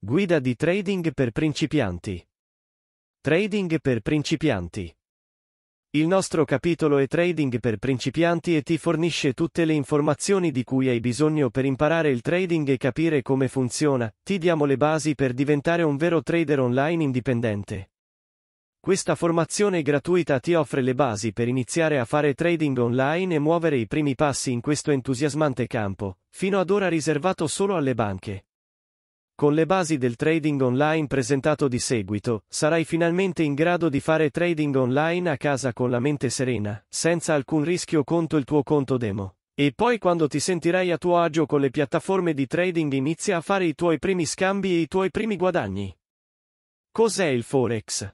Guida di trading per principianti. Trading per principianti. Il nostro capitolo è Trading per principianti e ti fornisce tutte le informazioni di cui hai bisogno per imparare il trading e capire come funziona, ti diamo le basi per diventare un vero trader online indipendente. Questa formazione gratuita ti offre le basi per iniziare a fare trading online e muovere i primi passi in questo entusiasmante campo, fino ad ora riservato solo alle banche. Con le basi del trading online presentato di seguito, sarai finalmente in grado di fare trading online a casa con la mente serena, senza alcun rischio conto il tuo conto demo. E poi quando ti sentirai a tuo agio con le piattaforme di trading inizia a fare i tuoi primi scambi e i tuoi primi guadagni. Cos'è il Forex?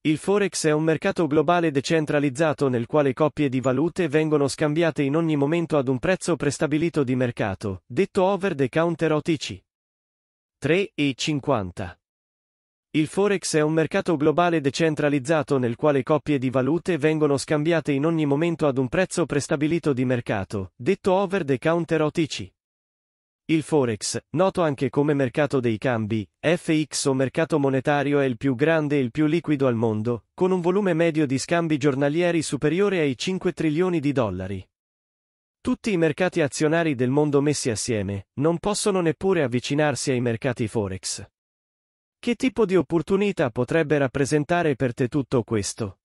Il Forex è un mercato globale decentralizzato nel quale coppie di valute vengono scambiate in ogni momento ad un prezzo prestabilito di mercato, detto over the counter OTC. 3 e 50. Il Forex è un mercato globale decentralizzato nel quale coppie di valute vengono scambiate in ogni momento ad un prezzo prestabilito di mercato, detto over the counter OTC. Il Forex, noto anche come mercato dei cambi, FX o mercato monetario è il più grande e il più liquido al mondo, con un volume medio di scambi giornalieri superiore ai 5 trilioni di dollari. Tutti i mercati azionari del mondo messi assieme non possono neppure avvicinarsi ai mercati forex. Che tipo di opportunità potrebbe rappresentare per te tutto questo?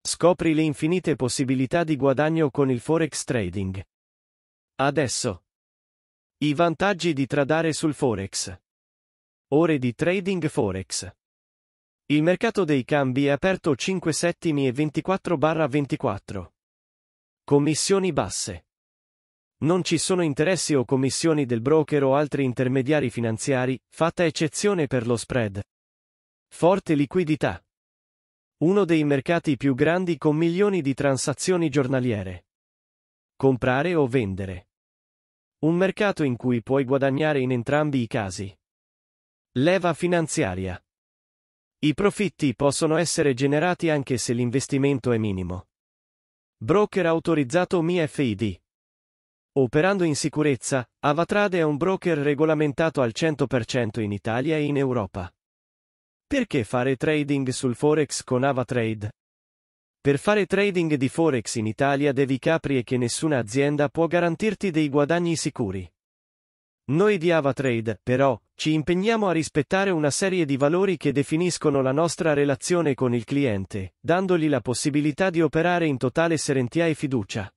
Scopri le infinite possibilità di guadagno con il forex trading. Adesso. I vantaggi di tradare sul forex. Ore di trading forex. Il mercato dei cambi è aperto 5 settimi e 24-24. Commissioni basse. Non ci sono interessi o commissioni del broker o altri intermediari finanziari, fatta eccezione per lo spread. Forte liquidità. Uno dei mercati più grandi con milioni di transazioni giornaliere. Comprare o vendere. Un mercato in cui puoi guadagnare in entrambi i casi. Leva finanziaria. I profitti possono essere generati anche se l'investimento è minimo. Broker autorizzato MIFID. Operando in sicurezza, Avatrade è un broker regolamentato al 100% in Italia e in Europa. Perché fare trading sul Forex con Avatrade? Per fare trading di Forex in Italia devi capire che nessuna azienda può garantirti dei guadagni sicuri. Noi di Avatrade, però, ci impegniamo a rispettare una serie di valori che definiscono la nostra relazione con il cliente, dandogli la possibilità di operare in totale serenità e fiducia.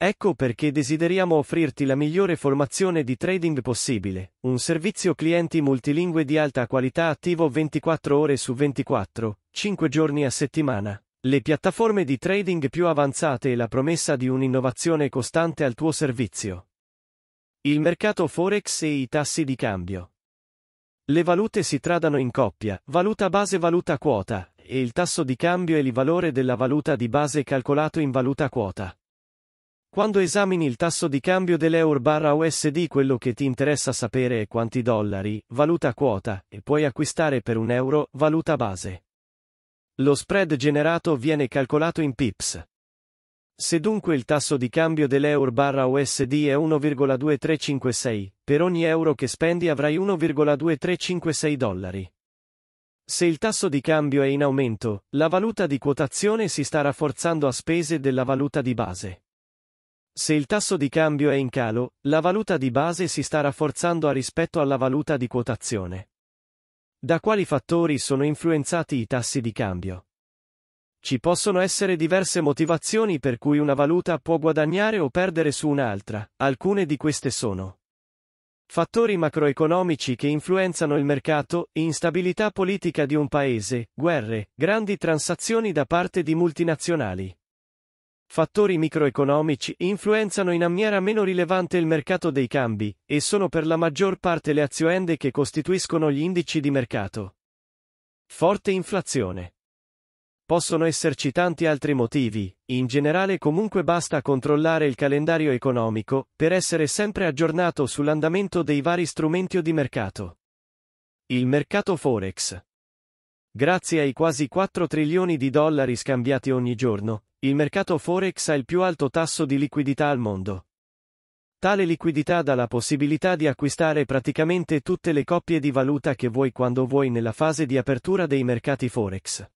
Ecco perché desideriamo offrirti la migliore formazione di trading possibile, un servizio clienti multilingue di alta qualità attivo 24 ore su 24, 5 giorni a settimana, le piattaforme di trading più avanzate e la promessa di un'innovazione costante al tuo servizio. Il mercato forex e i tassi di cambio. Le valute si tradano in coppia, valuta base valuta quota, e il tasso di cambio è il valore della valuta di base calcolato in valuta quota. Quando esamini il tasso di cambio dell'euro barra USD quello che ti interessa sapere è quanti dollari, valuta quota, e puoi acquistare per un euro, valuta base. Lo spread generato viene calcolato in pips. Se dunque il tasso di cambio dell'euro barra USD è 1,2356, per ogni euro che spendi avrai 1,2356 dollari. Se il tasso di cambio è in aumento, la valuta di quotazione si sta rafforzando a spese della valuta di base. Se il tasso di cambio è in calo, la valuta di base si sta rafforzando a rispetto alla valuta di quotazione. Da quali fattori sono influenzati i tassi di cambio? Ci possono essere diverse motivazioni per cui una valuta può guadagnare o perdere su un'altra, alcune di queste sono fattori macroeconomici che influenzano il mercato, instabilità politica di un paese, guerre, grandi transazioni da parte di multinazionali. Fattori microeconomici influenzano in maniera meno rilevante il mercato dei cambi, e sono per la maggior parte le aziende che costituiscono gli indici di mercato. Forte inflazione. Possono esserci tanti altri motivi, in generale comunque basta controllare il calendario economico per essere sempre aggiornato sull'andamento dei vari strumenti o di mercato. Il mercato Forex. Grazie ai quasi 4 trilioni di dollari scambiati ogni giorno, il mercato Forex ha il più alto tasso di liquidità al mondo. Tale liquidità dà la possibilità di acquistare praticamente tutte le coppie di valuta che vuoi quando vuoi nella fase di apertura dei mercati Forex.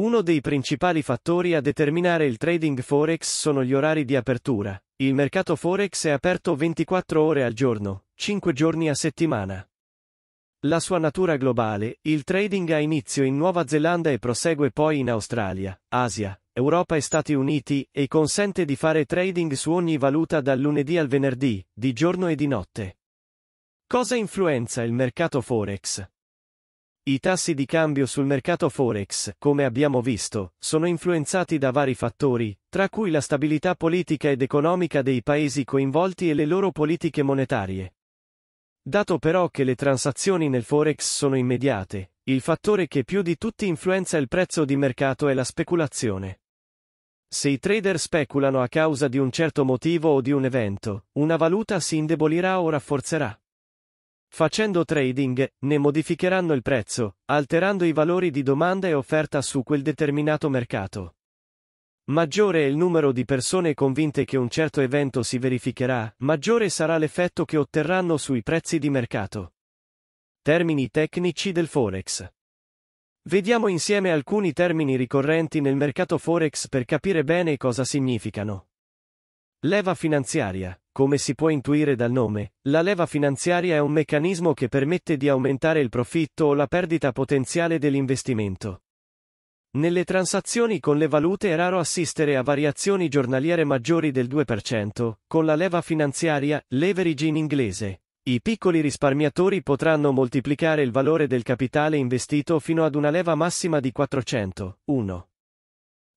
Uno dei principali fattori a determinare il trading Forex sono gli orari di apertura. Il mercato Forex è aperto 24 ore al giorno, 5 giorni a settimana. La sua natura globale, il trading ha inizio in Nuova Zelanda e prosegue poi in Australia, Asia, Europa e Stati Uniti e consente di fare trading su ogni valuta dal lunedì al venerdì, di giorno e di notte. Cosa influenza il mercato Forex? I tassi di cambio sul mercato Forex, come abbiamo visto, sono influenzati da vari fattori, tra cui la stabilità politica ed economica dei paesi coinvolti e le loro politiche monetarie. Dato però che le transazioni nel Forex sono immediate, il fattore che più di tutti influenza il prezzo di mercato è la speculazione. Se i trader speculano a causa di un certo motivo o di un evento, una valuta si indebolirà o rafforzerà. Facendo trading, ne modificheranno il prezzo, alterando i valori di domanda e offerta su quel determinato mercato. Maggiore è il numero di persone convinte che un certo evento si verificherà, maggiore sarà l'effetto che otterranno sui prezzi di mercato. Termini tecnici del Forex. Vediamo insieme alcuni termini ricorrenti nel mercato forex per capire bene cosa significano. Leva finanziaria. Come si può intuire dal nome, la leva finanziaria è un meccanismo che permette di aumentare il profitto o la perdita potenziale dell'investimento. Nelle transazioni con le valute è raro assistere a variazioni giornaliere maggiori del 2%, con la leva finanziaria, leverage in inglese, i piccoli risparmiatori potranno moltiplicare il valore del capitale investito fino ad una leva massima di 400, 1.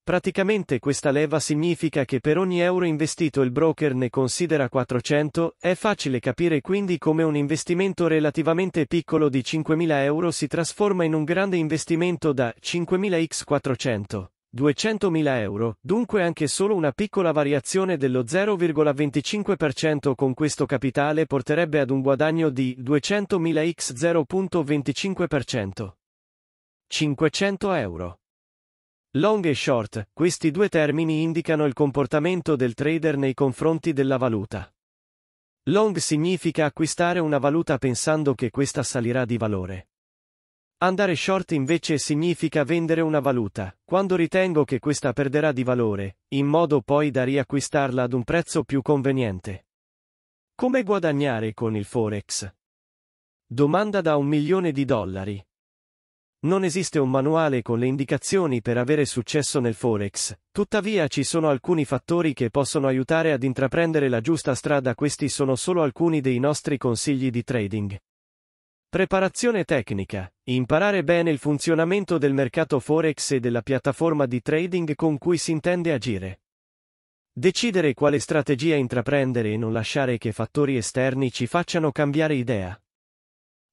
Praticamente questa leva significa che per ogni euro investito il broker ne considera 400, è facile capire quindi come un investimento relativamente piccolo di 5.000 euro si trasforma in un grande investimento da 5.000 x 400. 200.000 euro, dunque anche solo una piccola variazione dello 0,25% con questo capitale porterebbe ad un guadagno di 200.000 x 0,25%. 500 euro. Long e short, questi due termini indicano il comportamento del trader nei confronti della valuta. Long significa acquistare una valuta pensando che questa salirà di valore. Andare short invece significa vendere una valuta, quando ritengo che questa perderà di valore, in modo poi da riacquistarla ad un prezzo più conveniente. Come guadagnare con il Forex? Domanda da un milione di dollari. Non esiste un manuale con le indicazioni per avere successo nel Forex, tuttavia ci sono alcuni fattori che possono aiutare ad intraprendere la giusta strada questi sono solo alcuni dei nostri consigli di trading. Preparazione tecnica. Imparare bene il funzionamento del mercato forex e della piattaforma di trading con cui si intende agire. Decidere quale strategia intraprendere e non lasciare che fattori esterni ci facciano cambiare idea.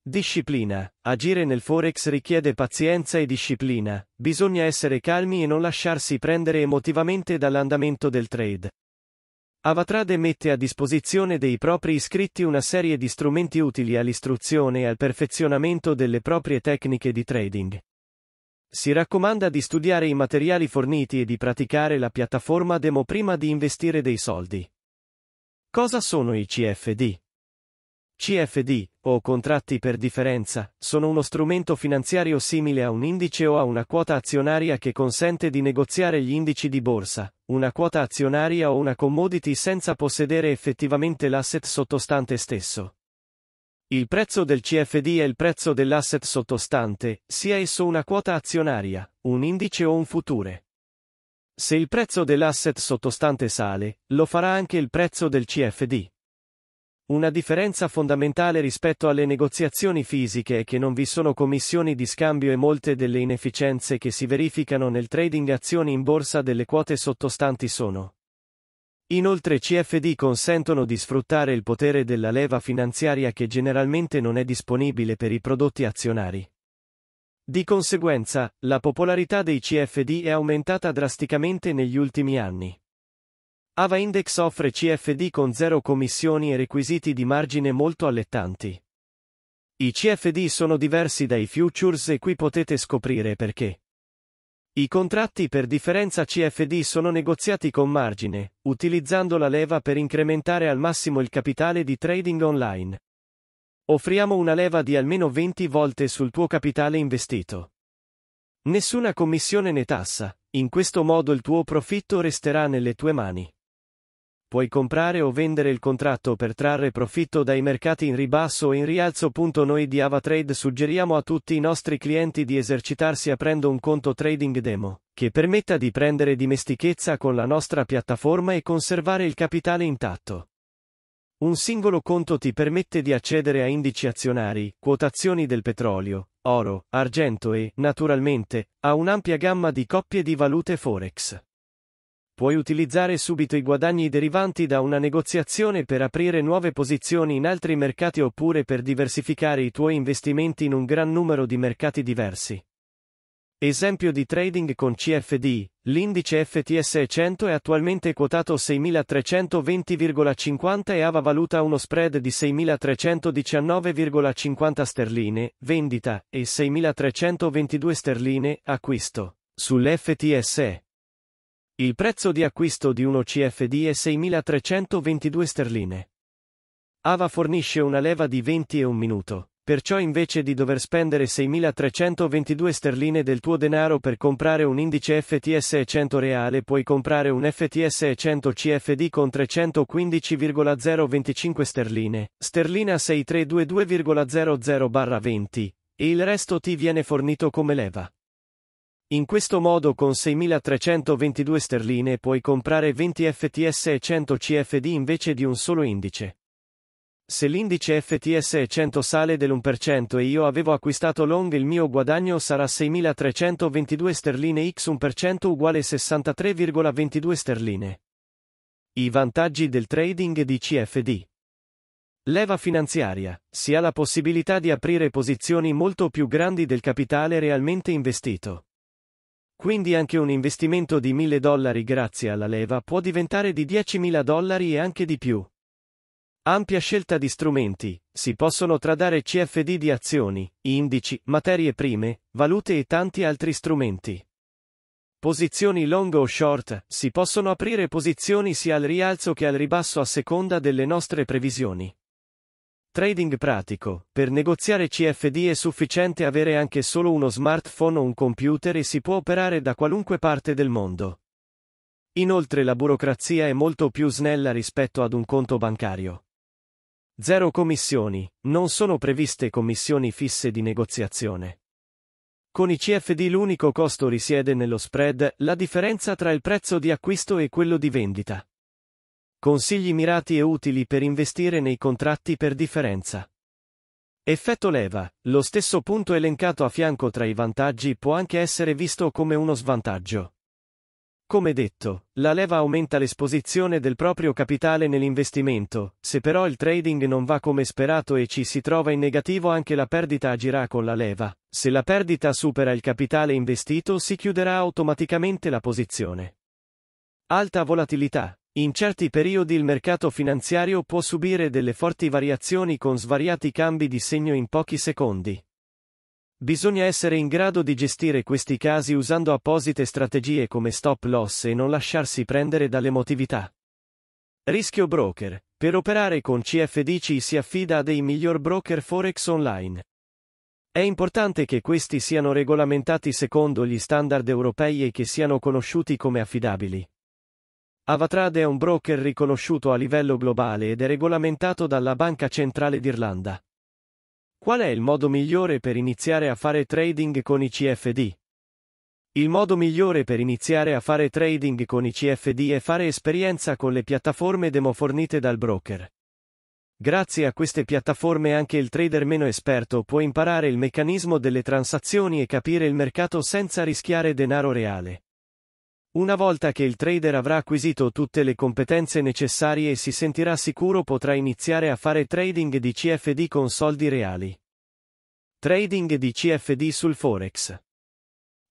Disciplina. Agire nel forex richiede pazienza e disciplina, bisogna essere calmi e non lasciarsi prendere emotivamente dall'andamento del trade, Avatrade mette a disposizione dei propri iscritti una serie di strumenti utili all'istruzione e al perfezionamento delle proprie tecniche di trading. Si raccomanda di studiare i materiali forniti e di praticare la piattaforma demo prima di investire dei soldi. Cosa sono i CFD? CFD, o contratti per differenza, sono uno strumento finanziario simile a un indice o a una quota azionaria che consente di negoziare gli indici di borsa, una quota azionaria o una commodity senza possedere effettivamente l'asset sottostante stesso. Il prezzo del CFD è il prezzo dell'asset sottostante, sia esso una quota azionaria, un indice o un future. Se il prezzo dell'asset sottostante sale, lo farà anche il prezzo del CFD. Una differenza fondamentale rispetto alle negoziazioni fisiche è che non vi sono commissioni di scambio e molte delle inefficienze che si verificano nel trading azioni in borsa delle quote sottostanti sono. Inoltre CFD consentono di sfruttare il potere della leva finanziaria che generalmente non è disponibile per i prodotti azionari. Di conseguenza, la popolarità dei CFD è aumentata drasticamente negli ultimi anni. Ava Index offre CFD con zero commissioni e requisiti di margine molto allettanti. I CFD sono diversi dai futures e qui potete scoprire perché. I contratti per differenza CFD sono negoziati con margine, utilizzando la leva per incrementare al massimo il capitale di trading online. Offriamo una leva di almeno 20 volte sul tuo capitale investito. Nessuna commissione né tassa, in questo modo il tuo profitto resterà nelle tue mani puoi comprare o vendere il contratto per trarre profitto dai mercati in ribasso o in rialzo. Noi di AvaTrade suggeriamo a tutti i nostri clienti di esercitarsi aprendo un conto trading demo, che permetta di prendere dimestichezza con la nostra piattaforma e conservare il capitale intatto. Un singolo conto ti permette di accedere a indici azionari, quotazioni del petrolio, oro, argento e, naturalmente, a un'ampia gamma di coppie di valute forex puoi utilizzare subito i guadagni derivanti da una negoziazione per aprire nuove posizioni in altri mercati oppure per diversificare i tuoi investimenti in un gran numero di mercati diversi. Esempio di trading con CFD, l'indice FTSE 100 è attualmente quotato 6.320,50 e aveva valuta uno spread di 6.319,50 sterline, vendita, e 6.322 sterline, acquisto. Sull'FTSE. Il prezzo di acquisto di uno CFD è 6.322 sterline. Ava fornisce una leva di 20 e un minuto, perciò invece di dover spendere 6.322 sterline del tuo denaro per comprare un indice FTS 100 reale puoi comprare un FTS 100 CFD con 315,025 sterline, sterlina 6322,00-20, e il resto ti viene fornito come leva. In questo modo con 6.322 sterline puoi comprare 20 FTS e 100 CFD invece di un solo indice. Se l'indice FTS e 100 sale dell'1% e io avevo acquistato long il mio guadagno sarà 6.322 sterline x 1% uguale 63,22 sterline. I vantaggi del trading di CFD. Leva finanziaria. Si ha la possibilità di aprire posizioni molto più grandi del capitale realmente investito. Quindi anche un investimento di 1000 dollari grazie alla leva può diventare di 10.000 dollari e anche di più. Ampia scelta di strumenti, si possono tradare CFD di azioni, indici, materie prime, valute e tanti altri strumenti. Posizioni long o short, si possono aprire posizioni sia al rialzo che al ribasso a seconda delle nostre previsioni. Trading pratico. Per negoziare CFD è sufficiente avere anche solo uno smartphone o un computer e si può operare da qualunque parte del mondo. Inoltre la burocrazia è molto più snella rispetto ad un conto bancario. Zero commissioni. Non sono previste commissioni fisse di negoziazione. Con i CFD l'unico costo risiede nello spread, la differenza tra il prezzo di acquisto e quello di vendita. Consigli mirati e utili per investire nei contratti per differenza. Effetto leva, lo stesso punto elencato a fianco tra i vantaggi può anche essere visto come uno svantaggio. Come detto, la leva aumenta l'esposizione del proprio capitale nell'investimento, se però il trading non va come sperato e ci si trova in negativo anche la perdita agirà con la leva, se la perdita supera il capitale investito si chiuderà automaticamente la posizione. Alta volatilità, in certi periodi il mercato finanziario può subire delle forti variazioni con svariati cambi di segno in pochi secondi. Bisogna essere in grado di gestire questi casi usando apposite strategie come stop loss e non lasciarsi prendere dall'emotività. Rischio broker. Per operare con CFD ci si affida a dei miglior broker forex online. È importante che questi siano regolamentati secondo gli standard europei e che siano conosciuti come affidabili. Avatrad è un broker riconosciuto a livello globale ed è regolamentato dalla Banca Centrale d'Irlanda. Qual è il modo migliore per iniziare a fare trading con i CFD? Il modo migliore per iniziare a fare trading con i CFD è fare esperienza con le piattaforme demo fornite dal broker. Grazie a queste piattaforme anche il trader meno esperto può imparare il meccanismo delle transazioni e capire il mercato senza rischiare denaro reale. Una volta che il trader avrà acquisito tutte le competenze necessarie e si sentirà sicuro potrà iniziare a fare trading di CFD con soldi reali. Trading di CFD sul Forex.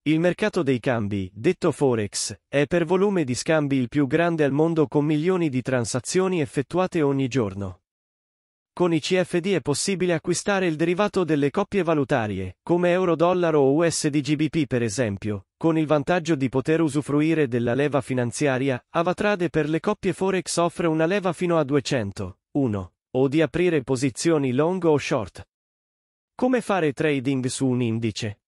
Il mercato dei cambi, detto Forex, è per volume di scambi il più grande al mondo con milioni di transazioni effettuate ogni giorno. Con i CFD è possibile acquistare il derivato delle coppie valutarie, come euro-dollaro o USD-GBP per esempio, con il vantaggio di poter usufruire della leva finanziaria, Avatrade per le coppie Forex offre una leva fino a 200, 1, o di aprire posizioni long o short. Come fare trading su un indice?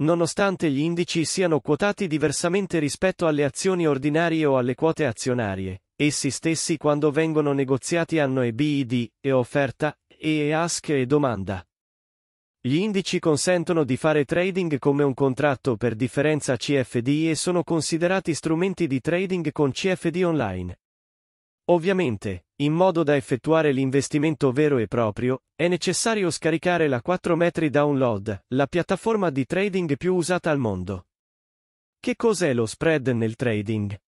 Nonostante gli indici siano quotati diversamente rispetto alle azioni ordinarie o alle quote azionarie, Essi stessi quando vengono negoziati hanno e BID, e offerta, e ask e domanda. Gli indici consentono di fare trading come un contratto per differenza CFD e sono considerati strumenti di trading con CFD online. Ovviamente, in modo da effettuare l'investimento vero e proprio, è necessario scaricare la 4 metri download, la piattaforma di trading più usata al mondo. Che cos'è lo spread nel trading?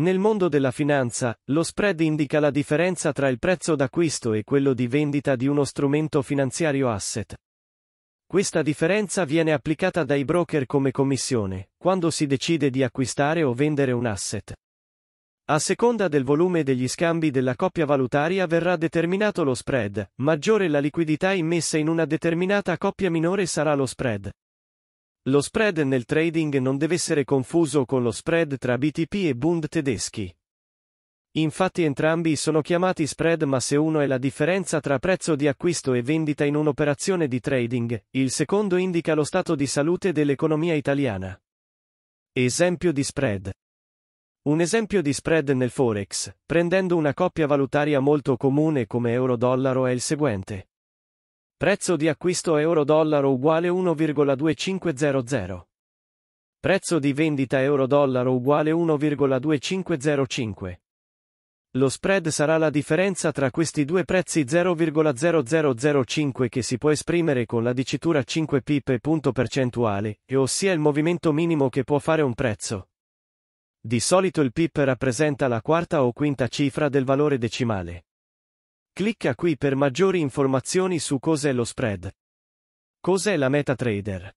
Nel mondo della finanza, lo spread indica la differenza tra il prezzo d'acquisto e quello di vendita di uno strumento finanziario asset. Questa differenza viene applicata dai broker come commissione, quando si decide di acquistare o vendere un asset. A seconda del volume degli scambi della coppia valutaria verrà determinato lo spread, maggiore la liquidità immessa in una determinata coppia minore sarà lo spread. Lo spread nel trading non deve essere confuso con lo spread tra BTP e Bund tedeschi. Infatti entrambi sono chiamati spread ma se uno è la differenza tra prezzo di acquisto e vendita in un'operazione di trading, il secondo indica lo stato di salute dell'economia italiana. Esempio di spread. Un esempio di spread nel Forex, prendendo una coppia valutaria molto comune come euro-dollaro è il seguente. Prezzo di acquisto euro-dollaro uguale 1,2500. Prezzo di vendita euro-dollaro uguale 1,2505. Lo spread sarà la differenza tra questi due prezzi 0,0005 che si può esprimere con la dicitura 5 pipe punto percentuale, e ossia il movimento minimo che può fare un prezzo. Di solito il pip rappresenta la quarta o quinta cifra del valore decimale. Clicca qui per maggiori informazioni su cos'è lo spread. Cos'è la MetaTrader?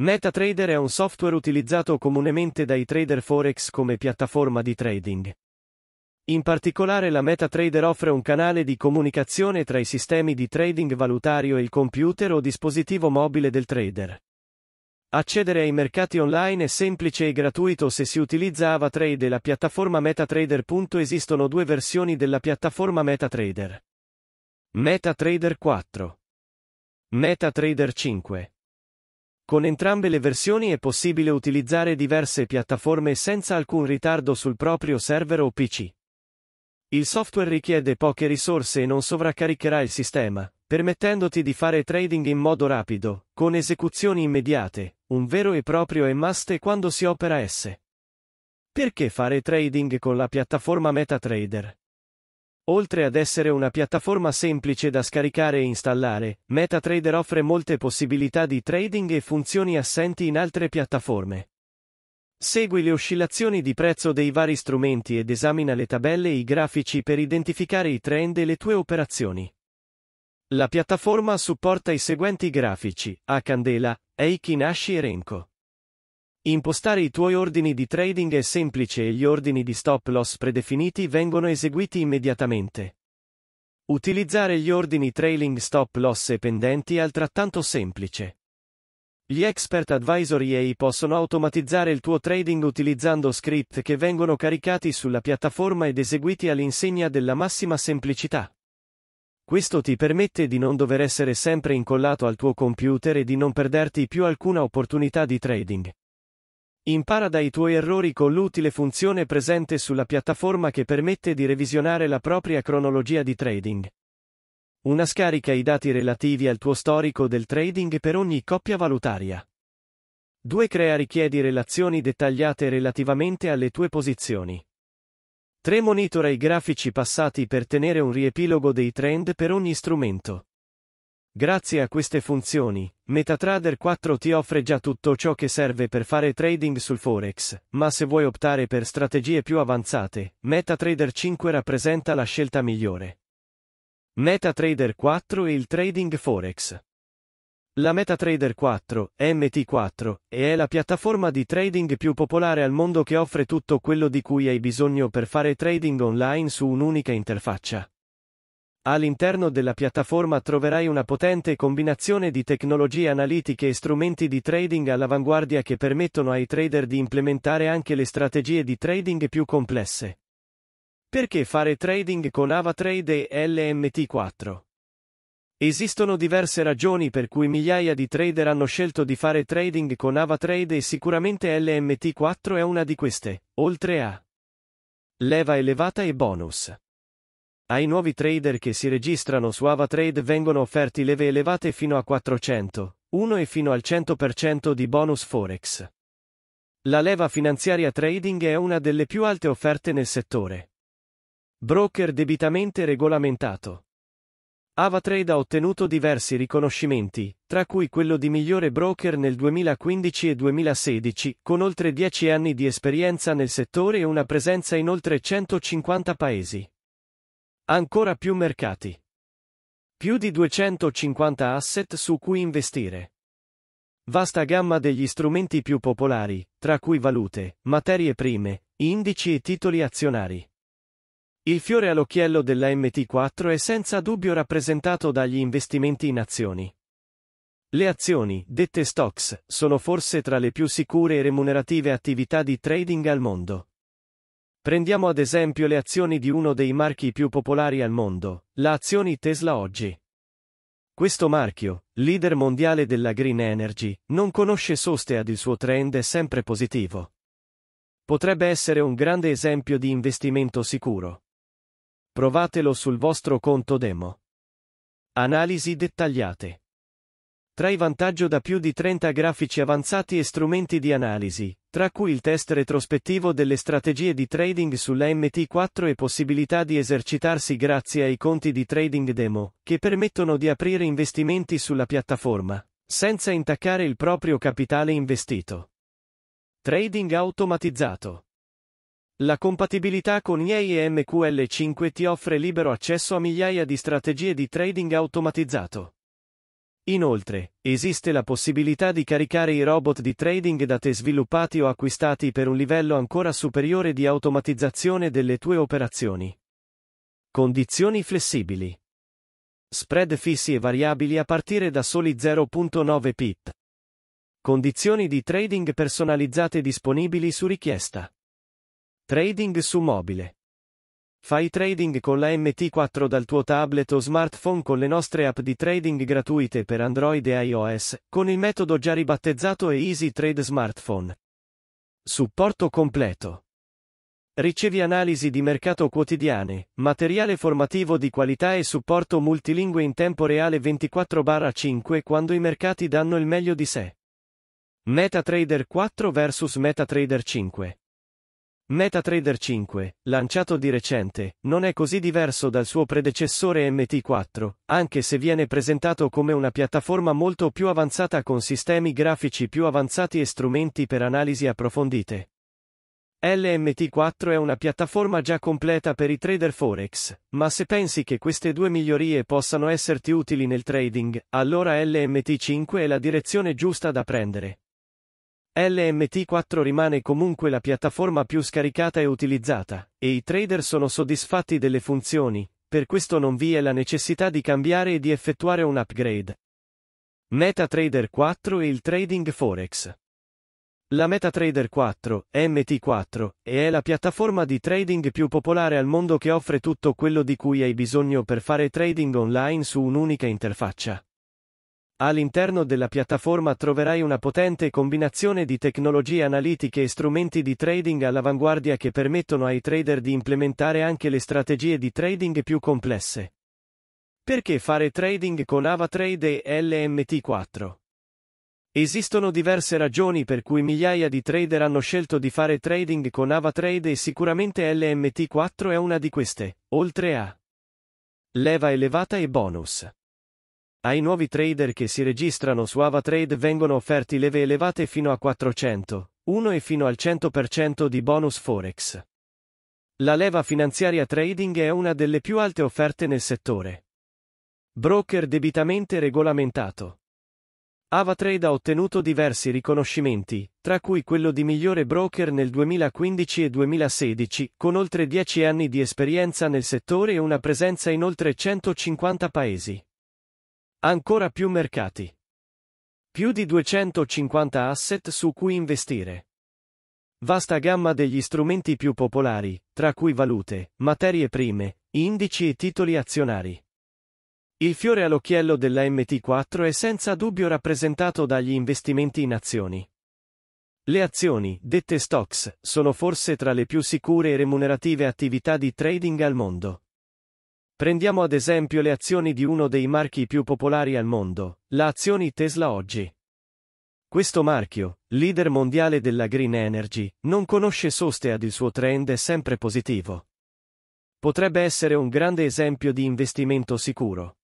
MetaTrader è un software utilizzato comunemente dai trader forex come piattaforma di trading. In particolare la MetaTrader offre un canale di comunicazione tra i sistemi di trading valutario e il computer o dispositivo mobile del trader. Accedere ai mercati online è semplice e gratuito se si utilizza AvaTrade e la piattaforma MetaTrader. Esistono due versioni della piattaforma MetaTrader. MetaTrader 4. MetaTrader 5. Con entrambe le versioni è possibile utilizzare diverse piattaforme senza alcun ritardo sul proprio server o PC. Il software richiede poche risorse e non sovraccaricherà il sistema, permettendoti di fare trading in modo rapido, con esecuzioni immediate, un vero e proprio e-must quando si opera S. Perché fare trading con la piattaforma MetaTrader? Oltre ad essere una piattaforma semplice da scaricare e installare, MetaTrader offre molte possibilità di trading e funzioni assenti in altre piattaforme. Segui le oscillazioni di prezzo dei vari strumenti ed esamina le tabelle e i grafici per identificare i trend e le tue operazioni. La piattaforma supporta i seguenti grafici, a candela, Eiki Nashi e Renko. Impostare i tuoi ordini di trading è semplice e gli ordini di stop loss predefiniti vengono eseguiti immediatamente. Utilizzare gli ordini trailing stop loss e pendenti è altrettanto semplice. Gli expert advisory AI possono automatizzare il tuo trading utilizzando script che vengono caricati sulla piattaforma ed eseguiti all'insegna della massima semplicità. Questo ti permette di non dover essere sempre incollato al tuo computer e di non perderti più alcuna opportunità di trading. Impara dai tuoi errori con l'utile funzione presente sulla piattaforma che permette di revisionare la propria cronologia di trading. Una scarica i dati relativi al tuo storico del trading per ogni coppia valutaria. 2. Crea richiedi relazioni dettagliate relativamente alle tue posizioni. 3 monitora i grafici passati per tenere un riepilogo dei trend per ogni strumento. Grazie a queste funzioni, MetaTrader 4 ti offre già tutto ciò che serve per fare trading sul Forex, ma se vuoi optare per strategie più avanzate, MetaTrader 5 rappresenta la scelta migliore. MetaTrader 4 e il trading Forex. La MetaTrader 4, MT4, è la piattaforma di trading più popolare al mondo che offre tutto quello di cui hai bisogno per fare trading online su un'unica interfaccia. All'interno della piattaforma troverai una potente combinazione di tecnologie analitiche e strumenti di trading all'avanguardia che permettono ai trader di implementare anche le strategie di trading più complesse. Perché fare trading con AvaTrade e LMT4? Esistono diverse ragioni per cui migliaia di trader hanno scelto di fare trading con AvaTrade e sicuramente LMT4 è una di queste, oltre a leva elevata e bonus. Ai nuovi trader che si registrano su AvaTrade vengono offerti leve elevate fino a 400, 1 e fino al 100% di bonus Forex. La leva finanziaria trading è una delle più alte offerte nel settore. Broker debitamente regolamentato. AvaTrade ha ottenuto diversi riconoscimenti, tra cui quello di migliore broker nel 2015 e 2016, con oltre 10 anni di esperienza nel settore e una presenza in oltre 150 paesi. Ancora più mercati. Più di 250 asset su cui investire. Vasta gamma degli strumenti più popolari, tra cui valute, materie prime, indici e titoli azionari. Il fiore all'occhiello della MT4 è senza dubbio rappresentato dagli investimenti in azioni. Le azioni, dette stocks, sono forse tra le più sicure e remunerative attività di trading al mondo. Prendiamo ad esempio le azioni di uno dei marchi più popolari al mondo, la azioni Tesla oggi. Questo marchio, leader mondiale della green energy, non conosce soste ad il suo trend è sempre positivo. Potrebbe essere un grande esempio di investimento sicuro. Provatelo sul vostro conto demo. Analisi dettagliate. Tra i vantaggi da più di 30 grafici avanzati e strumenti di analisi, tra cui il test retrospettivo delle strategie di trading sulla MT4 e possibilità di esercitarsi grazie ai conti di trading demo, che permettono di aprire investimenti sulla piattaforma, senza intaccare il proprio capitale investito. Trading automatizzato. La compatibilità con IEI e MQL5 ti offre libero accesso a migliaia di strategie di trading automatizzato. Inoltre, esiste la possibilità di caricare i robot di trading da te sviluppati o acquistati per un livello ancora superiore di automatizzazione delle tue operazioni. Condizioni flessibili. Spread fissi e variabili a partire da soli 0.9 pip. Condizioni di trading personalizzate disponibili su richiesta. Trading su mobile. Fai trading con la MT4 dal tuo tablet o smartphone con le nostre app di trading gratuite per Android e iOS, con il metodo già ribattezzato e Easy Trade Smartphone. Supporto completo. Ricevi analisi di mercato quotidiane, materiale formativo di qualità e supporto multilingue in tempo reale 24-5 quando i mercati danno il meglio di sé. MetaTrader 4 vs MetaTrader 5. MetaTrader 5, lanciato di recente, non è così diverso dal suo predecessore MT4, anche se viene presentato come una piattaforma molto più avanzata con sistemi grafici più avanzati e strumenti per analisi approfondite. LMT4 è una piattaforma già completa per i trader forex, ma se pensi che queste due migliorie possano esserti utili nel trading, allora LMT5 è la direzione giusta da prendere. LMT4 rimane comunque la piattaforma più scaricata e utilizzata, e i trader sono soddisfatti delle funzioni, per questo non vi è la necessità di cambiare e di effettuare un upgrade. MetaTrader 4 e il trading forex. La MetaTrader 4, MT4, è la piattaforma di trading più popolare al mondo che offre tutto quello di cui hai bisogno per fare trading online su un'unica interfaccia. All'interno della piattaforma troverai una potente combinazione di tecnologie analitiche e strumenti di trading all'avanguardia che permettono ai trader di implementare anche le strategie di trading più complesse. Perché fare trading con AvaTrade e LMT4? Esistono diverse ragioni per cui migliaia di trader hanno scelto di fare trading con AvaTrade e sicuramente LMT4 è una di queste, oltre a leva elevata e bonus. Ai nuovi trader che si registrano su AvaTrade vengono offerti leve elevate fino a 400, 1 e fino al 100% di bonus Forex. La leva finanziaria trading è una delle più alte offerte nel settore. Broker debitamente regolamentato. AvaTrade ha ottenuto diversi riconoscimenti, tra cui quello di migliore broker nel 2015 e 2016, con oltre 10 anni di esperienza nel settore e una presenza in oltre 150 paesi. Ancora più mercati. Più di 250 asset su cui investire. Vasta gamma degli strumenti più popolari, tra cui valute, materie prime, indici e titoli azionari. Il fiore all'occhiello della MT4 è senza dubbio rappresentato dagli investimenti in azioni. Le azioni, dette stocks, sono forse tra le più sicure e remunerative attività di trading al mondo. Prendiamo ad esempio le azioni di uno dei marchi più popolari al mondo, la azioni Tesla oggi. Questo marchio, leader mondiale della green energy, non conosce soste ad il suo trend è sempre positivo. Potrebbe essere un grande esempio di investimento sicuro.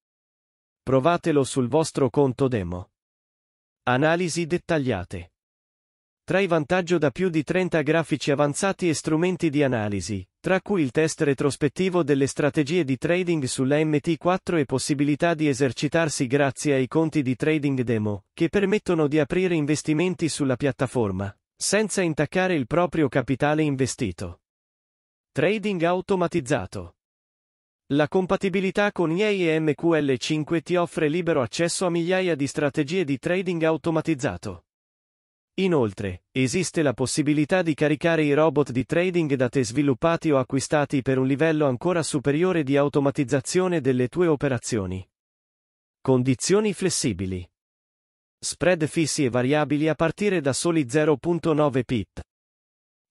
Provatelo sul vostro conto demo. Analisi dettagliate tra i vantaggio da più di 30 grafici avanzati e strumenti di analisi, tra cui il test retrospettivo delle strategie di trading sulla MT4 e possibilità di esercitarsi grazie ai conti di trading demo, che permettono di aprire investimenti sulla piattaforma, senza intaccare il proprio capitale investito. Trading automatizzato. La compatibilità con EA e MQL5 ti offre libero accesso a migliaia di strategie di trading automatizzato. Inoltre, esiste la possibilità di caricare i robot di trading da te sviluppati o acquistati per un livello ancora superiore di automatizzazione delle tue operazioni. Condizioni flessibili. Spread fissi e variabili a partire da soli 0.9 pip.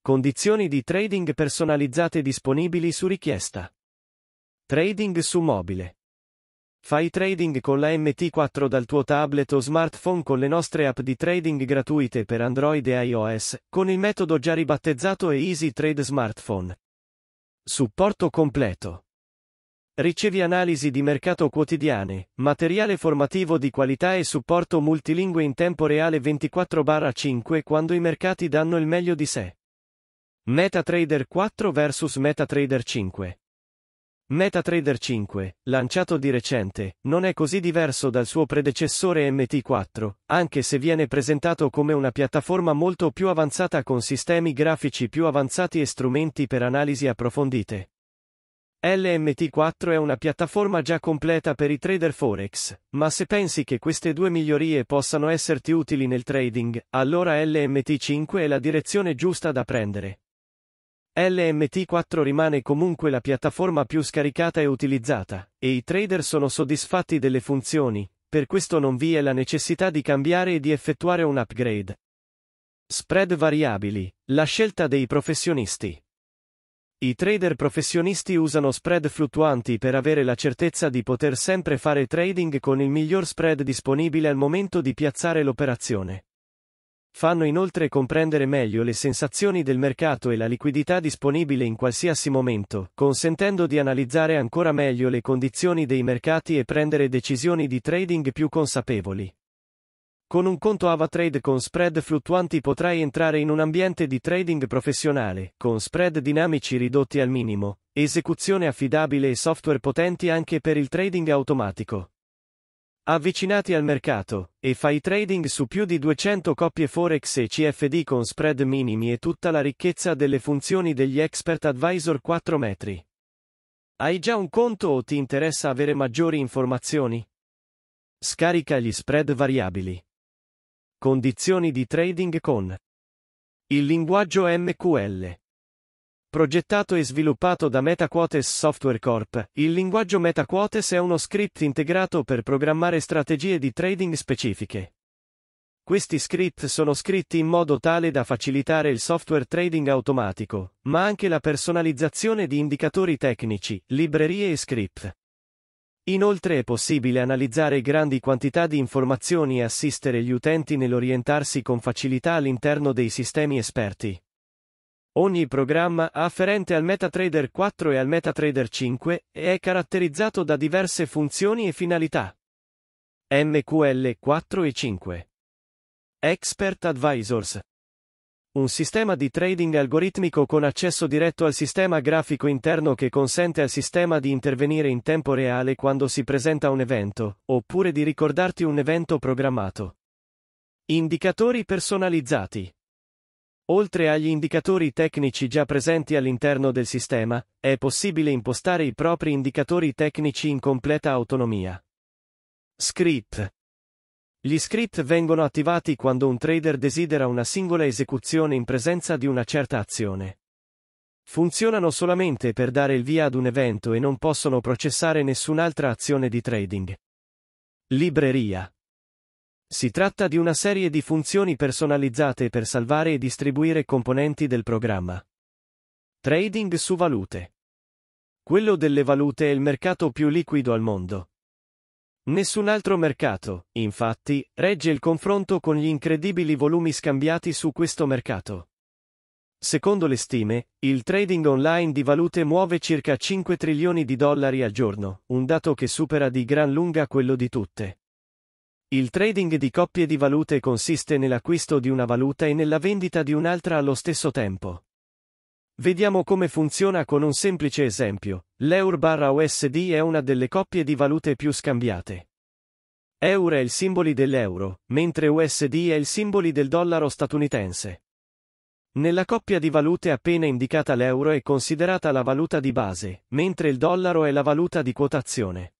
Condizioni di trading personalizzate disponibili su richiesta. Trading su mobile. Fai trading con la MT4 dal tuo tablet o smartphone con le nostre app di trading gratuite per Android e iOS, con il metodo già ribattezzato e Easy Trade Smartphone. Supporto completo. Ricevi analisi di mercato quotidiane, materiale formativo di qualità e supporto multilingue in tempo reale 24-5 quando i mercati danno il meglio di sé. MetaTrader 4 vs MetaTrader 5. MetaTrader 5, lanciato di recente, non è così diverso dal suo predecessore MT4, anche se viene presentato come una piattaforma molto più avanzata con sistemi grafici più avanzati e strumenti per analisi approfondite. LMT4 è una piattaforma già completa per i trader forex, ma se pensi che queste due migliorie possano esserti utili nel trading, allora LMT5 è la direzione giusta da prendere. LMT4 rimane comunque la piattaforma più scaricata e utilizzata, e i trader sono soddisfatti delle funzioni, per questo non vi è la necessità di cambiare e di effettuare un upgrade. Spread variabili, la scelta dei professionisti. I trader professionisti usano spread fluttuanti per avere la certezza di poter sempre fare trading con il miglior spread disponibile al momento di piazzare l'operazione. Fanno inoltre comprendere meglio le sensazioni del mercato e la liquidità disponibile in qualsiasi momento, consentendo di analizzare ancora meglio le condizioni dei mercati e prendere decisioni di trading più consapevoli. Con un conto AvaTrade con spread fluttuanti potrai entrare in un ambiente di trading professionale, con spread dinamici ridotti al minimo, esecuzione affidabile e software potenti anche per il trading automatico. Avvicinati al mercato, e fai trading su più di 200 coppie Forex e CFD con spread minimi e tutta la ricchezza delle funzioni degli Expert Advisor 4 metri. Hai già un conto o ti interessa avere maggiori informazioni? Scarica gli spread variabili. Condizioni di trading con il linguaggio MQL. Progettato e sviluppato da MetaQuotes Software Corp, il linguaggio MetaQuotes è uno script integrato per programmare strategie di trading specifiche. Questi script sono scritti in modo tale da facilitare il software trading automatico, ma anche la personalizzazione di indicatori tecnici, librerie e script. Inoltre è possibile analizzare grandi quantità di informazioni e assistere gli utenti nell'orientarsi con facilità all'interno dei sistemi esperti. Ogni programma afferente al MetaTrader 4 e al MetaTrader 5 è caratterizzato da diverse funzioni e finalità. MQL 4 e 5 Expert Advisors un sistema di trading algoritmico con accesso diretto al sistema grafico interno che consente al sistema di intervenire in tempo reale quando si presenta un evento, oppure di ricordarti un evento programmato. Indicatori personalizzati. Oltre agli indicatori tecnici già presenti all'interno del sistema, è possibile impostare i propri indicatori tecnici in completa autonomia. Script. Gli script vengono attivati quando un trader desidera una singola esecuzione in presenza di una certa azione. Funzionano solamente per dare il via ad un evento e non possono processare nessun'altra azione di trading. Libreria. Si tratta di una serie di funzioni personalizzate per salvare e distribuire componenti del programma. Trading su valute. Quello delle valute è il mercato più liquido al mondo. Nessun altro mercato, infatti, regge il confronto con gli incredibili volumi scambiati su questo mercato. Secondo le stime, il trading online di valute muove circa 5 trilioni di dollari al giorno, un dato che supera di gran lunga quello di tutte. Il trading di coppie di valute consiste nell'acquisto di una valuta e nella vendita di un'altra allo stesso tempo. Vediamo come funziona con un semplice esempio. L'Eur USD è una delle coppie di valute più scambiate. Euro è il simbolo dell'euro, mentre USD è il simbolo del dollaro statunitense. Nella coppia di valute appena indicata l'euro è considerata la valuta di base, mentre il dollaro è la valuta di quotazione.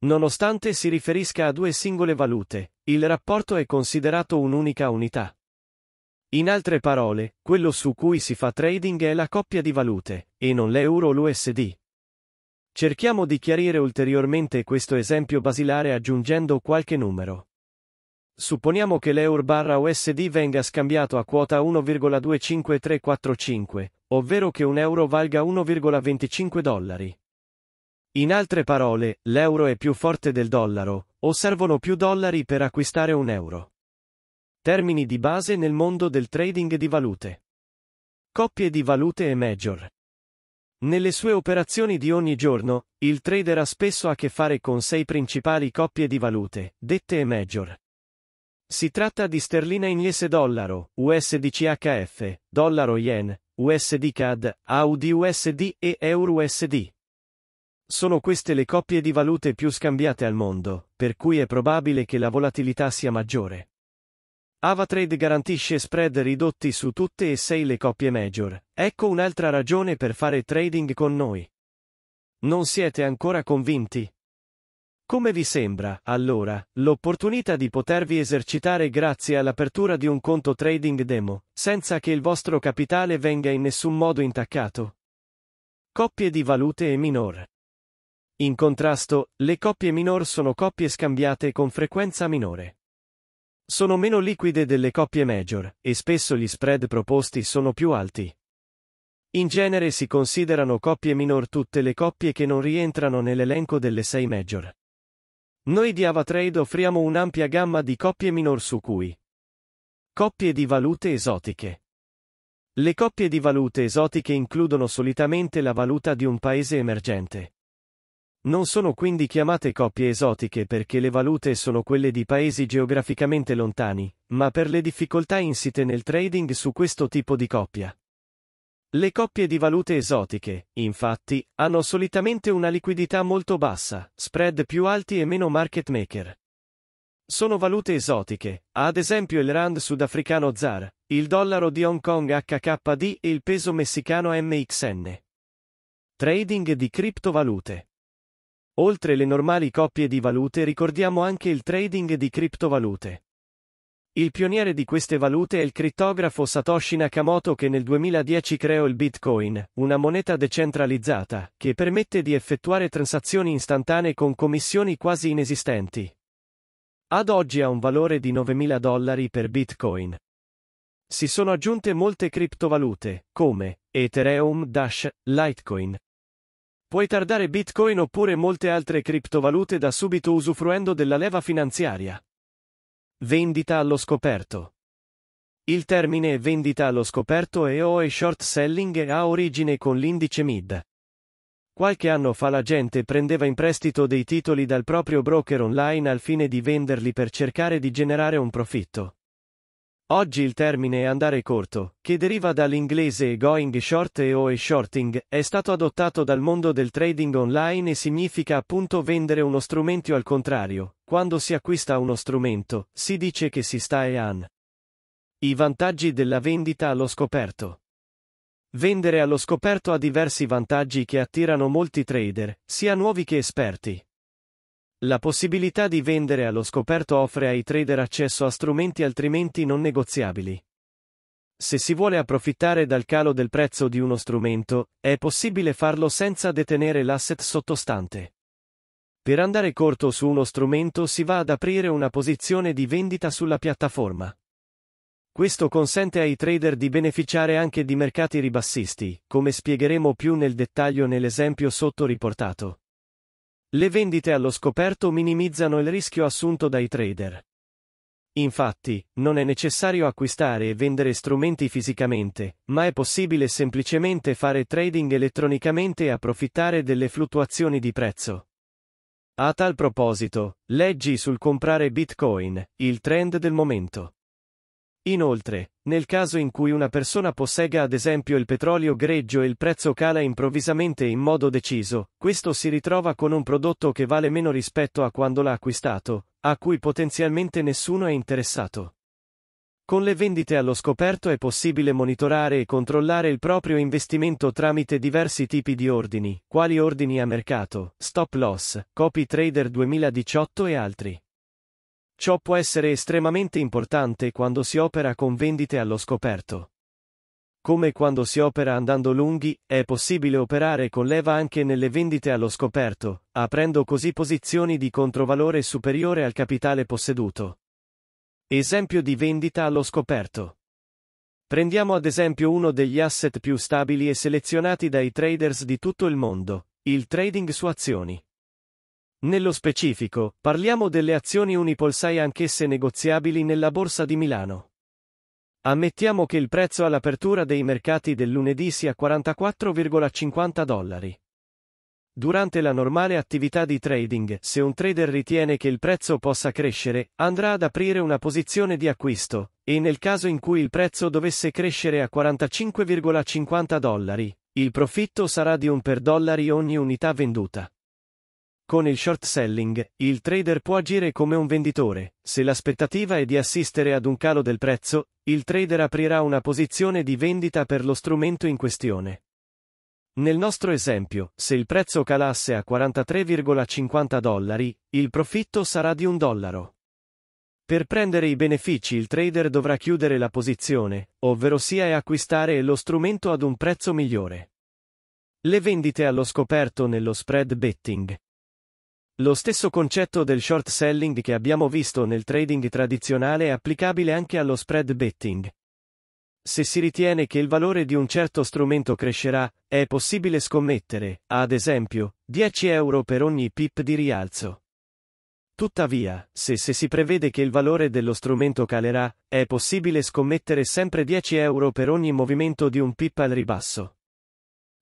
Nonostante si riferisca a due singole valute, il rapporto è considerato un'unica unità. In altre parole, quello su cui si fa trading è la coppia di valute, e non l'euro o l'USD. Cerchiamo di chiarire ulteriormente questo esempio basilare aggiungendo qualche numero. Supponiamo che l'euro barra USD venga scambiato a quota 1,25345, ovvero che un euro valga 1,25 dollari. In altre parole, l'euro è più forte del dollaro, o servono più dollari per acquistare un euro. Termini di base nel mondo del trading di valute. Coppie di valute e major. Nelle sue operazioni di ogni giorno, il trader ha spesso a che fare con sei principali coppie di valute, dette e major. Si tratta di sterlina inglese dollaro, USDCHF, dollaro yen, USD CAD, AUD USD e EUR USD. Sono queste le coppie di valute più scambiate al mondo, per cui è probabile che la volatilità sia maggiore. AvaTrade garantisce spread ridotti su tutte e sei le coppie major. Ecco un'altra ragione per fare trading con noi. Non siete ancora convinti? Come vi sembra, allora, l'opportunità di potervi esercitare grazie all'apertura di un conto trading demo, senza che il vostro capitale venga in nessun modo intaccato? Coppie di valute e minor. In contrasto, le coppie minor sono coppie scambiate con frequenza minore. Sono meno liquide delle coppie major, e spesso gli spread proposti sono più alti. In genere si considerano coppie minor tutte le coppie che non rientrano nell'elenco delle 6 major. Noi di Avatrade offriamo un'ampia gamma di coppie minor su cui coppie di valute esotiche. Le coppie di valute esotiche includono solitamente la valuta di un paese emergente. Non sono quindi chiamate coppie esotiche perché le valute sono quelle di paesi geograficamente lontani, ma per le difficoltà insite nel trading su questo tipo di coppia. Le coppie di valute esotiche, infatti, hanno solitamente una liquidità molto bassa, spread più alti e meno market maker. Sono valute esotiche, ad esempio il rand sudafricano ZAR, il dollaro di Hong Kong HKD e il peso messicano MXN. Trading di criptovalute. Oltre le normali coppie di valute ricordiamo anche il trading di criptovalute. Il pioniere di queste valute è il crittografo Satoshi Nakamoto che nel 2010 creò il Bitcoin, una moneta decentralizzata, che permette di effettuare transazioni istantanee con commissioni quasi inesistenti. Ad oggi ha un valore di 9.000 dollari per Bitcoin. Si sono aggiunte molte criptovalute, come Ethereum Dash, Litecoin, Puoi tardare Bitcoin oppure molte altre criptovalute da subito usufruendo della leva finanziaria. Vendita allo scoperto. Il termine vendita allo scoperto e o e short selling ha origine con l'indice MID. Qualche anno fa la gente prendeva in prestito dei titoli dal proprio broker online al fine di venderli per cercare di generare un profitto. Oggi il termine andare corto, che deriva dall'inglese going short e o e shorting, è stato adottato dal mondo del trading online e significa appunto vendere uno strumento al contrario. Quando si acquista uno strumento, si dice che si sta e an. I vantaggi della vendita allo scoperto. Vendere allo scoperto ha diversi vantaggi che attirano molti trader, sia nuovi che esperti, la possibilità di vendere allo scoperto offre ai trader accesso a strumenti altrimenti non negoziabili. Se si vuole approfittare dal calo del prezzo di uno strumento, è possibile farlo senza detenere l'asset sottostante. Per andare corto su uno strumento si va ad aprire una posizione di vendita sulla piattaforma. Questo consente ai trader di beneficiare anche di mercati ribassisti, come spiegheremo più nel dettaglio nell'esempio sotto riportato. Le vendite allo scoperto minimizzano il rischio assunto dai trader. Infatti, non è necessario acquistare e vendere strumenti fisicamente, ma è possibile semplicemente fare trading elettronicamente e approfittare delle fluttuazioni di prezzo. A tal proposito, leggi sul comprare Bitcoin, il trend del momento. Inoltre, nel caso in cui una persona possegga ad esempio il petrolio greggio e il prezzo cala improvvisamente in modo deciso, questo si ritrova con un prodotto che vale meno rispetto a quando l'ha acquistato, a cui potenzialmente nessuno è interessato. Con le vendite allo scoperto è possibile monitorare e controllare il proprio investimento tramite diversi tipi di ordini, quali ordini a mercato, stop loss, copy trader 2018 e altri. Ciò può essere estremamente importante quando si opera con vendite allo scoperto. Come quando si opera andando lunghi, è possibile operare con leva anche nelle vendite allo scoperto, aprendo così posizioni di controvalore superiore al capitale posseduto. Esempio di vendita allo scoperto. Prendiamo ad esempio uno degli asset più stabili e selezionati dai traders di tutto il mondo, il trading su azioni. Nello specifico, parliamo delle azioni Unipolsai anch'esse negoziabili nella Borsa di Milano. Ammettiamo che il prezzo all'apertura dei mercati del lunedì sia 44,50 dollari. Durante la normale attività di trading, se un trader ritiene che il prezzo possa crescere, andrà ad aprire una posizione di acquisto, e nel caso in cui il prezzo dovesse crescere a 45,50 dollari, il profitto sarà di 1 per dollari ogni unità venduta. Con il short selling, il trader può agire come un venditore. Se l'aspettativa è di assistere ad un calo del prezzo, il trader aprirà una posizione di vendita per lo strumento in questione. Nel nostro esempio, se il prezzo calasse a 43,50 dollari, il profitto sarà di un dollaro. Per prendere i benefici il trader dovrà chiudere la posizione, ovvero sia e acquistare lo strumento ad un prezzo migliore. Le vendite allo scoperto nello spread betting lo stesso concetto del short selling che abbiamo visto nel trading tradizionale è applicabile anche allo spread betting. Se si ritiene che il valore di un certo strumento crescerà, è possibile scommettere, ad esempio, 10 euro per ogni pip di rialzo. Tuttavia, se, se si prevede che il valore dello strumento calerà, è possibile scommettere sempre 10 euro per ogni movimento di un pip al ribasso.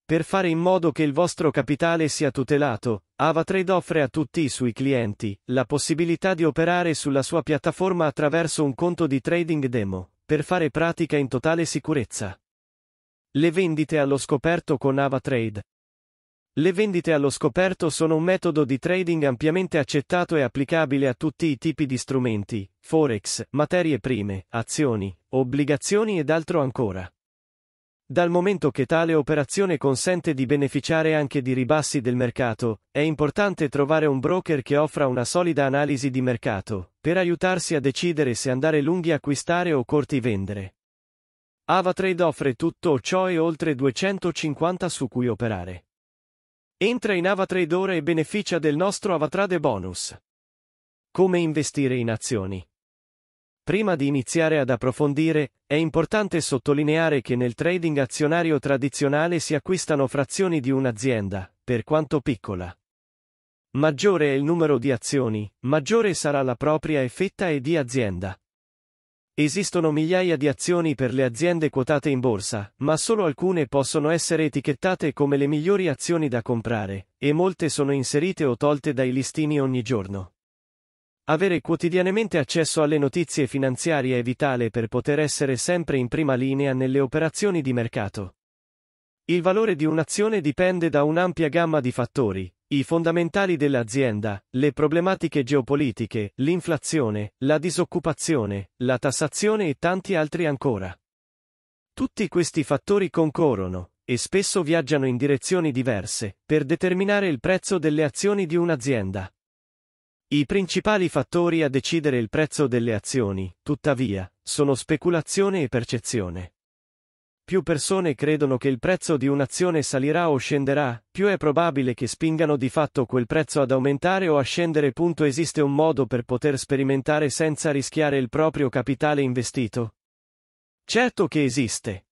Per fare in modo che il vostro capitale sia tutelato, AvaTrade offre a tutti i suoi clienti la possibilità di operare sulla sua piattaforma attraverso un conto di trading demo, per fare pratica in totale sicurezza. Le vendite allo scoperto con AvaTrade. Le vendite allo scoperto sono un metodo di trading ampiamente accettato e applicabile a tutti i tipi di strumenti, forex, materie prime, azioni, obbligazioni ed altro ancora. Dal momento che tale operazione consente di beneficiare anche di ribassi del mercato, è importante trovare un broker che offra una solida analisi di mercato, per aiutarsi a decidere se andare lunghi acquistare o corti vendere. AvaTrade offre tutto ciò e oltre 250 su cui operare. Entra in AvaTrade ora e beneficia del nostro AvaTrade bonus. Come investire in azioni? Prima di iniziare ad approfondire, è importante sottolineare che nel trading azionario tradizionale si acquistano frazioni di un'azienda, per quanto piccola. Maggiore è il numero di azioni, maggiore sarà la propria effetta e di azienda. Esistono migliaia di azioni per le aziende quotate in borsa, ma solo alcune possono essere etichettate come le migliori azioni da comprare, e molte sono inserite o tolte dai listini ogni giorno. Avere quotidianamente accesso alle notizie finanziarie è vitale per poter essere sempre in prima linea nelle operazioni di mercato. Il valore di un'azione dipende da un'ampia gamma di fattori, i fondamentali dell'azienda, le problematiche geopolitiche, l'inflazione, la disoccupazione, la tassazione e tanti altri ancora. Tutti questi fattori concorrono, e spesso viaggiano in direzioni diverse, per determinare il prezzo delle azioni di un'azienda. I principali fattori a decidere il prezzo delle azioni, tuttavia, sono speculazione e percezione. Più persone credono che il prezzo di un'azione salirà o scenderà, più è probabile che spingano di fatto quel prezzo ad aumentare o a scendere. Esiste un modo per poter sperimentare senza rischiare il proprio capitale investito? Certo che esiste.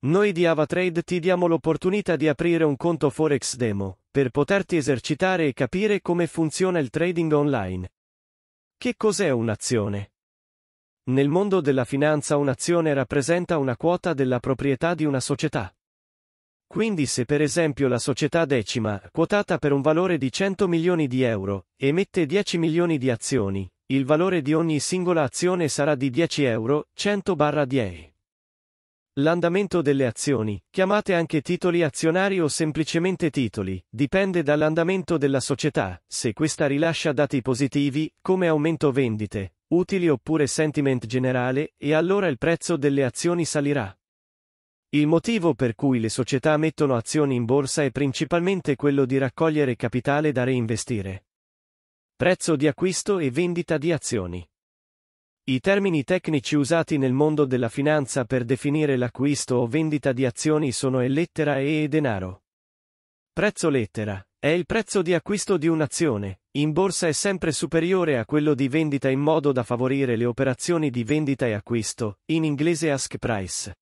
Noi di Avatrade ti diamo l'opportunità di aprire un conto Forex Demo, per poterti esercitare e capire come funziona il trading online. Che cos'è un'azione? Nel mondo della finanza un'azione rappresenta una quota della proprietà di una società. Quindi se per esempio la società decima, quotata per un valore di 100 milioni di euro, emette 10 milioni di azioni, il valore di ogni singola azione sarà di 10 euro, 100 barra 10. L'andamento delle azioni, chiamate anche titoli azionari o semplicemente titoli, dipende dall'andamento della società, se questa rilascia dati positivi, come aumento vendite, utili oppure sentiment generale, e allora il prezzo delle azioni salirà. Il motivo per cui le società mettono azioni in borsa è principalmente quello di raccogliere capitale da reinvestire. Prezzo di acquisto e vendita di azioni. I termini tecnici usati nel mondo della finanza per definire l'acquisto o vendita di azioni sono e lettera e e denaro. Prezzo lettera. È il prezzo di acquisto di un'azione, in borsa è sempre superiore a quello di vendita in modo da favorire le operazioni di vendita e acquisto, in inglese ask price.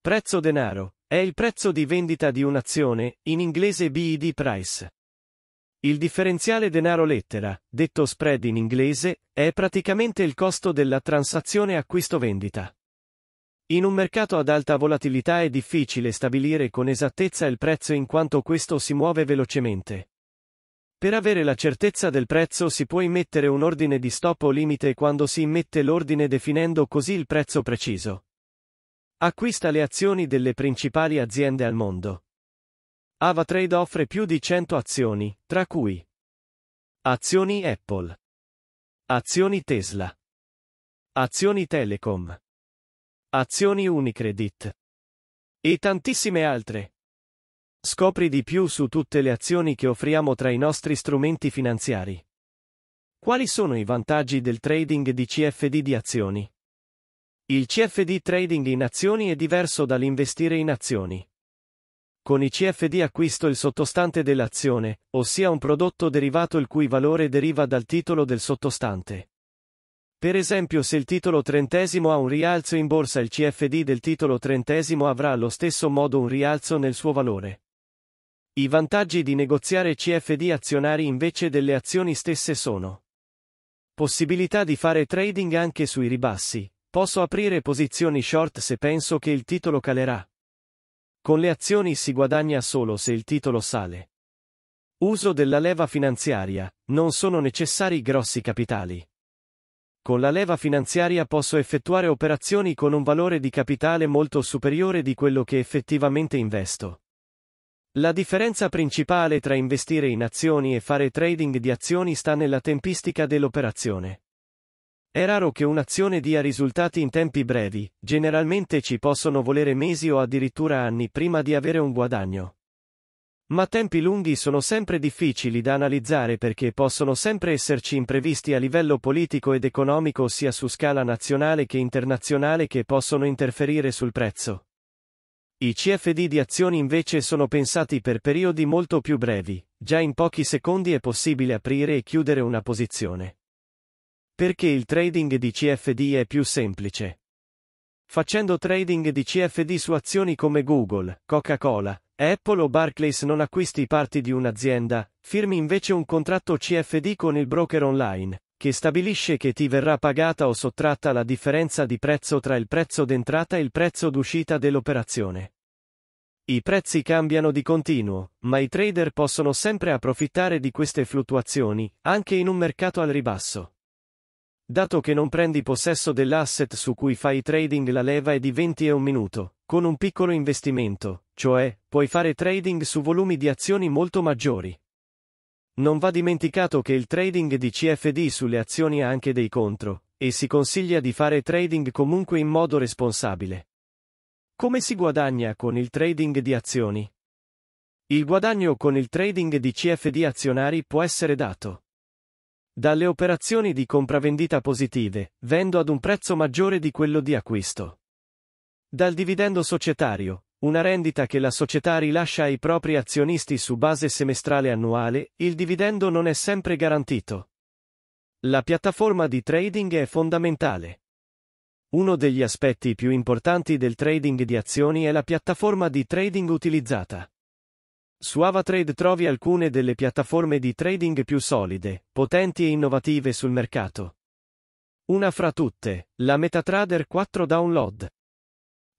Prezzo denaro. È il prezzo di vendita di un'azione, in inglese bid price. Il differenziale denaro-lettera, detto spread in inglese, è praticamente il costo della transazione acquisto-vendita. In un mercato ad alta volatilità è difficile stabilire con esattezza il prezzo in quanto questo si muove velocemente. Per avere la certezza del prezzo si può immettere un ordine di stop o limite quando si immette l'ordine definendo così il prezzo preciso. Acquista le azioni delle principali aziende al mondo. AvaTrade offre più di 100 azioni, tra cui azioni Apple, azioni Tesla, azioni Telecom, azioni Unicredit e tantissime altre. Scopri di più su tutte le azioni che offriamo tra i nostri strumenti finanziari. Quali sono i vantaggi del trading di CFD di azioni? Il CFD trading in azioni è diverso dall'investire in azioni. Con i CFD acquisto il sottostante dell'azione, ossia un prodotto derivato il cui valore deriva dal titolo del sottostante. Per esempio se il titolo trentesimo ha un rialzo in borsa il CFD del titolo trentesimo avrà allo stesso modo un rialzo nel suo valore. I vantaggi di negoziare CFD azionari invece delle azioni stesse sono possibilità di fare trading anche sui ribassi, posso aprire posizioni short se penso che il titolo calerà, con le azioni si guadagna solo se il titolo sale. Uso della leva finanziaria, non sono necessari grossi capitali. Con la leva finanziaria posso effettuare operazioni con un valore di capitale molto superiore di quello che effettivamente investo. La differenza principale tra investire in azioni e fare trading di azioni sta nella tempistica dell'operazione. È raro che un'azione dia risultati in tempi brevi, generalmente ci possono volere mesi o addirittura anni prima di avere un guadagno. Ma tempi lunghi sono sempre difficili da analizzare perché possono sempre esserci imprevisti a livello politico ed economico sia su scala nazionale che internazionale che possono interferire sul prezzo. I CFD di azioni invece sono pensati per periodi molto più brevi, già in pochi secondi è possibile aprire e chiudere una posizione. Perché il trading di CFD è più semplice. Facendo trading di CFD su azioni come Google, Coca-Cola, Apple o Barclays non acquisti parti di un'azienda, firmi invece un contratto CFD con il broker online, che stabilisce che ti verrà pagata o sottratta la differenza di prezzo tra il prezzo d'entrata e il prezzo d'uscita dell'operazione. I prezzi cambiano di continuo, ma i trader possono sempre approfittare di queste fluttuazioni, anche in un mercato al ribasso. Dato che non prendi possesso dell'asset su cui fai trading la leva è di 20 e un minuto, con un piccolo investimento, cioè, puoi fare trading su volumi di azioni molto maggiori. Non va dimenticato che il trading di CFD sulle azioni ha anche dei contro, e si consiglia di fare trading comunque in modo responsabile. Come si guadagna con il trading di azioni? Il guadagno con il trading di CFD azionari può essere dato. Dalle operazioni di compravendita positive, vendo ad un prezzo maggiore di quello di acquisto. Dal dividendo societario, una rendita che la società rilascia ai propri azionisti su base semestrale annuale, il dividendo non è sempre garantito. La piattaforma di trading è fondamentale. Uno degli aspetti più importanti del trading di azioni è la piattaforma di trading utilizzata. Su AvaTrade trovi alcune delle piattaforme di trading più solide, potenti e innovative sul mercato. Una fra tutte, la MetaTrader 4 Download.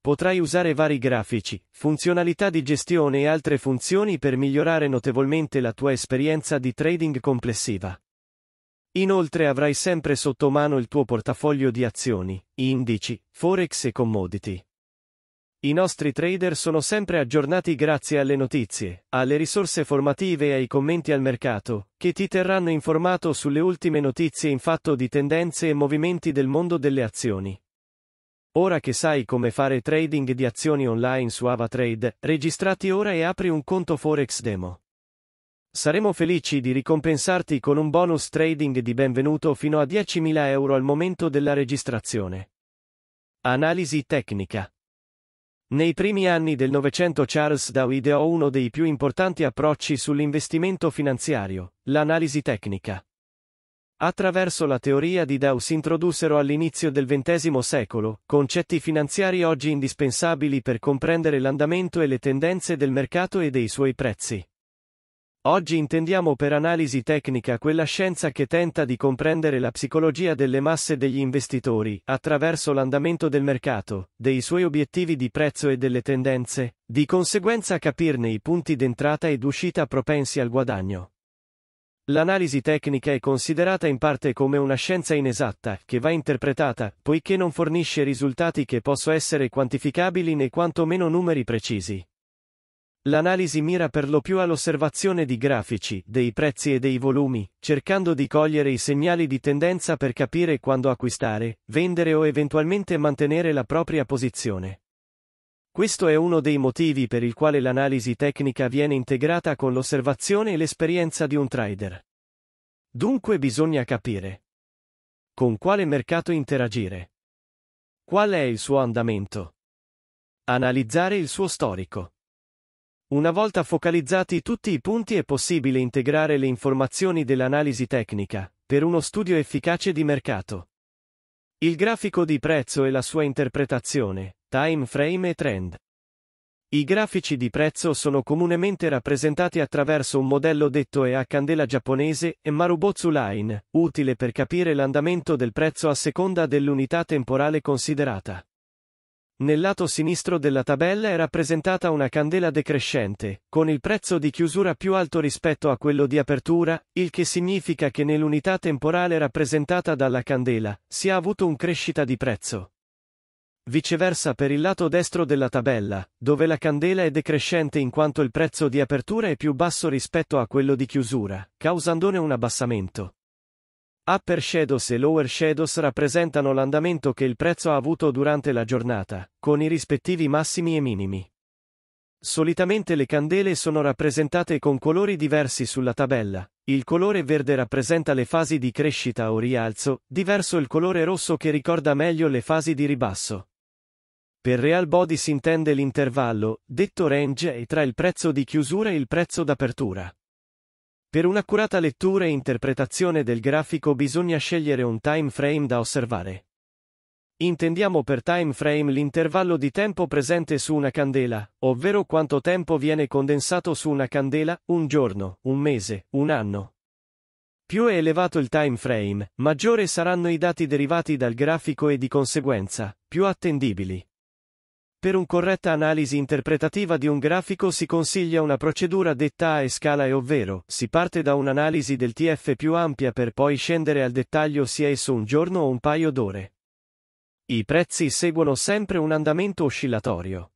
Potrai usare vari grafici, funzionalità di gestione e altre funzioni per migliorare notevolmente la tua esperienza di trading complessiva. Inoltre avrai sempre sotto mano il tuo portafoglio di azioni, indici, forex e commodity. I nostri trader sono sempre aggiornati grazie alle notizie, alle risorse formative e ai commenti al mercato, che ti terranno informato sulle ultime notizie in fatto di tendenze e movimenti del mondo delle azioni. Ora che sai come fare trading di azioni online su AvaTrade, registrati ora e apri un conto Forex Demo. Saremo felici di ricompensarti con un bonus trading di benvenuto fino a 10.000 euro al momento della registrazione. Analisi tecnica. Nei primi anni del Novecento Charles Dow ideò uno dei più importanti approcci sull'investimento finanziario, l'analisi tecnica. Attraverso la teoria di Dow si introdussero all'inizio del XX secolo concetti finanziari oggi indispensabili per comprendere l'andamento e le tendenze del mercato e dei suoi prezzi. Oggi intendiamo per analisi tecnica quella scienza che tenta di comprendere la psicologia delle masse degli investitori, attraverso l'andamento del mercato, dei suoi obiettivi di prezzo e delle tendenze, di conseguenza capirne i punti d'entrata ed uscita propensi al guadagno. L'analisi tecnica è considerata in parte come una scienza inesatta, che va interpretata, poiché non fornisce risultati che possono essere quantificabili né quantomeno numeri precisi. L'analisi mira per lo più all'osservazione di grafici, dei prezzi e dei volumi, cercando di cogliere i segnali di tendenza per capire quando acquistare, vendere o eventualmente mantenere la propria posizione. Questo è uno dei motivi per il quale l'analisi tecnica viene integrata con l'osservazione e l'esperienza di un trader. Dunque bisogna capire con quale mercato interagire, qual è il suo andamento, analizzare il suo storico una volta focalizzati tutti i punti è possibile integrare le informazioni dell'analisi tecnica, per uno studio efficace di mercato. Il grafico di prezzo e la sua interpretazione, time frame e trend. I grafici di prezzo sono comunemente rappresentati attraverso un modello detto E a candela giapponese e Marubotsu Line, utile per capire l'andamento del prezzo a seconda dell'unità temporale considerata. Nel lato sinistro della tabella è rappresentata una candela decrescente, con il prezzo di chiusura più alto rispetto a quello di apertura, il che significa che nell'unità temporale rappresentata dalla candela si ha avuto un crescita di prezzo. Viceversa per il lato destro della tabella, dove la candela è decrescente in quanto il prezzo di apertura è più basso rispetto a quello di chiusura, causandone un abbassamento. Upper Shadows e Lower Shadows rappresentano l'andamento che il prezzo ha avuto durante la giornata, con i rispettivi massimi e minimi. Solitamente le candele sono rappresentate con colori diversi sulla tabella. Il colore verde rappresenta le fasi di crescita o rialzo, diverso il colore rosso che ricorda meglio le fasi di ribasso. Per real body si intende l'intervallo, detto range, tra il prezzo di chiusura e il prezzo d'apertura. Per un'accurata lettura e interpretazione del grafico bisogna scegliere un time frame da osservare. Intendiamo per time frame l'intervallo di tempo presente su una candela, ovvero quanto tempo viene condensato su una candela, un giorno, un mese, un anno. Più è elevato il time frame, maggiore saranno i dati derivati dal grafico e di conseguenza, più attendibili. Per un corretta analisi interpretativa di un grafico si consiglia una procedura detta a e scala e ovvero, si parte da un'analisi del TF più ampia per poi scendere al dettaglio sia esso un giorno o un paio d'ore. I prezzi seguono sempre un andamento oscillatorio.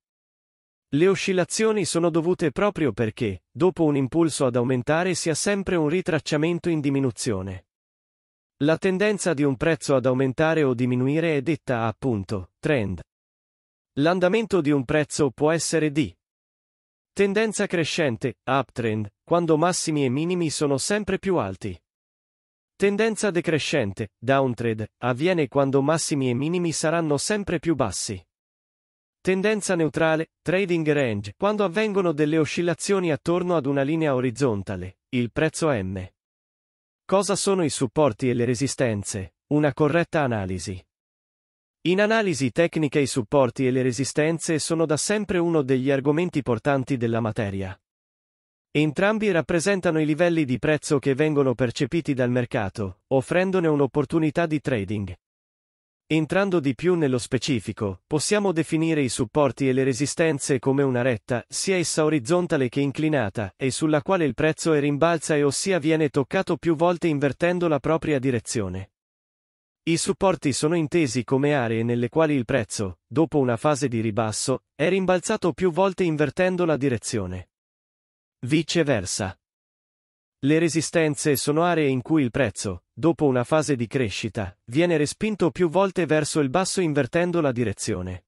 Le oscillazioni sono dovute proprio perché, dopo un impulso ad aumentare si ha sempre un ritracciamento in diminuzione. La tendenza di un prezzo ad aumentare o diminuire è detta, appunto, trend, L'andamento di un prezzo può essere di tendenza crescente, uptrend, quando massimi e minimi sono sempre più alti. Tendenza decrescente, downtrend, avviene quando massimi e minimi saranno sempre più bassi. Tendenza neutrale, trading range, quando avvengono delle oscillazioni attorno ad una linea orizzontale, il prezzo M. Cosa sono i supporti e le resistenze? Una corretta analisi. In analisi tecniche i supporti e le resistenze sono da sempre uno degli argomenti portanti della materia. Entrambi rappresentano i livelli di prezzo che vengono percepiti dal mercato, offrendone un'opportunità di trading. Entrando di più nello specifico, possiamo definire i supporti e le resistenze come una retta, sia essa orizzontale che inclinata, e sulla quale il prezzo è rimbalza e ossia viene toccato più volte invertendo la propria direzione. I supporti sono intesi come aree nelle quali il prezzo, dopo una fase di ribasso, è rimbalzato più volte invertendo la direzione. Viceversa. Le resistenze sono aree in cui il prezzo, dopo una fase di crescita, viene respinto più volte verso il basso invertendo la direzione.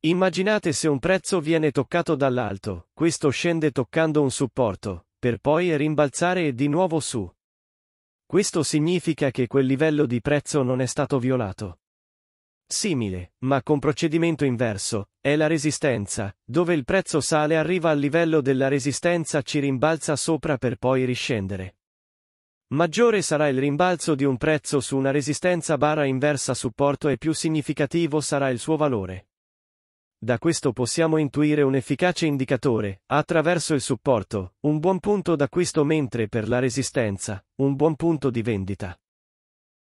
Immaginate se un prezzo viene toccato dall'alto, questo scende toccando un supporto, per poi rimbalzare e di nuovo su. Questo significa che quel livello di prezzo non è stato violato. Simile, ma con procedimento inverso, è la resistenza, dove il prezzo sale arriva al livello della resistenza ci rimbalza sopra per poi riscendere. Maggiore sarà il rimbalzo di un prezzo su una resistenza barra inversa supporto e più significativo sarà il suo valore. Da questo possiamo intuire un efficace indicatore, attraverso il supporto, un buon punto d'acquisto mentre per la resistenza, un buon punto di vendita.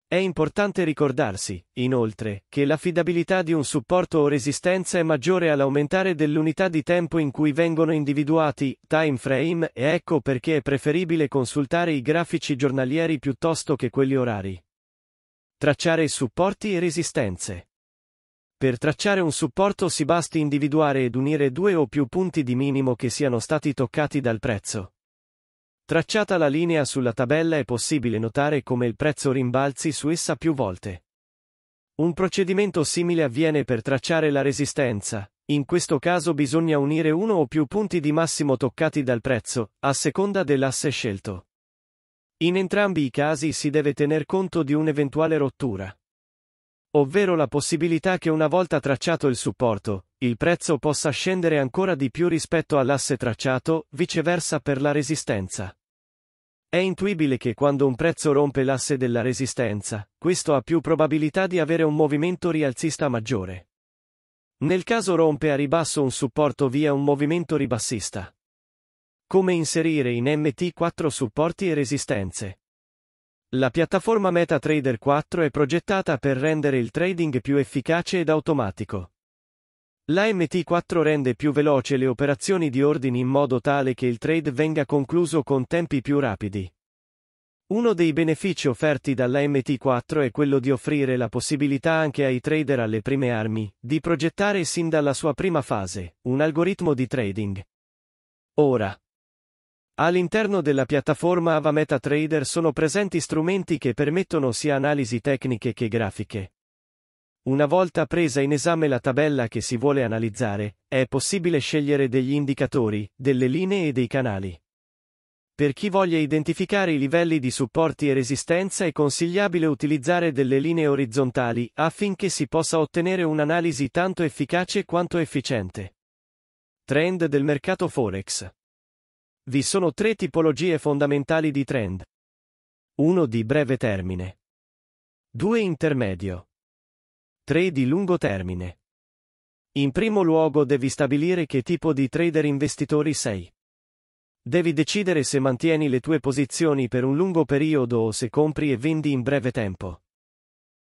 È importante ricordarsi, inoltre, che l'affidabilità di un supporto o resistenza è maggiore all'aumentare dell'unità di tempo in cui vengono individuati, time frame, e ecco perché è preferibile consultare i grafici giornalieri piuttosto che quelli orari. Tracciare supporti e resistenze. Per tracciare un supporto si basti individuare ed unire due o più punti di minimo che siano stati toccati dal prezzo. Tracciata la linea sulla tabella è possibile notare come il prezzo rimbalzi su essa più volte. Un procedimento simile avviene per tracciare la resistenza. In questo caso bisogna unire uno o più punti di massimo toccati dal prezzo, a seconda dell'asse scelto. In entrambi i casi si deve tener conto di un'eventuale rottura ovvero la possibilità che una volta tracciato il supporto, il prezzo possa scendere ancora di più rispetto all'asse tracciato, viceversa per la resistenza. È intuibile che quando un prezzo rompe l'asse della resistenza, questo ha più probabilità di avere un movimento rialzista maggiore. Nel caso rompe a ribasso un supporto via un movimento ribassista. Come inserire in MT4 supporti e resistenze? La piattaforma MetaTrader 4 è progettata per rendere il trading più efficace ed automatico. lamt 4 rende più veloce le operazioni di ordini in modo tale che il trade venga concluso con tempi più rapidi. Uno dei benefici offerti dallamt 4 è quello di offrire la possibilità anche ai trader alle prime armi di progettare sin dalla sua prima fase un algoritmo di trading. Ora, All'interno della piattaforma Ava MetaTrader sono presenti strumenti che permettono sia analisi tecniche che grafiche. Una volta presa in esame la tabella che si vuole analizzare, è possibile scegliere degli indicatori, delle linee e dei canali. Per chi voglia identificare i livelli di supporti e resistenza è consigliabile utilizzare delle linee orizzontali affinché si possa ottenere un'analisi tanto efficace quanto efficiente. Trend del mercato Forex vi sono tre tipologie fondamentali di trend. Uno di breve termine. Due intermedio. Tre di lungo termine. In primo luogo devi stabilire che tipo di trader investitori sei. Devi decidere se mantieni le tue posizioni per un lungo periodo o se compri e vendi in breve tempo.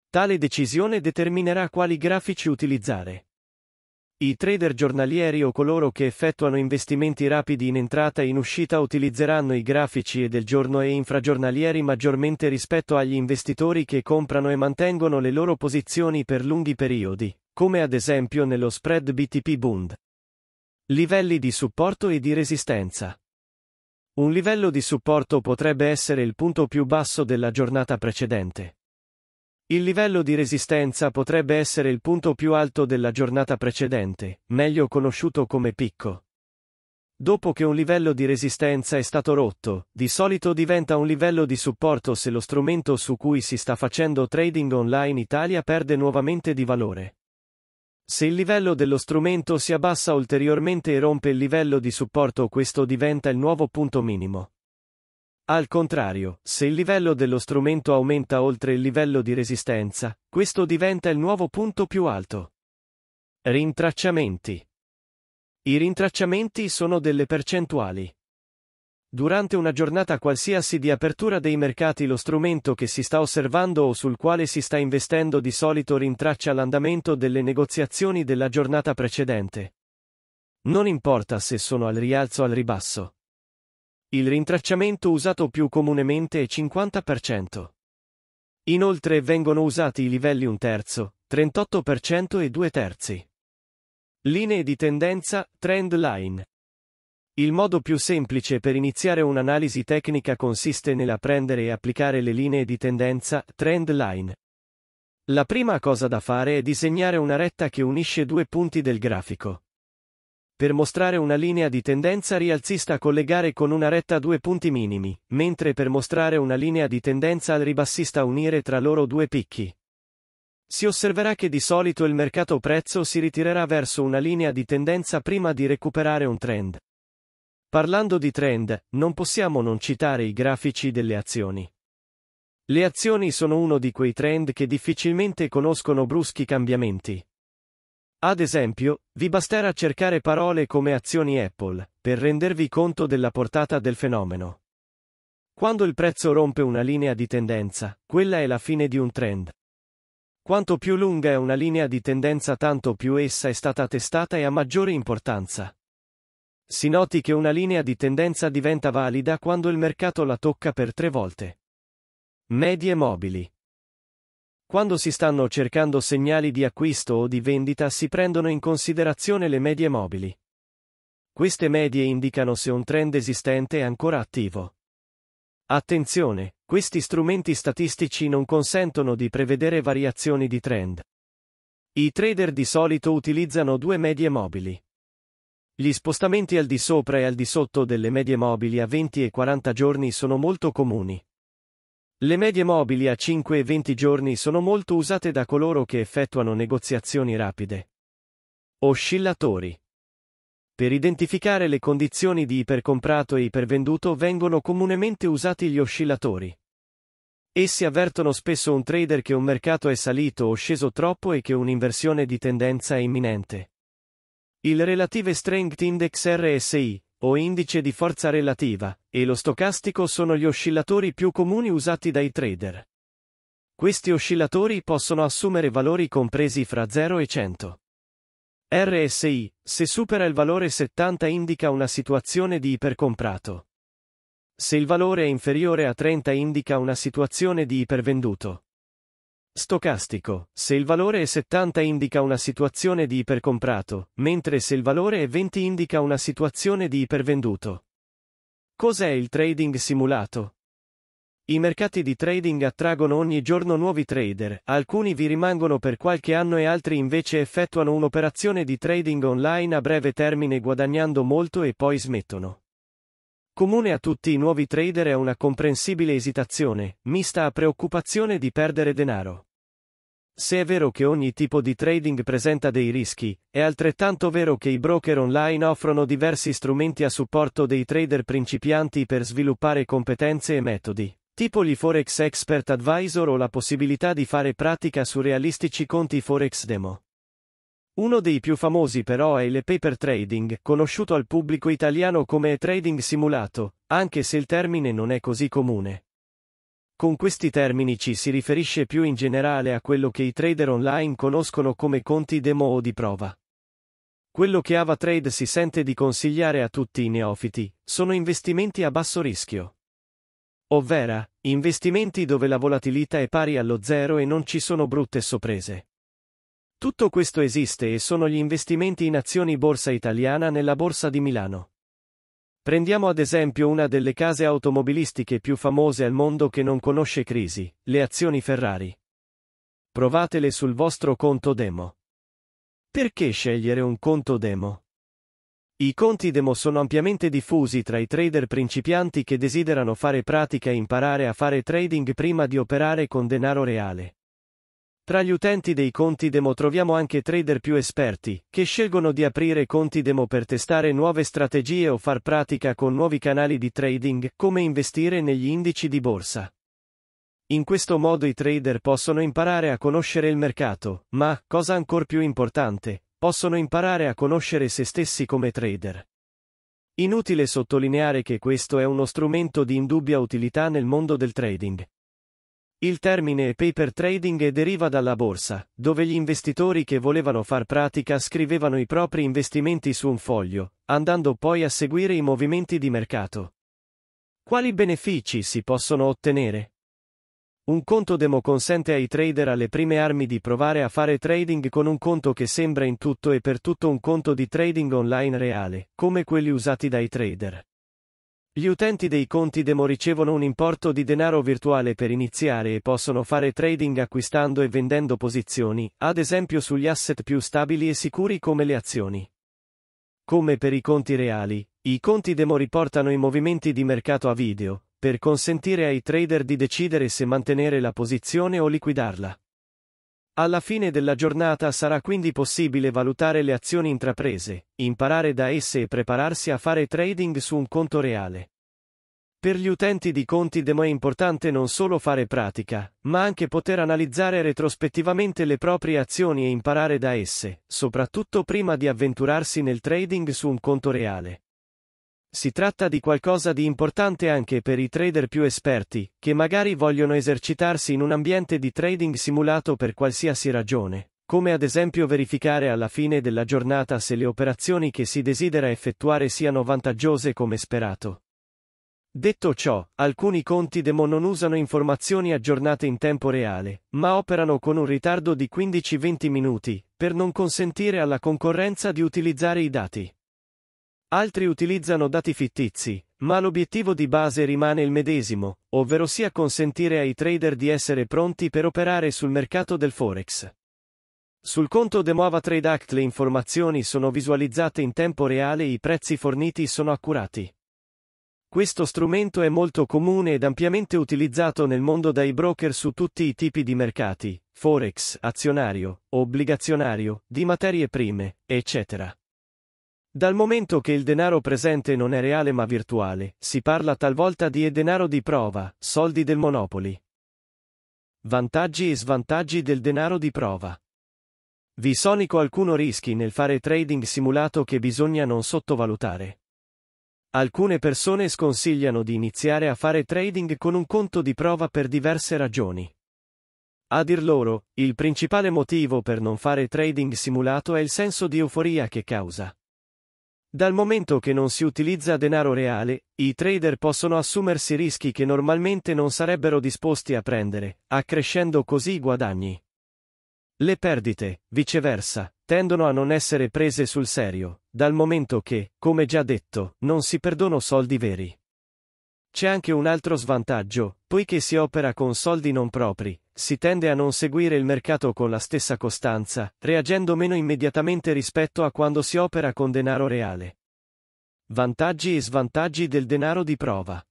Tale decisione determinerà quali grafici utilizzare. I trader giornalieri o coloro che effettuano investimenti rapidi in entrata e in uscita utilizzeranno i grafici e del giorno e infragiornalieri maggiormente rispetto agli investitori che comprano e mantengono le loro posizioni per lunghi periodi, come ad esempio nello spread BTP Bund. Livelli di supporto e di resistenza. Un livello di supporto potrebbe essere il punto più basso della giornata precedente. Il livello di resistenza potrebbe essere il punto più alto della giornata precedente, meglio conosciuto come picco. Dopo che un livello di resistenza è stato rotto, di solito diventa un livello di supporto se lo strumento su cui si sta facendo trading online Italia perde nuovamente di valore. Se il livello dello strumento si abbassa ulteriormente e rompe il livello di supporto questo diventa il nuovo punto minimo. Al contrario, se il livello dello strumento aumenta oltre il livello di resistenza, questo diventa il nuovo punto più alto. Rintracciamenti. I rintracciamenti sono delle percentuali. Durante una giornata qualsiasi di apertura dei mercati lo strumento che si sta osservando o sul quale si sta investendo di solito rintraccia l'andamento delle negoziazioni della giornata precedente. Non importa se sono al rialzo o al ribasso. Il rintracciamento usato più comunemente è 50%. Inoltre vengono usati i livelli 1 terzo, 38% e 2 terzi. Linee di tendenza, trend line. Il modo più semplice per iniziare un'analisi tecnica consiste nell'apprendere e applicare le linee di tendenza, trend line. La prima cosa da fare è disegnare una retta che unisce due punti del grafico per mostrare una linea di tendenza rialzista collegare con una retta due punti minimi, mentre per mostrare una linea di tendenza al ribassista unire tra loro due picchi. Si osserverà che di solito il mercato prezzo si ritirerà verso una linea di tendenza prima di recuperare un trend. Parlando di trend, non possiamo non citare i grafici delle azioni. Le azioni sono uno di quei trend che difficilmente conoscono bruschi cambiamenti, ad esempio, vi basterà cercare parole come azioni Apple, per rendervi conto della portata del fenomeno. Quando il prezzo rompe una linea di tendenza, quella è la fine di un trend. Quanto più lunga è una linea di tendenza tanto più essa è stata testata e ha maggiore importanza. Si noti che una linea di tendenza diventa valida quando il mercato la tocca per tre volte. Medie mobili. Quando si stanno cercando segnali di acquisto o di vendita si prendono in considerazione le medie mobili. Queste medie indicano se un trend esistente è ancora attivo. Attenzione, questi strumenti statistici non consentono di prevedere variazioni di trend. I trader di solito utilizzano due medie mobili. Gli spostamenti al di sopra e al di sotto delle medie mobili a 20 e 40 giorni sono molto comuni. Le medie mobili a 5 e 20 giorni sono molto usate da coloro che effettuano negoziazioni rapide. Oscillatori. Per identificare le condizioni di ipercomprato e ipervenduto vengono comunemente usati gli oscillatori. Essi avvertono spesso un trader che un mercato è salito o sceso troppo e che un'inversione di tendenza è imminente. Il relative Strength Index RSI, o indice di forza relativa, e lo stocastico sono gli oscillatori più comuni usati dai trader. Questi oscillatori possono assumere valori compresi fra 0 e 100. RSI, se supera il valore 70 indica una situazione di ipercomprato. Se il valore è inferiore a 30 indica una situazione di ipervenduto. Stocastico. Se il valore è 70 indica una situazione di ipercomprato, mentre se il valore è 20 indica una situazione di ipervenduto. Cos'è il trading simulato? I mercati di trading attraggono ogni giorno nuovi trader, alcuni vi rimangono per qualche anno e altri invece effettuano un'operazione di trading online a breve termine guadagnando molto e poi smettono. Comune a tutti i nuovi trader è una comprensibile esitazione, mista a preoccupazione di perdere denaro. Se è vero che ogni tipo di trading presenta dei rischi, è altrettanto vero che i broker online offrono diversi strumenti a supporto dei trader principianti per sviluppare competenze e metodi, tipo gli Forex Expert Advisor o la possibilità di fare pratica su realistici conti Forex Demo. Uno dei più famosi però è il paper trading, conosciuto al pubblico italiano come trading simulato, anche se il termine non è così comune. Con questi termini ci si riferisce più in generale a quello che i trader online conoscono come conti demo o di prova. Quello che AvaTrade si sente di consigliare a tutti i neofiti sono investimenti a basso rischio. Ovvero, investimenti dove la volatilità è pari allo zero e non ci sono brutte sorprese. Tutto questo esiste e sono gli investimenti in azioni borsa italiana nella borsa di Milano. Prendiamo ad esempio una delle case automobilistiche più famose al mondo che non conosce crisi, le azioni Ferrari. Provatele sul vostro conto demo. Perché scegliere un conto demo? I conti demo sono ampiamente diffusi tra i trader principianti che desiderano fare pratica e imparare a fare trading prima di operare con denaro reale. Tra gli utenti dei conti demo troviamo anche trader più esperti, che scelgono di aprire conti demo per testare nuove strategie o far pratica con nuovi canali di trading, come investire negli indici di borsa. In questo modo i trader possono imparare a conoscere il mercato, ma, cosa ancora più importante, possono imparare a conoscere se stessi come trader. Inutile sottolineare che questo è uno strumento di indubbia utilità nel mondo del trading, il termine paper trading deriva dalla borsa, dove gli investitori che volevano far pratica scrivevano i propri investimenti su un foglio, andando poi a seguire i movimenti di mercato. Quali benefici si possono ottenere? Un conto demo consente ai trader alle prime armi di provare a fare trading con un conto che sembra in tutto e per tutto un conto di trading online reale, come quelli usati dai trader. Gli utenti dei conti demo ricevono un importo di denaro virtuale per iniziare e possono fare trading acquistando e vendendo posizioni, ad esempio sugli asset più stabili e sicuri come le azioni. Come per i conti reali, i conti demo riportano i movimenti di mercato a video, per consentire ai trader di decidere se mantenere la posizione o liquidarla. Alla fine della giornata sarà quindi possibile valutare le azioni intraprese, imparare da esse e prepararsi a fare trading su un conto reale. Per gli utenti di conti demo è importante non solo fare pratica, ma anche poter analizzare retrospettivamente le proprie azioni e imparare da esse, soprattutto prima di avventurarsi nel trading su un conto reale. Si tratta di qualcosa di importante anche per i trader più esperti, che magari vogliono esercitarsi in un ambiente di trading simulato per qualsiasi ragione, come ad esempio verificare alla fine della giornata se le operazioni che si desidera effettuare siano vantaggiose come sperato. Detto ciò, alcuni conti demo non usano informazioni aggiornate in tempo reale, ma operano con un ritardo di 15-20 minuti, per non consentire alla concorrenza di utilizzare i dati. Altri utilizzano dati fittizi, ma l'obiettivo di base rimane il medesimo, ovvero sia consentire ai trader di essere pronti per operare sul mercato del Forex. Sul conto Demoava Trade Act le informazioni sono visualizzate in tempo reale e i prezzi forniti sono accurati. Questo strumento è molto comune ed ampiamente utilizzato nel mondo dai broker su tutti i tipi di mercati, forex, azionario, obbligazionario, di materie prime, eccetera. Dal momento che il denaro presente non è reale ma virtuale, si parla talvolta di denaro di prova, soldi del Monopoli. Vantaggi e svantaggi del denaro di prova. Vi sono alcuni rischi nel fare trading simulato che bisogna non sottovalutare. Alcune persone sconsigliano di iniziare a fare trading con un conto di prova per diverse ragioni. A dir loro, il principale motivo per non fare trading simulato è il senso di euforia che causa. Dal momento che non si utilizza denaro reale, i trader possono assumersi rischi che normalmente non sarebbero disposti a prendere, accrescendo così i guadagni. Le perdite, viceversa, tendono a non essere prese sul serio, dal momento che, come già detto, non si perdono soldi veri. C'è anche un altro svantaggio, Poiché si opera con soldi non propri, si tende a non seguire il mercato con la stessa costanza, reagendo meno immediatamente rispetto a quando si opera con denaro reale. Vantaggi e svantaggi del denaro di prova.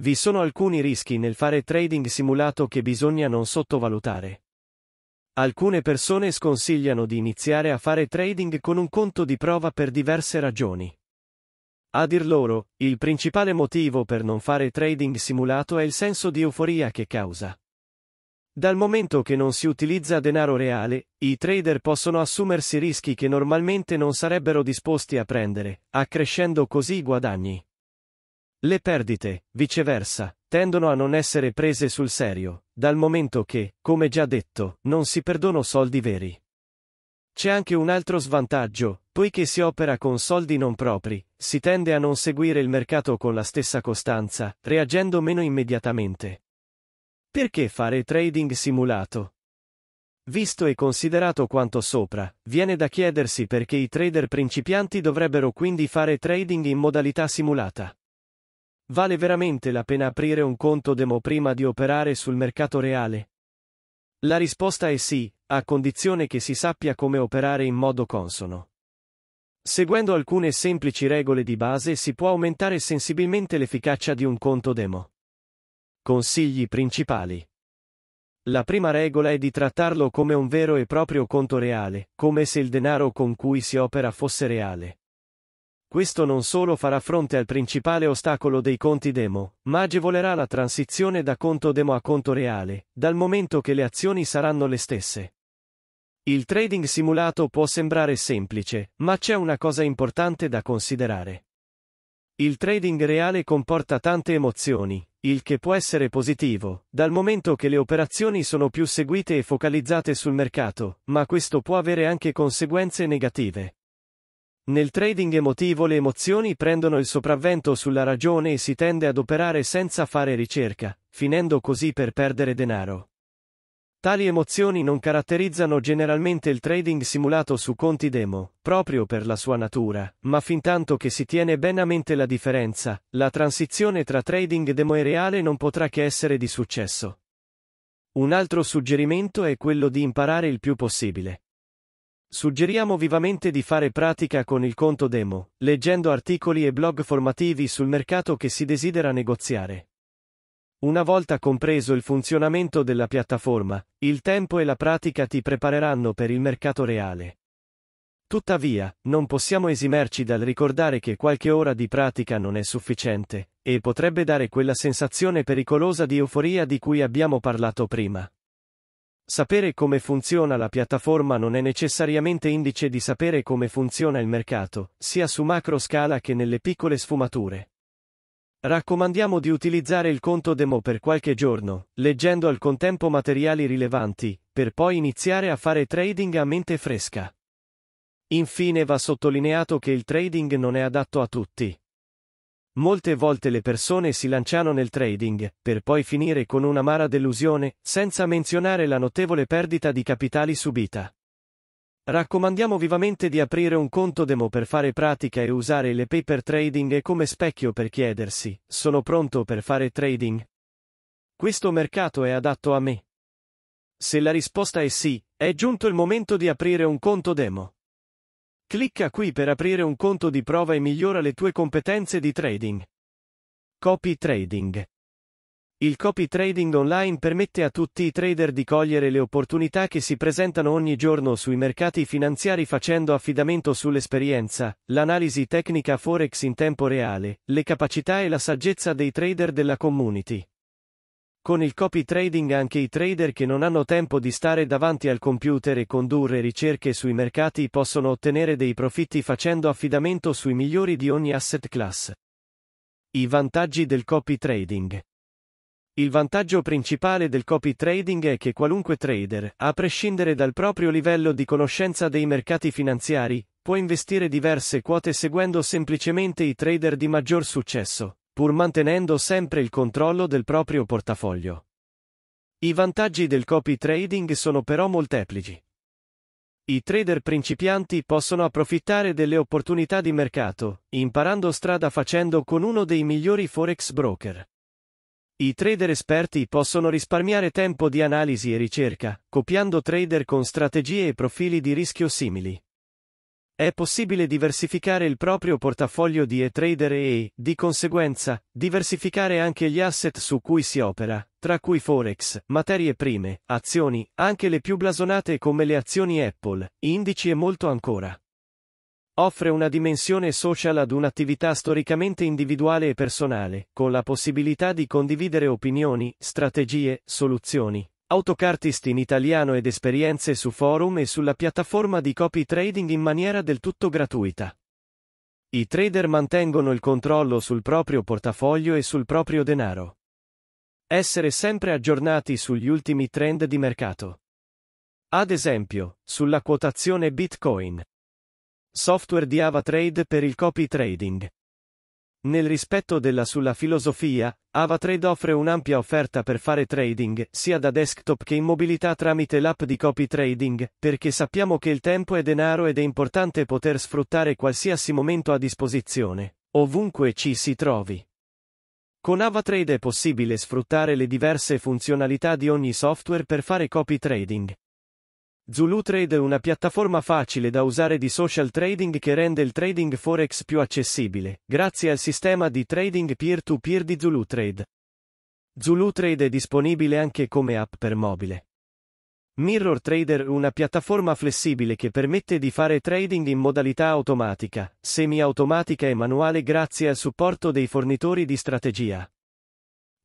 Vi sono alcuni rischi nel fare trading simulato che bisogna non sottovalutare. Alcune persone sconsigliano di iniziare a fare trading con un conto di prova per diverse ragioni. A dir loro, il principale motivo per non fare trading simulato è il senso di euforia che causa. Dal momento che non si utilizza denaro reale, i trader possono assumersi rischi che normalmente non sarebbero disposti a prendere, accrescendo così i guadagni. Le perdite, viceversa, tendono a non essere prese sul serio, dal momento che, come già detto, non si perdono soldi veri. C'è anche un altro svantaggio, Poiché si opera con soldi non propri, si tende a non seguire il mercato con la stessa costanza, reagendo meno immediatamente. Perché fare trading simulato? Visto e considerato quanto sopra, viene da chiedersi perché i trader principianti dovrebbero quindi fare trading in modalità simulata. Vale veramente la pena aprire un conto demo prima di operare sul mercato reale? La risposta è sì, a condizione che si sappia come operare in modo consono. Seguendo alcune semplici regole di base si può aumentare sensibilmente l'efficacia di un conto demo. Consigli principali. La prima regola è di trattarlo come un vero e proprio conto reale, come se il denaro con cui si opera fosse reale. Questo non solo farà fronte al principale ostacolo dei conti demo, ma agevolerà la transizione da conto demo a conto reale, dal momento che le azioni saranno le stesse. Il trading simulato può sembrare semplice, ma c'è una cosa importante da considerare. Il trading reale comporta tante emozioni, il che può essere positivo, dal momento che le operazioni sono più seguite e focalizzate sul mercato, ma questo può avere anche conseguenze negative. Nel trading emotivo le emozioni prendono il sopravvento sulla ragione e si tende ad operare senza fare ricerca, finendo così per perdere denaro. Tali emozioni non caratterizzano generalmente il trading simulato su conti demo, proprio per la sua natura, ma fin tanto che si tiene ben a mente la differenza, la transizione tra trading demo e reale non potrà che essere di successo. Un altro suggerimento è quello di imparare il più possibile. Suggeriamo vivamente di fare pratica con il conto demo, leggendo articoli e blog formativi sul mercato che si desidera negoziare. Una volta compreso il funzionamento della piattaforma, il tempo e la pratica ti prepareranno per il mercato reale. Tuttavia, non possiamo esimerci dal ricordare che qualche ora di pratica non è sufficiente, e potrebbe dare quella sensazione pericolosa di euforia di cui abbiamo parlato prima. Sapere come funziona la piattaforma non è necessariamente indice di sapere come funziona il mercato, sia su macro scala che nelle piccole sfumature. Raccomandiamo di utilizzare il conto demo per qualche giorno, leggendo al contempo materiali rilevanti, per poi iniziare a fare trading a mente fresca. Infine va sottolineato che il trading non è adatto a tutti. Molte volte le persone si lanciano nel trading, per poi finire con un'amara delusione, senza menzionare la notevole perdita di capitali subita. Raccomandiamo vivamente di aprire un conto demo per fare pratica e usare le paper trading e come specchio per chiedersi, sono pronto per fare trading? Questo mercato è adatto a me? Se la risposta è sì, è giunto il momento di aprire un conto demo. Clicca qui per aprire un conto di prova e migliora le tue competenze di trading. Copy Trading il copy trading online permette a tutti i trader di cogliere le opportunità che si presentano ogni giorno sui mercati finanziari facendo affidamento sull'esperienza, l'analisi tecnica forex in tempo reale, le capacità e la saggezza dei trader della community. Con il copy trading anche i trader che non hanno tempo di stare davanti al computer e condurre ricerche sui mercati possono ottenere dei profitti facendo affidamento sui migliori di ogni asset class. I vantaggi del copy trading. Il vantaggio principale del copy trading è che qualunque trader, a prescindere dal proprio livello di conoscenza dei mercati finanziari, può investire diverse quote seguendo semplicemente i trader di maggior successo, pur mantenendo sempre il controllo del proprio portafoglio. I vantaggi del copy trading sono però molteplici. I trader principianti possono approfittare delle opportunità di mercato, imparando strada facendo con uno dei migliori forex broker. I trader esperti possono risparmiare tempo di analisi e ricerca, copiando trader con strategie e profili di rischio simili. È possibile diversificare il proprio portafoglio di e-trader e, di conseguenza, diversificare anche gli asset su cui si opera, tra cui forex, materie prime, azioni, anche le più blasonate come le azioni Apple, indici e molto ancora offre una dimensione social ad un'attività storicamente individuale e personale, con la possibilità di condividere opinioni, strategie, soluzioni, autocartist in italiano ed esperienze su forum e sulla piattaforma di copy trading in maniera del tutto gratuita. I trader mantengono il controllo sul proprio portafoglio e sul proprio denaro. Essere sempre aggiornati sugli ultimi trend di mercato. Ad esempio, sulla quotazione Bitcoin. Software di AvaTrade per il copy trading. Nel rispetto della sulla filosofia, AvaTrade offre un'ampia offerta per fare trading, sia da desktop che in mobilità tramite l'app di copy trading, perché sappiamo che il tempo è denaro ed è importante poter sfruttare qualsiasi momento a disposizione, ovunque ci si trovi. Con AvaTrade è possibile sfruttare le diverse funzionalità di ogni software per fare copy trading, ZuluTrade è una piattaforma facile da usare di social trading che rende il trading forex più accessibile, grazie al sistema di trading peer-to-peer -peer di ZuluTrade. ZuluTrade è disponibile anche come app per mobile. Mirror Trader è una piattaforma flessibile che permette di fare trading in modalità automatica, semi-automatica e manuale grazie al supporto dei fornitori di strategia.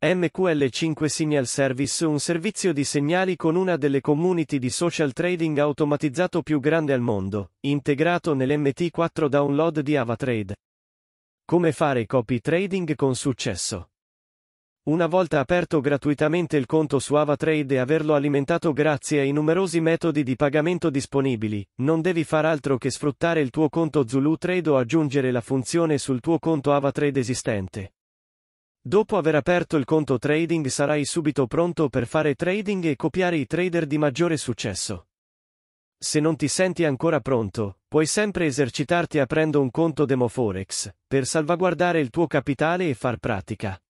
MQL5 Signal Service un servizio di segnali con una delle community di social trading automatizzato più grande al mondo, integrato nell'MT4 download di AvaTrade. Come fare copy trading con successo? Una volta aperto gratuitamente il conto su AvaTrade e averlo alimentato grazie ai numerosi metodi di pagamento disponibili, non devi far altro che sfruttare il tuo conto ZuluTrade o aggiungere la funzione sul tuo conto AvaTrade esistente. Dopo aver aperto il conto trading sarai subito pronto per fare trading e copiare i trader di maggiore successo. Se non ti senti ancora pronto, puoi sempre esercitarti aprendo un conto demo Forex, per salvaguardare il tuo capitale e far pratica.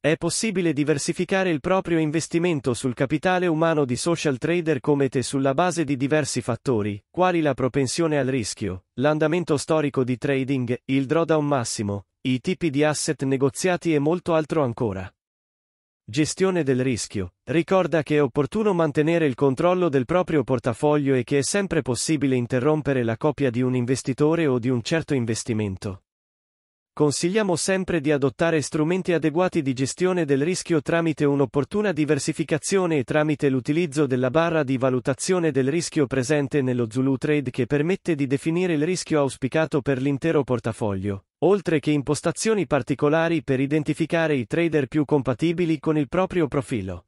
È possibile diversificare il proprio investimento sul capitale umano di social trader come te sulla base di diversi fattori, quali la propensione al rischio, l'andamento storico di trading, il drawdown massimo, i tipi di asset negoziati e molto altro ancora. Gestione del rischio. Ricorda che è opportuno mantenere il controllo del proprio portafoglio e che è sempre possibile interrompere la copia di un investitore o di un certo investimento. Consigliamo sempre di adottare strumenti adeguati di gestione del rischio tramite un'opportuna diversificazione e tramite l'utilizzo della barra di valutazione del rischio presente nello Zulu Trade che permette di definire il rischio auspicato per l'intero portafoglio, oltre che impostazioni particolari per identificare i trader più compatibili con il proprio profilo.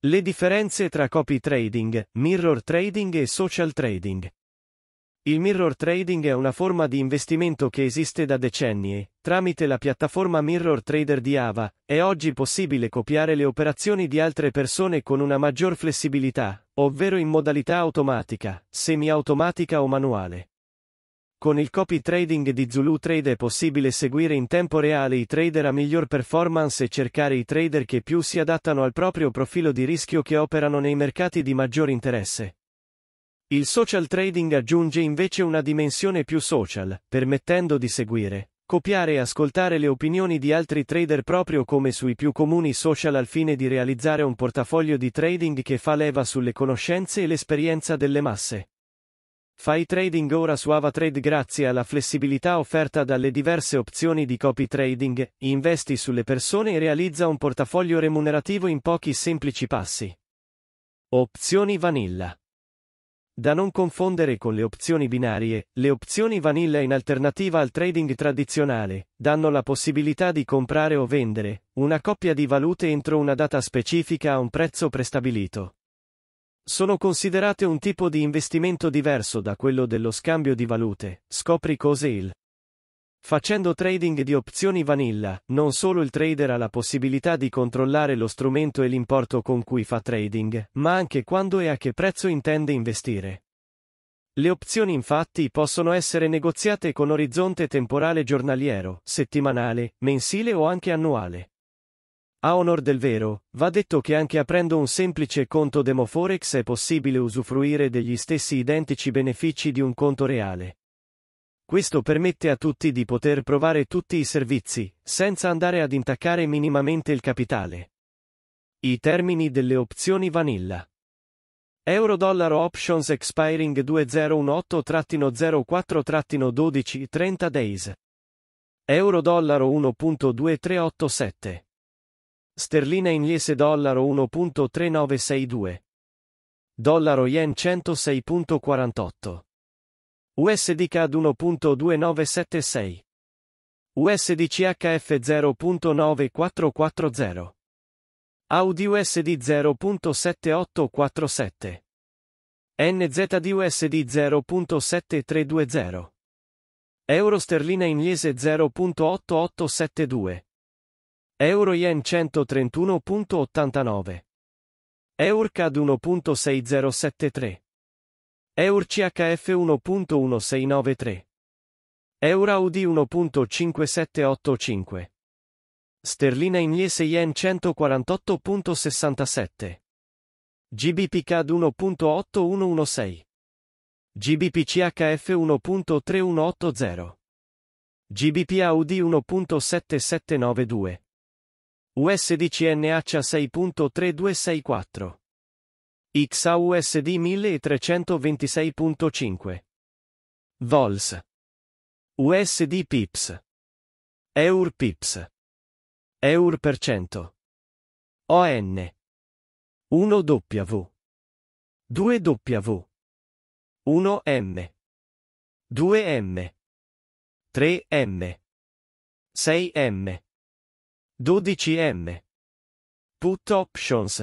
Le differenze tra copy trading, mirror trading e social trading. Il mirror trading è una forma di investimento che esiste da decenni e, tramite la piattaforma Mirror Trader di Ava, è oggi possibile copiare le operazioni di altre persone con una maggior flessibilità, ovvero in modalità automatica, semi-automatica o manuale. Con il copy trading di Zulu Trade è possibile seguire in tempo reale i trader a miglior performance e cercare i trader che più si adattano al proprio profilo di rischio che operano nei mercati di maggior interesse. Il social trading aggiunge invece una dimensione più social, permettendo di seguire, copiare e ascoltare le opinioni di altri trader proprio come sui più comuni social al fine di realizzare un portafoglio di trading che fa leva sulle conoscenze e l'esperienza delle masse. Fai trading ora su AvaTrade grazie alla flessibilità offerta dalle diverse opzioni di copy trading, investi sulle persone e realizza un portafoglio remunerativo in pochi semplici passi. Opzioni Vanilla da non confondere con le opzioni binarie, le opzioni vanilla in alternativa al trading tradizionale, danno la possibilità di comprare o vendere una coppia di valute entro una data specifica a un prezzo prestabilito. Sono considerate un tipo di investimento diverso da quello dello scambio di valute, scopri cose il Facendo trading di opzioni vanilla, non solo il trader ha la possibilità di controllare lo strumento e l'importo con cui fa trading, ma anche quando e a che prezzo intende investire. Le opzioni infatti possono essere negoziate con orizzonte temporale giornaliero, settimanale, mensile o anche annuale. A onor del vero, va detto che anche aprendo un semplice conto Demoforex è possibile usufruire degli stessi identici benefici di un conto reale. Questo permette a tutti di poter provare tutti i servizi, senza andare ad intaccare minimamente il capitale. I termini delle opzioni vanilla. Euro-dollaro options expiring 2018-04-12-30 days. Euro-dollaro 1.2387. Sterlina inglese dollaro 1.3962. Dollaro yen 106.48. USDCAD 1.2976. USDCHF 0.9440. Audi USD 0.7847. USD 0.7320. Euro sterlina inglese 0.8872. Euro yen 131.89. EURCAD 1.6073. EUR CHF 1.1693. EURAUD 1.5785. Sterlina in Ingliese Yen 148.67. GBPCAD 1.8116. GBPCHF 1.3180. GBPAUD 1.7792. USDCNH 6.3264. XAUSD 1326.5. VOLS. USD PIPS. EUR PIPS. EUR per cento. ON. 1W. 2W. 1M. 2M. 3M. 6M. 12M. Put options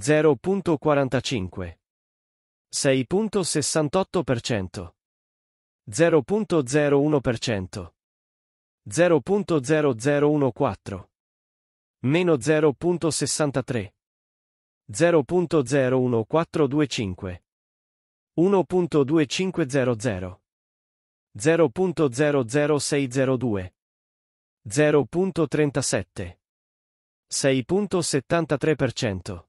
0.45 6.68% 0.01% 0.0014 meno 0.63 0.01425 1.2500 0.00602 0.37 6.73%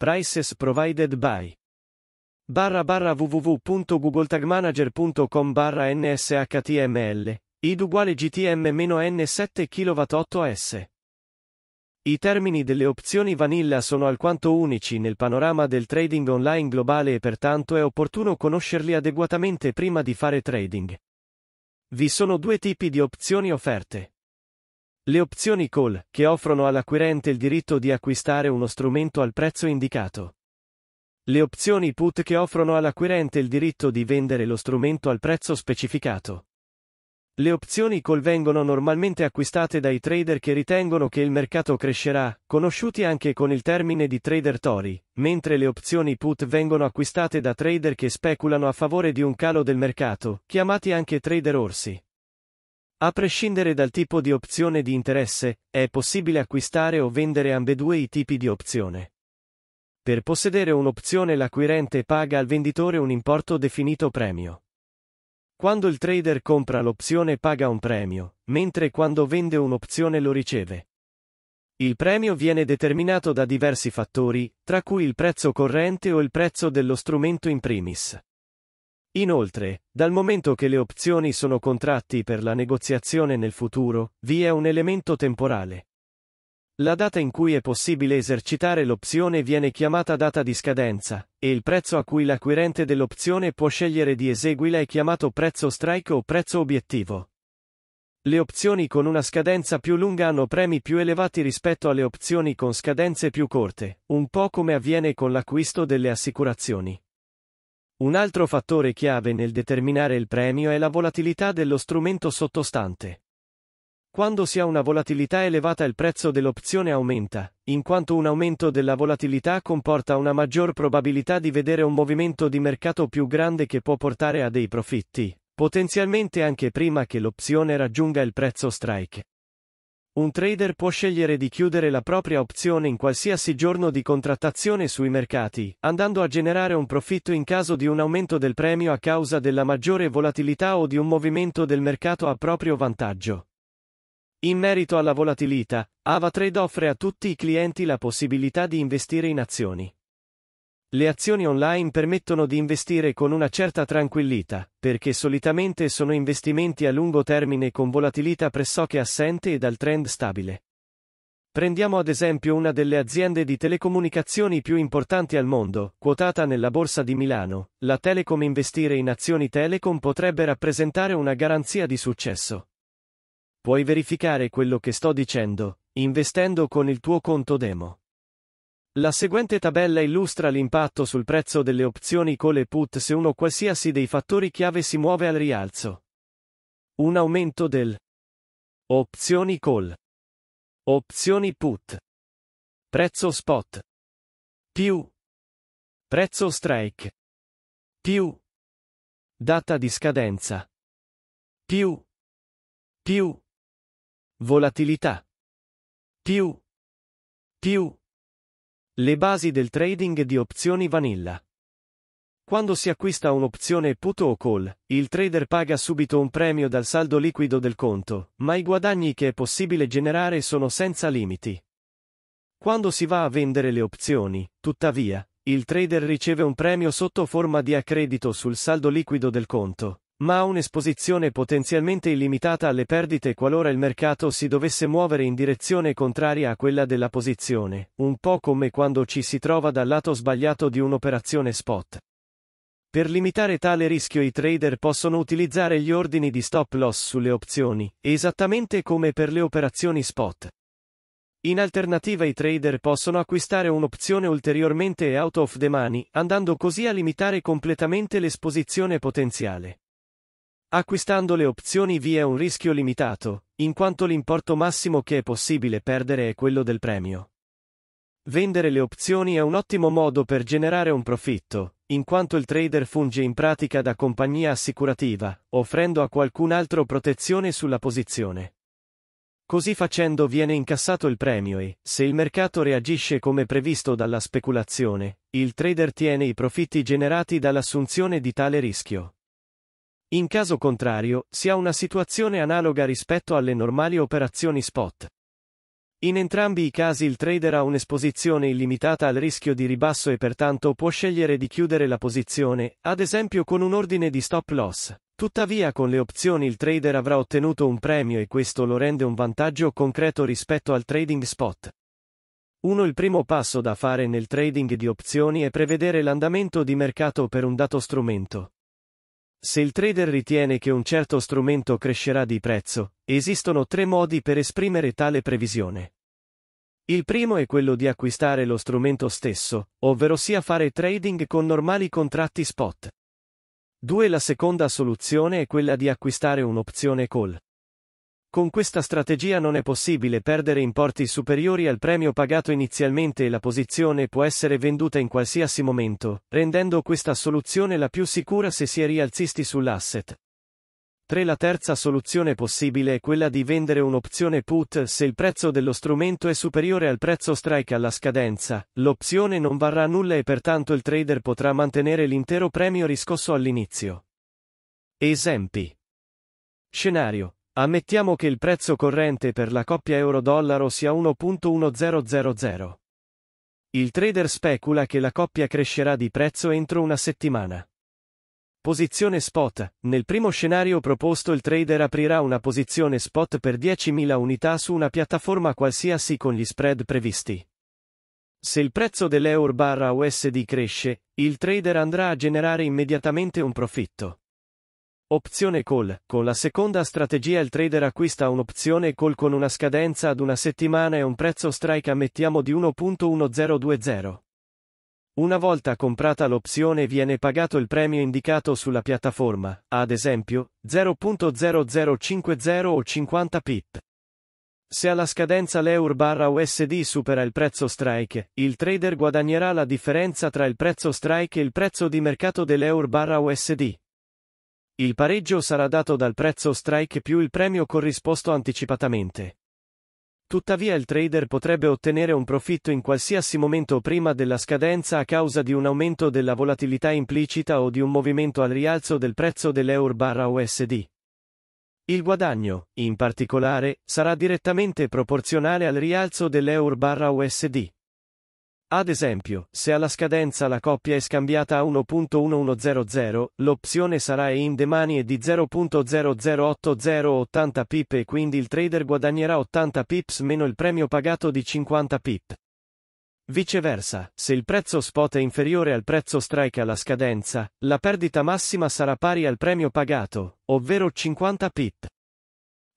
Prices provided by barra barra www.googletagmanager.com barra nshtml id uguale gtm-n7 8 s I termini delle opzioni vanilla sono alquanto unici nel panorama del trading online globale e pertanto è opportuno conoscerli adeguatamente prima di fare trading. Vi sono due tipi di opzioni offerte. Le opzioni call, che offrono all'acquirente il diritto di acquistare uno strumento al prezzo indicato. Le opzioni put che offrono all'acquirente il diritto di vendere lo strumento al prezzo specificato. Le opzioni call vengono normalmente acquistate dai trader che ritengono che il mercato crescerà, conosciuti anche con il termine di trader Tory, mentre le opzioni put vengono acquistate da trader che speculano a favore di un calo del mercato, chiamati anche trader orsi. A prescindere dal tipo di opzione di interesse, è possibile acquistare o vendere ambedue i tipi di opzione. Per possedere un'opzione l'acquirente paga al venditore un importo definito premio. Quando il trader compra l'opzione paga un premio, mentre quando vende un'opzione lo riceve. Il premio viene determinato da diversi fattori, tra cui il prezzo corrente o il prezzo dello strumento in primis. Inoltre, dal momento che le opzioni sono contratti per la negoziazione nel futuro, vi è un elemento temporale. La data in cui è possibile esercitare l'opzione viene chiamata data di scadenza, e il prezzo a cui l'acquirente dell'opzione può scegliere di eseguirla è chiamato prezzo strike o prezzo obiettivo. Le opzioni con una scadenza più lunga hanno premi più elevati rispetto alle opzioni con scadenze più corte, un po' come avviene con l'acquisto delle assicurazioni. Un altro fattore chiave nel determinare il premio è la volatilità dello strumento sottostante. Quando si ha una volatilità elevata il prezzo dell'opzione aumenta, in quanto un aumento della volatilità comporta una maggior probabilità di vedere un movimento di mercato più grande che può portare a dei profitti, potenzialmente anche prima che l'opzione raggiunga il prezzo strike. Un trader può scegliere di chiudere la propria opzione in qualsiasi giorno di contrattazione sui mercati, andando a generare un profitto in caso di un aumento del premio a causa della maggiore volatilità o di un movimento del mercato a proprio vantaggio. In merito alla volatilità, AvaTrade offre a tutti i clienti la possibilità di investire in azioni. Le azioni online permettono di investire con una certa tranquillità, perché solitamente sono investimenti a lungo termine con volatilità pressoché assente e dal trend stabile. Prendiamo ad esempio una delle aziende di telecomunicazioni più importanti al mondo, quotata nella borsa di Milano, la Telecom investire in azioni Telecom potrebbe rappresentare una garanzia di successo. Puoi verificare quello che sto dicendo, investendo con il tuo conto demo. La seguente tabella illustra l'impatto sul prezzo delle opzioni call e put se uno qualsiasi dei fattori chiave si muove al rialzo. Un aumento del Opzioni call. Opzioni put. Prezzo spot. Più. Prezzo strike. Più. Data di scadenza. Più. Più. Volatilità. Più. Più. Le basi del trading di opzioni vanilla. Quando si acquista un'opzione put o call, il trader paga subito un premio dal saldo liquido del conto, ma i guadagni che è possibile generare sono senza limiti. Quando si va a vendere le opzioni, tuttavia, il trader riceve un premio sotto forma di accredito sul saldo liquido del conto, ma ha un'esposizione potenzialmente illimitata alle perdite qualora il mercato si dovesse muovere in direzione contraria a quella della posizione, un po' come quando ci si trova dal lato sbagliato di un'operazione spot. Per limitare tale rischio i trader possono utilizzare gli ordini di stop loss sulle opzioni, esattamente come per le operazioni spot. In alternativa i trader possono acquistare un'opzione ulteriormente out of the money, andando così a limitare completamente l'esposizione potenziale. Acquistando le opzioni vi è un rischio limitato, in quanto l'importo massimo che è possibile perdere è quello del premio. Vendere le opzioni è un ottimo modo per generare un profitto, in quanto il trader funge in pratica da compagnia assicurativa, offrendo a qualcun altro protezione sulla posizione. Così facendo viene incassato il premio e, se il mercato reagisce come previsto dalla speculazione, il trader tiene i profitti generati dall'assunzione di tale rischio. In caso contrario, si ha una situazione analoga rispetto alle normali operazioni spot. In entrambi i casi il trader ha un'esposizione illimitata al rischio di ribasso e pertanto può scegliere di chiudere la posizione, ad esempio con un ordine di stop loss. Tuttavia con le opzioni il trader avrà ottenuto un premio e questo lo rende un vantaggio concreto rispetto al trading spot. 1. Il primo passo da fare nel trading di opzioni è prevedere l'andamento di mercato per un dato strumento. Se il trader ritiene che un certo strumento crescerà di prezzo, esistono tre modi per esprimere tale previsione. Il primo è quello di acquistare lo strumento stesso, ovvero sia fare trading con normali contratti spot. 2. La seconda soluzione è quella di acquistare un'opzione call. Con questa strategia non è possibile perdere importi superiori al premio pagato inizialmente e la posizione può essere venduta in qualsiasi momento, rendendo questa soluzione la più sicura se si è rialzisti sull'asset. 3. La terza soluzione possibile è quella di vendere un'opzione put se il prezzo dello strumento è superiore al prezzo strike alla scadenza, l'opzione non varrà nulla e pertanto il trader potrà mantenere l'intero premio riscosso all'inizio. Esempi. Scenario. Ammettiamo che il prezzo corrente per la coppia euro-dollaro sia 1.1000. Il trader specula che la coppia crescerà di prezzo entro una settimana. Posizione spot. Nel primo scenario proposto il trader aprirà una posizione spot per 10.000 unità su una piattaforma qualsiasi con gli spread previsti. Se il prezzo dell'euro barra USD cresce, il trader andrà a generare immediatamente un profitto. Opzione call. Con la seconda strategia il trader acquista un'opzione call con una scadenza ad una settimana e un prezzo strike ammettiamo di 1.1020. Una volta comprata l'opzione viene pagato il premio indicato sulla piattaforma, ad esempio 0.0050 o 50 pip. Se alla scadenza l'EUR barra USD supera il prezzo strike, il trader guadagnerà la differenza tra il prezzo strike e il prezzo di mercato dell'EUR barra USD. Il pareggio sarà dato dal prezzo strike più il premio corrisposto anticipatamente. Tuttavia il trader potrebbe ottenere un profitto in qualsiasi momento prima della scadenza a causa di un aumento della volatilità implicita o di un movimento al rialzo del prezzo dell'EUR-USD. Il guadagno, in particolare, sarà direttamente proporzionale al rialzo dell'EUR-USD. Ad esempio, se alla scadenza la coppia è scambiata a 1.1100, l'opzione sarà in demani e di 0.00880 80 pip e quindi il trader guadagnerà 80 pips meno il premio pagato di 50 pip. Viceversa, se il prezzo spot è inferiore al prezzo strike alla scadenza, la perdita massima sarà pari al premio pagato, ovvero 50 pip.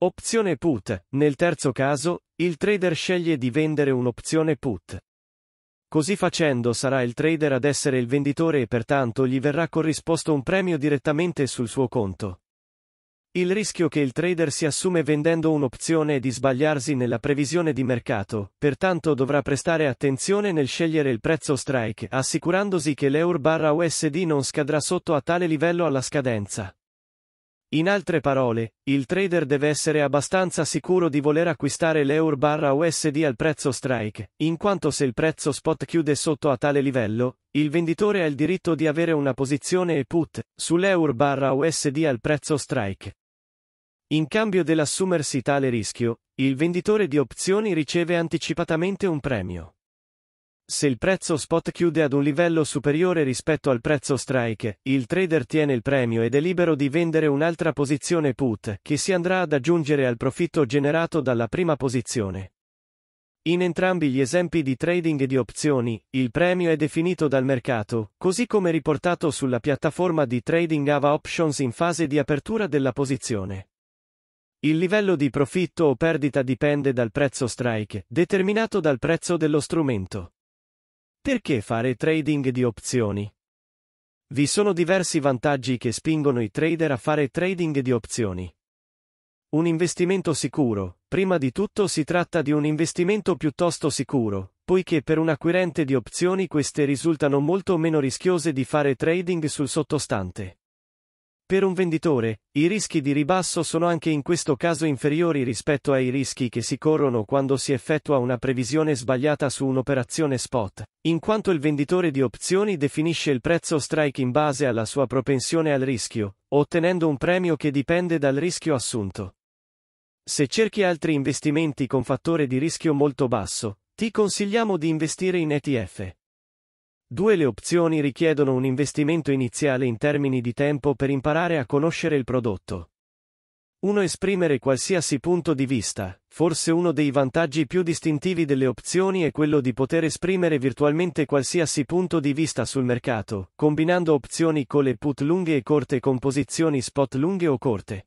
Opzione put. Nel terzo caso, il trader sceglie di vendere un'opzione put. Così facendo sarà il trader ad essere il venditore e pertanto gli verrà corrisposto un premio direttamente sul suo conto. Il rischio che il trader si assume vendendo un'opzione è di sbagliarsi nella previsione di mercato, pertanto dovrà prestare attenzione nel scegliere il prezzo strike, assicurandosi che l'EUR barra USD non scadrà sotto a tale livello alla scadenza. In altre parole, il trader deve essere abbastanza sicuro di voler acquistare l'EUR barra USD al prezzo strike, in quanto se il prezzo spot chiude sotto a tale livello, il venditore ha il diritto di avere una posizione e put sull'EUR barra USD al prezzo strike. In cambio dell'assumersi tale rischio, il venditore di opzioni riceve anticipatamente un premio. Se il prezzo spot chiude ad un livello superiore rispetto al prezzo strike, il trader tiene il premio ed è libero di vendere un'altra posizione put, che si andrà ad aggiungere al profitto generato dalla prima posizione. In entrambi gli esempi di trading di opzioni, il premio è definito dal mercato, così come riportato sulla piattaforma di trading AVA Options in fase di apertura della posizione. Il livello di profitto o perdita dipende dal prezzo strike, determinato dal prezzo dello strumento. Perché fare trading di opzioni? Vi sono diversi vantaggi che spingono i trader a fare trading di opzioni. Un investimento sicuro. Prima di tutto si tratta di un investimento piuttosto sicuro, poiché per un acquirente di opzioni queste risultano molto meno rischiose di fare trading sul sottostante. Per un venditore, i rischi di ribasso sono anche in questo caso inferiori rispetto ai rischi che si corrono quando si effettua una previsione sbagliata su un'operazione spot, in quanto il venditore di opzioni definisce il prezzo strike in base alla sua propensione al rischio, ottenendo un premio che dipende dal rischio assunto. Se cerchi altri investimenti con fattore di rischio molto basso, ti consigliamo di investire in ETF. Due le opzioni richiedono un investimento iniziale in termini di tempo per imparare a conoscere il prodotto. Uno Esprimere qualsiasi punto di vista, forse uno dei vantaggi più distintivi delle opzioni è quello di poter esprimere virtualmente qualsiasi punto di vista sul mercato, combinando opzioni con le put lunghe e corte con posizioni spot lunghe o corte.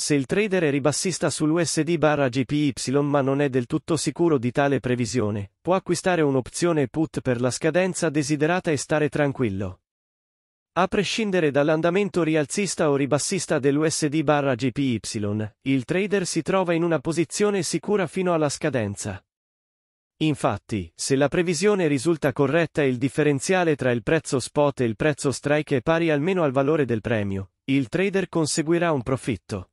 Se il trader è ribassista sull'USD barra GPY ma non è del tutto sicuro di tale previsione, può acquistare un'opzione put per la scadenza desiderata e stare tranquillo. A prescindere dall'andamento rialzista o ribassista dell'USD barra GPY, il trader si trova in una posizione sicura fino alla scadenza. Infatti, se la previsione risulta corretta e il differenziale tra il prezzo spot e il prezzo strike è pari almeno al valore del premio, il trader conseguirà un profitto.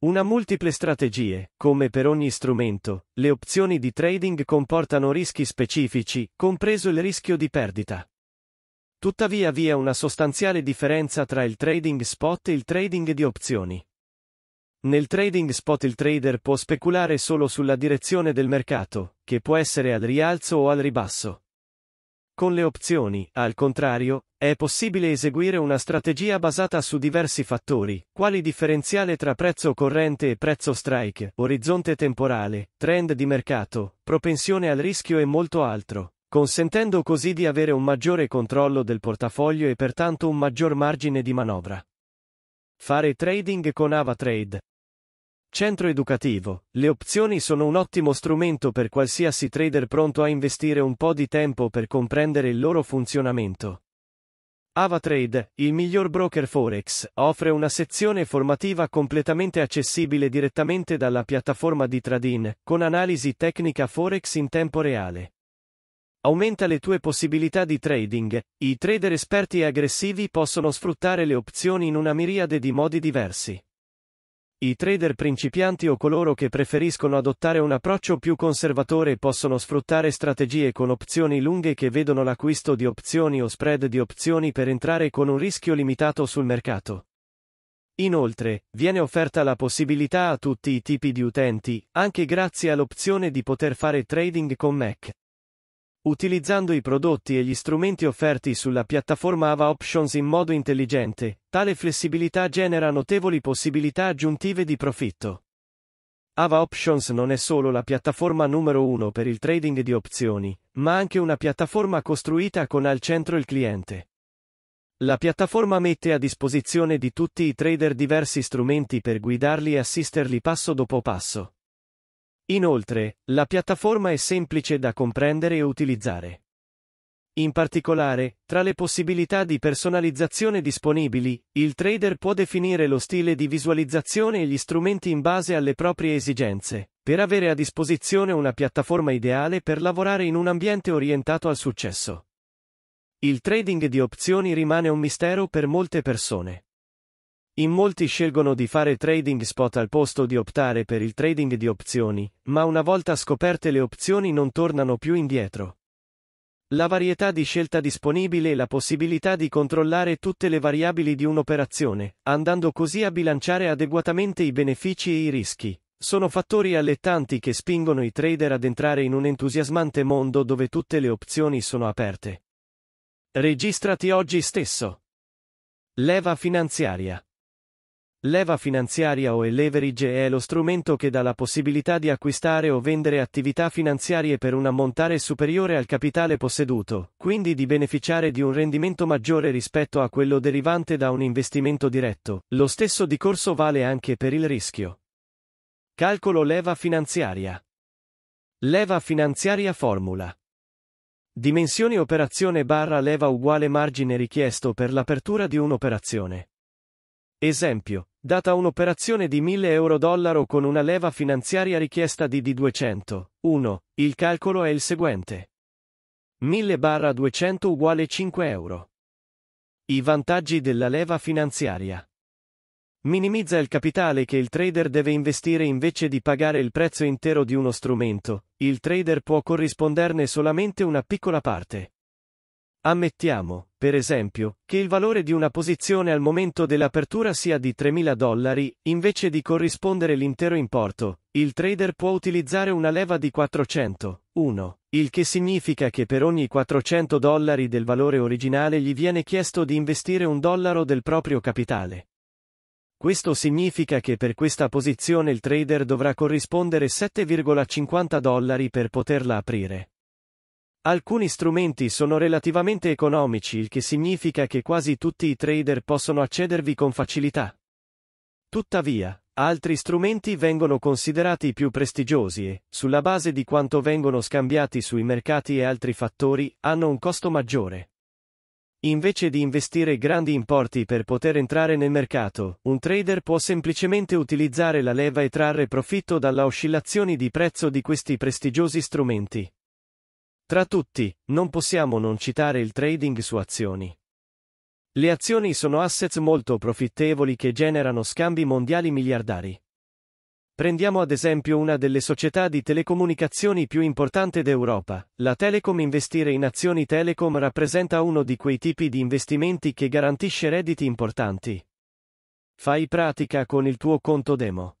Una multiple strategie, come per ogni strumento, le opzioni di trading comportano rischi specifici, compreso il rischio di perdita. Tuttavia vi è una sostanziale differenza tra il trading spot e il trading di opzioni. Nel trading spot il trader può speculare solo sulla direzione del mercato, che può essere al rialzo o al ribasso. Con le opzioni, al contrario, è possibile eseguire una strategia basata su diversi fattori, quali differenziale tra prezzo corrente e prezzo strike, orizzonte temporale, trend di mercato, propensione al rischio e molto altro, consentendo così di avere un maggiore controllo del portafoglio e pertanto un maggior margine di manovra. Fare trading con AvaTrade Centro educativo. Le opzioni sono un ottimo strumento per qualsiasi trader pronto a investire un po' di tempo per comprendere il loro funzionamento. AvaTrade, il miglior broker forex, offre una sezione formativa completamente accessibile direttamente dalla piattaforma di Tradin, con analisi tecnica forex in tempo reale. Aumenta le tue possibilità di trading. I trader esperti e aggressivi possono sfruttare le opzioni in una miriade di modi diversi. I trader principianti o coloro che preferiscono adottare un approccio più conservatore possono sfruttare strategie con opzioni lunghe che vedono l'acquisto di opzioni o spread di opzioni per entrare con un rischio limitato sul mercato. Inoltre, viene offerta la possibilità a tutti i tipi di utenti, anche grazie all'opzione di poter fare trading con Mac utilizzando i prodotti e gli strumenti offerti sulla piattaforma Ava Options in modo intelligente, tale flessibilità genera notevoli possibilità aggiuntive di profitto. Ava Options non è solo la piattaforma numero uno per il trading di opzioni, ma anche una piattaforma costruita con al centro il cliente. La piattaforma mette a disposizione di tutti i trader diversi strumenti per guidarli e assisterli passo dopo passo. Inoltre, la piattaforma è semplice da comprendere e utilizzare. In particolare, tra le possibilità di personalizzazione disponibili, il trader può definire lo stile di visualizzazione e gli strumenti in base alle proprie esigenze, per avere a disposizione una piattaforma ideale per lavorare in un ambiente orientato al successo. Il trading di opzioni rimane un mistero per molte persone. In molti scelgono di fare trading spot al posto di optare per il trading di opzioni, ma una volta scoperte le opzioni non tornano più indietro. La varietà di scelta disponibile e la possibilità di controllare tutte le variabili di un'operazione, andando così a bilanciare adeguatamente i benefici e i rischi, sono fattori allettanti che spingono i trader ad entrare in un entusiasmante mondo dove tutte le opzioni sono aperte. Registrati oggi stesso. Leva finanziaria. Leva finanziaria o leverage è lo strumento che dà la possibilità di acquistare o vendere attività finanziarie per un ammontare superiore al capitale posseduto, quindi di beneficiare di un rendimento maggiore rispetto a quello derivante da un investimento diretto. Lo stesso discorso vale anche per il rischio. Calcolo leva finanziaria. Leva finanziaria formula. Dimensioni operazione barra leva uguale margine richiesto per l'apertura di un'operazione. Esempio, data un'operazione di 1000 euro-dollaro con una leva finanziaria richiesta di D200, 1, il calcolo è il seguente. 1000 barra 200 uguale 5 euro. I vantaggi della leva finanziaria. Minimizza il capitale che il trader deve investire invece di pagare il prezzo intero di uno strumento, il trader può corrisponderne solamente una piccola parte. Ammettiamo, per esempio, che il valore di una posizione al momento dell'apertura sia di 3.000 dollari, invece di corrispondere l'intero importo, il trader può utilizzare una leva di 400, 1, il che significa che per ogni 400 dollari del valore originale gli viene chiesto di investire un dollaro del proprio capitale. Questo significa che per questa posizione il trader dovrà corrispondere 7,50 dollari per poterla aprire. Alcuni strumenti sono relativamente economici, il che significa che quasi tutti i trader possono accedervi con facilità. Tuttavia, altri strumenti vengono considerati più prestigiosi e, sulla base di quanto vengono scambiati sui mercati e altri fattori, hanno un costo maggiore. Invece di investire grandi importi per poter entrare nel mercato, un trader può semplicemente utilizzare la leva e trarre profitto dalla oscillazione di prezzo di questi prestigiosi strumenti. Tra tutti, non possiamo non citare il trading su azioni. Le azioni sono assets molto profittevoli che generano scambi mondiali miliardari. Prendiamo ad esempio una delle società di telecomunicazioni più importante d'Europa, la Telecom investire in azioni Telecom rappresenta uno di quei tipi di investimenti che garantisce redditi importanti. Fai pratica con il tuo conto demo.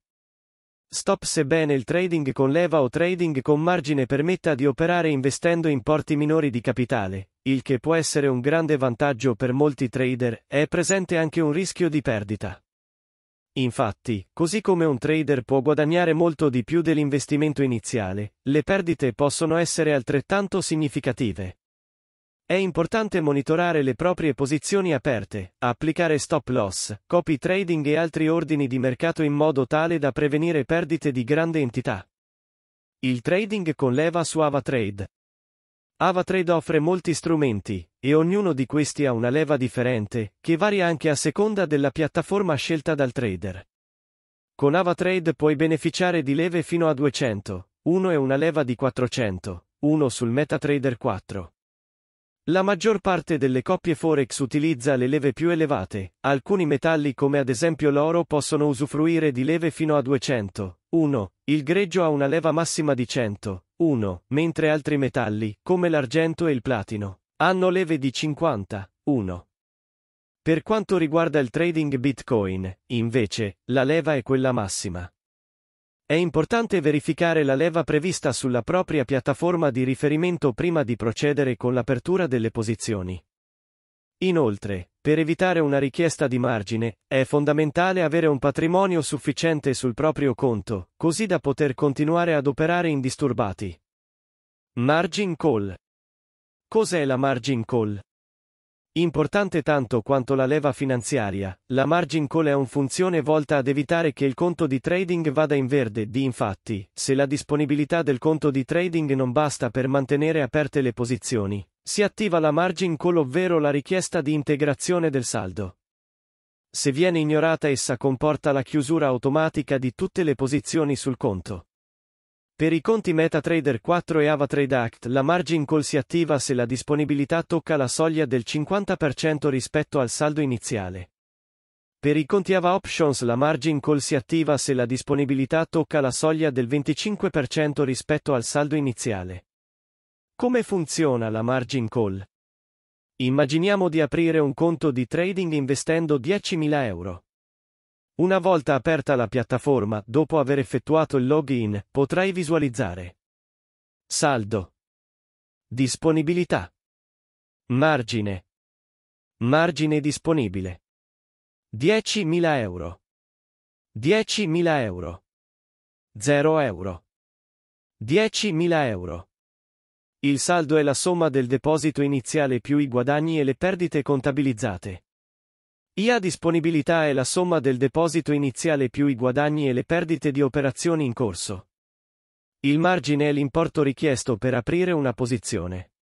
Stop Sebbene il trading con leva o trading con margine permetta di operare investendo in porti minori di capitale, il che può essere un grande vantaggio per molti trader, è presente anche un rischio di perdita. Infatti, così come un trader può guadagnare molto di più dell'investimento iniziale, le perdite possono essere altrettanto significative. È importante monitorare le proprie posizioni aperte, applicare stop loss, copy trading e altri ordini di mercato in modo tale da prevenire perdite di grande entità. Il trading con leva su AvaTrade. AvaTrade offre molti strumenti, e ognuno di questi ha una leva differente, che varia anche a seconda della piattaforma scelta dal trader. Con AvaTrade puoi beneficiare di leve fino a 200, uno è una leva di 400, uno sul MetaTrader 4. La maggior parte delle coppie Forex utilizza le leve più elevate, alcuni metalli come ad esempio l'oro possono usufruire di leve fino a 200, 1, il greggio ha una leva massima di 100, 1, mentre altri metalli, come l'argento e il platino, hanno leve di 50, 1. Per quanto riguarda il trading Bitcoin, invece, la leva è quella massima. È importante verificare la leva prevista sulla propria piattaforma di riferimento prima di procedere con l'apertura delle posizioni. Inoltre, per evitare una richiesta di margine, è fondamentale avere un patrimonio sufficiente sul proprio conto, così da poter continuare ad operare indisturbati. Margin Call Cos'è la margin call? Importante tanto quanto la leva finanziaria, la margin call è una funzione volta ad evitare che il conto di trading vada in verde, di infatti, se la disponibilità del conto di trading non basta per mantenere aperte le posizioni, si attiva la margin call ovvero la richiesta di integrazione del saldo. Se viene ignorata essa comporta la chiusura automatica di tutte le posizioni sul conto. Per i conti MetaTrader 4 e AvaTrade Act la margin call si attiva se la disponibilità tocca la soglia del 50% rispetto al saldo iniziale. Per i conti AVA Options la margin call si attiva se la disponibilità tocca la soglia del 25% rispetto al saldo iniziale. Come funziona la margin call? Immaginiamo di aprire un conto di trading investendo 10.000 euro. Una volta aperta la piattaforma, dopo aver effettuato il login, potrai visualizzare Saldo Disponibilità Margine Margine disponibile 10.000 euro 10.000 euro 0 euro 10.000 euro Il saldo è la somma del deposito iniziale più i guadagni e le perdite contabilizzate. IA disponibilità è la somma del deposito iniziale più i guadagni e le perdite di operazioni in corso. Il margine è l'importo richiesto per aprire una posizione.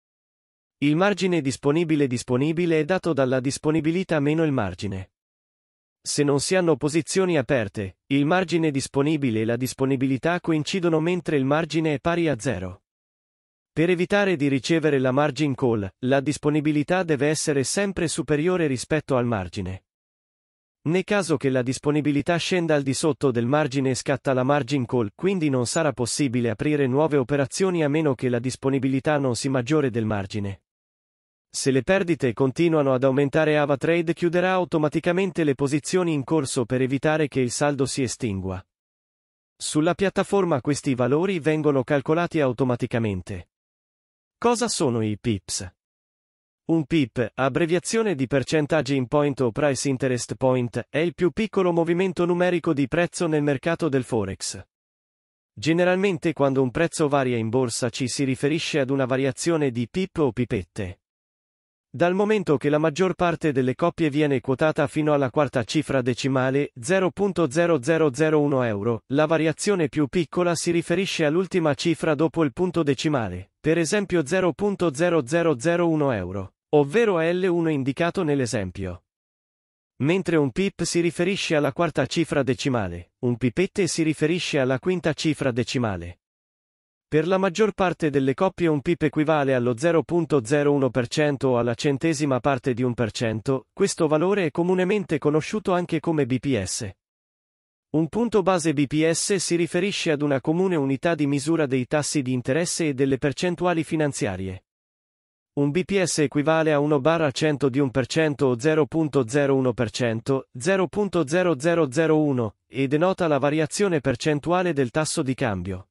Il margine disponibile disponibile è dato dalla disponibilità meno il margine. Se non si hanno posizioni aperte, il margine disponibile e la disponibilità coincidono mentre il margine è pari a zero. Per evitare di ricevere la margin call, la disponibilità deve essere sempre superiore rispetto al margine. Nel caso che la disponibilità scenda al di sotto del margine scatta la margin call, quindi non sarà possibile aprire nuove operazioni a meno che la disponibilità non sia maggiore del margine. Se le perdite continuano ad aumentare AvaTrade chiuderà automaticamente le posizioni in corso per evitare che il saldo si estingua. Sulla piattaforma questi valori vengono calcolati automaticamente. Cosa sono i pips? Un PIP, abbreviazione di Percentage in Point o Price Interest Point, è il più piccolo movimento numerico di prezzo nel mercato del Forex. Generalmente quando un prezzo varia in borsa ci si riferisce ad una variazione di PIP o pipette. Dal momento che la maggior parte delle coppie viene quotata fino alla quarta cifra decimale, 0.0001 euro, la variazione più piccola si riferisce all'ultima cifra dopo il punto decimale, per esempio 0.0001 euro ovvero L1 indicato nell'esempio. Mentre un pip si riferisce alla quarta cifra decimale, un pipette si riferisce alla quinta cifra decimale. Per la maggior parte delle coppie un pip equivale allo 0.01% o alla centesima parte di un per cento, questo valore è comunemente conosciuto anche come BPS. Un punto base BPS si riferisce ad una comune unità di misura dei tassi di interesse e delle percentuali finanziarie. Un BPS equivale a 1 barra 100 di 1% o 0.01%, 0.0001, e denota la variazione percentuale del tasso di cambio.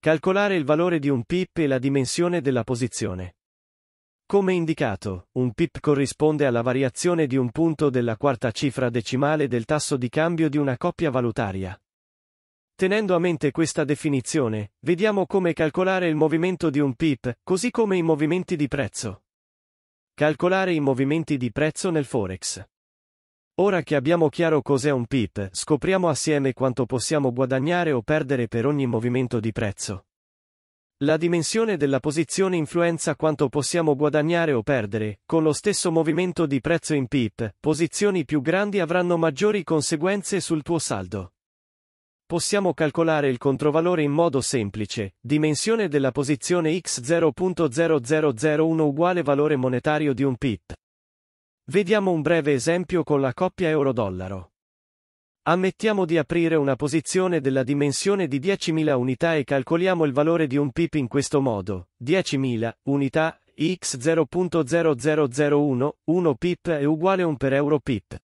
Calcolare il valore di un PIP e la dimensione della posizione. Come indicato, un PIP corrisponde alla variazione di un punto della quarta cifra decimale del tasso di cambio di una coppia valutaria. Tenendo a mente questa definizione, vediamo come calcolare il movimento di un PIP, così come i movimenti di prezzo. Calcolare i movimenti di prezzo nel Forex. Ora che abbiamo chiaro cos'è un PIP, scopriamo assieme quanto possiamo guadagnare o perdere per ogni movimento di prezzo. La dimensione della posizione influenza quanto possiamo guadagnare o perdere, con lo stesso movimento di prezzo in PIP, posizioni più grandi avranno maggiori conseguenze sul tuo saldo. Possiamo calcolare il controvalore in modo semplice, dimensione della posizione x0.0001 uguale valore monetario di un pip. Vediamo un breve esempio con la coppia euro-dollaro. Ammettiamo di aprire una posizione della dimensione di 10.000 unità e calcoliamo il valore di un PIP in questo modo, 10.000 unità x0.0001, 1 PIP è uguale a 1 per euro PIP.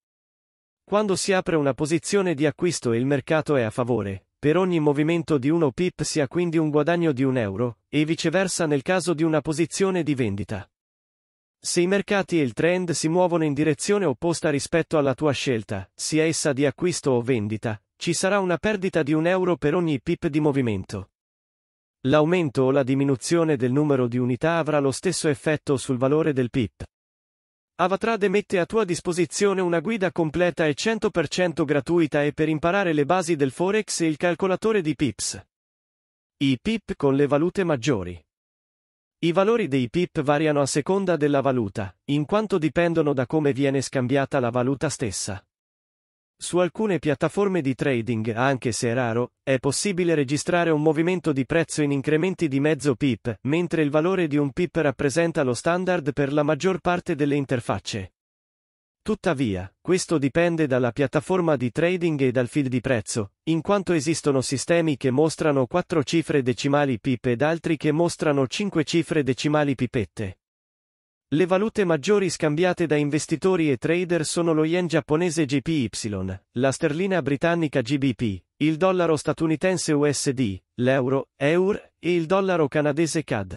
Quando si apre una posizione di acquisto e il mercato è a favore, per ogni movimento di 1 pip si ha quindi un guadagno di 1 euro, e viceversa nel caso di una posizione di vendita. Se i mercati e il trend si muovono in direzione opposta rispetto alla tua scelta, sia essa di acquisto o vendita, ci sarà una perdita di 1 euro per ogni pip di movimento. L'aumento o la diminuzione del numero di unità avrà lo stesso effetto sul valore del pip. Avatrad mette a tua disposizione una guida completa e 100% gratuita e per imparare le basi del Forex e il calcolatore di pips. I pip con le valute maggiori. I valori dei pip variano a seconda della valuta, in quanto dipendono da come viene scambiata la valuta stessa. Su alcune piattaforme di trading, anche se raro, è possibile registrare un movimento di prezzo in incrementi di mezzo pip, mentre il valore di un pip rappresenta lo standard per la maggior parte delle interfacce. Tuttavia, questo dipende dalla piattaforma di trading e dal feed di prezzo, in quanto esistono sistemi che mostrano quattro cifre decimali pip ed altri che mostrano cinque cifre decimali pipette. Le valute maggiori scambiate da investitori e trader sono lo yen giapponese GPY, la sterlina britannica GBP, il dollaro statunitense USD, l'euro, EUR e il dollaro canadese CAD.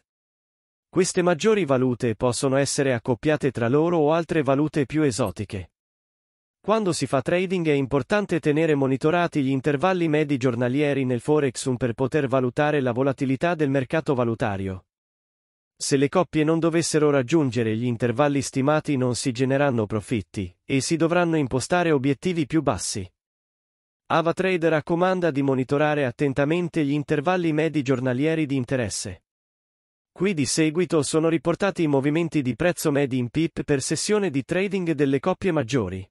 Queste maggiori valute possono essere accoppiate tra loro o altre valute più esotiche. Quando si fa trading è importante tenere monitorati gli intervalli medi giornalieri nel Forex per poter valutare la volatilità del mercato valutario, se le coppie non dovessero raggiungere gli intervalli stimati non si generano profitti, e si dovranno impostare obiettivi più bassi. AvaTrade raccomanda di monitorare attentamente gli intervalli medi giornalieri di interesse. Qui di seguito sono riportati i movimenti di prezzo medi in PIP per sessione di trading delle coppie maggiori.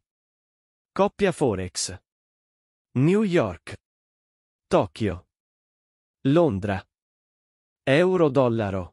Coppia Forex. New York. Tokyo. Londra. Euro-dollaro.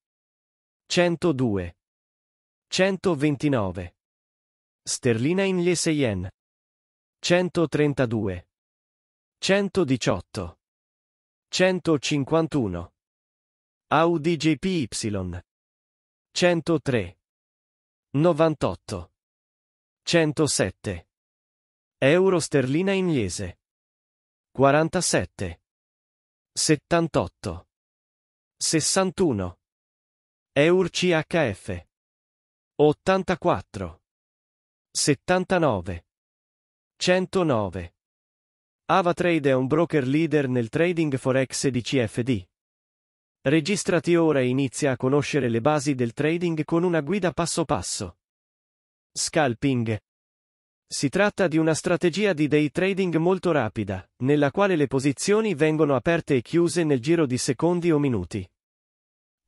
102. 129. Sterlina in Lieseyen. 132. 118. 151. Audi GPY. 103. 98. 107. Euro sterlina inglese. liese. 47. 78. 61. EURCHF 84 79 109 AvaTrade è un broker leader nel trading forex di CFD. Registrati ora e inizia a conoscere le basi del trading con una guida passo passo. Scalping. Si tratta di una strategia di day trading molto rapida, nella quale le posizioni vengono aperte e chiuse nel giro di secondi o minuti.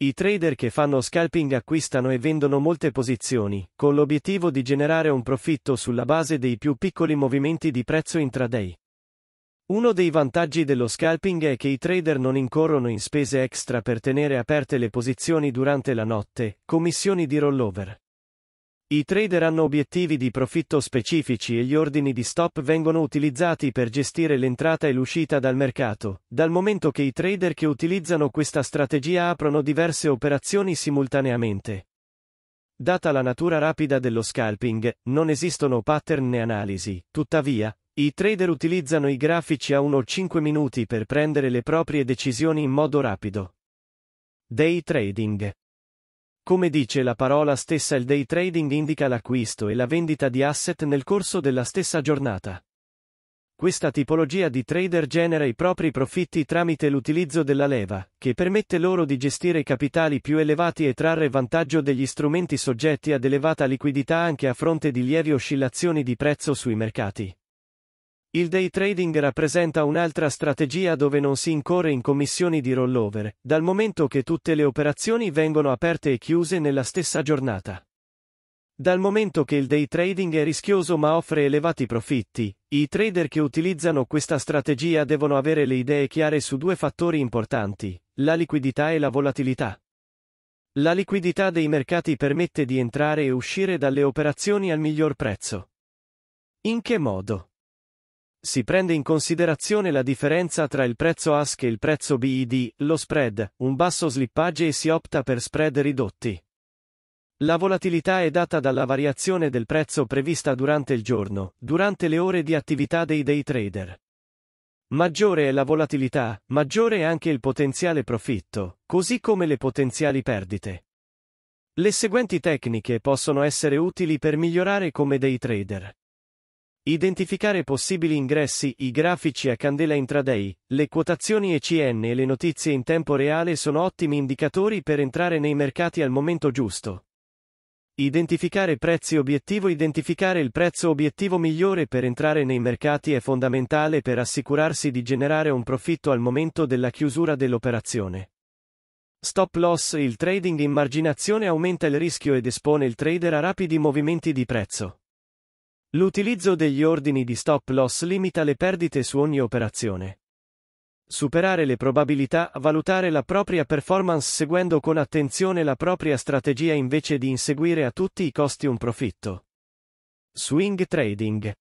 I trader che fanno scalping acquistano e vendono molte posizioni, con l'obiettivo di generare un profitto sulla base dei più piccoli movimenti di prezzo intraday. Uno dei vantaggi dello scalping è che i trader non incorrono in spese extra per tenere aperte le posizioni durante la notte, commissioni di rollover. I trader hanno obiettivi di profitto specifici e gli ordini di stop vengono utilizzati per gestire l'entrata e l'uscita dal mercato, dal momento che i trader che utilizzano questa strategia aprono diverse operazioni simultaneamente. Data la natura rapida dello scalping, non esistono pattern né analisi, tuttavia, i trader utilizzano i grafici a 1 o 5 minuti per prendere le proprie decisioni in modo rapido. Day trading come dice la parola stessa il day trading indica l'acquisto e la vendita di asset nel corso della stessa giornata. Questa tipologia di trader genera i propri profitti tramite l'utilizzo della leva, che permette loro di gestire capitali più elevati e trarre vantaggio degli strumenti soggetti ad elevata liquidità anche a fronte di lievi oscillazioni di prezzo sui mercati. Il day trading rappresenta un'altra strategia dove non si incorre in commissioni di rollover, dal momento che tutte le operazioni vengono aperte e chiuse nella stessa giornata. Dal momento che il day trading è rischioso ma offre elevati profitti, i trader che utilizzano questa strategia devono avere le idee chiare su due fattori importanti, la liquidità e la volatilità. La liquidità dei mercati permette di entrare e uscire dalle operazioni al miglior prezzo. In che modo? Si prende in considerazione la differenza tra il prezzo ASC e il prezzo BID, lo spread, un basso slippage e si opta per spread ridotti. La volatilità è data dalla variazione del prezzo prevista durante il giorno, durante le ore di attività dei day trader. Maggiore è la volatilità, maggiore è anche il potenziale profitto, così come le potenziali perdite. Le seguenti tecniche possono essere utili per migliorare come day trader. Identificare possibili ingressi, i grafici a candela intraday, le quotazioni ECN e le notizie in tempo reale sono ottimi indicatori per entrare nei mercati al momento giusto. Identificare prezzi obiettivo Identificare il prezzo obiettivo migliore per entrare nei mercati è fondamentale per assicurarsi di generare un profitto al momento della chiusura dell'operazione. Stop loss Il trading in marginazione aumenta il rischio ed espone il trader a rapidi movimenti di prezzo. L'utilizzo degli ordini di stop loss limita le perdite su ogni operazione. Superare le probabilità, valutare la propria performance seguendo con attenzione la propria strategia invece di inseguire a tutti i costi un profitto. Swing trading.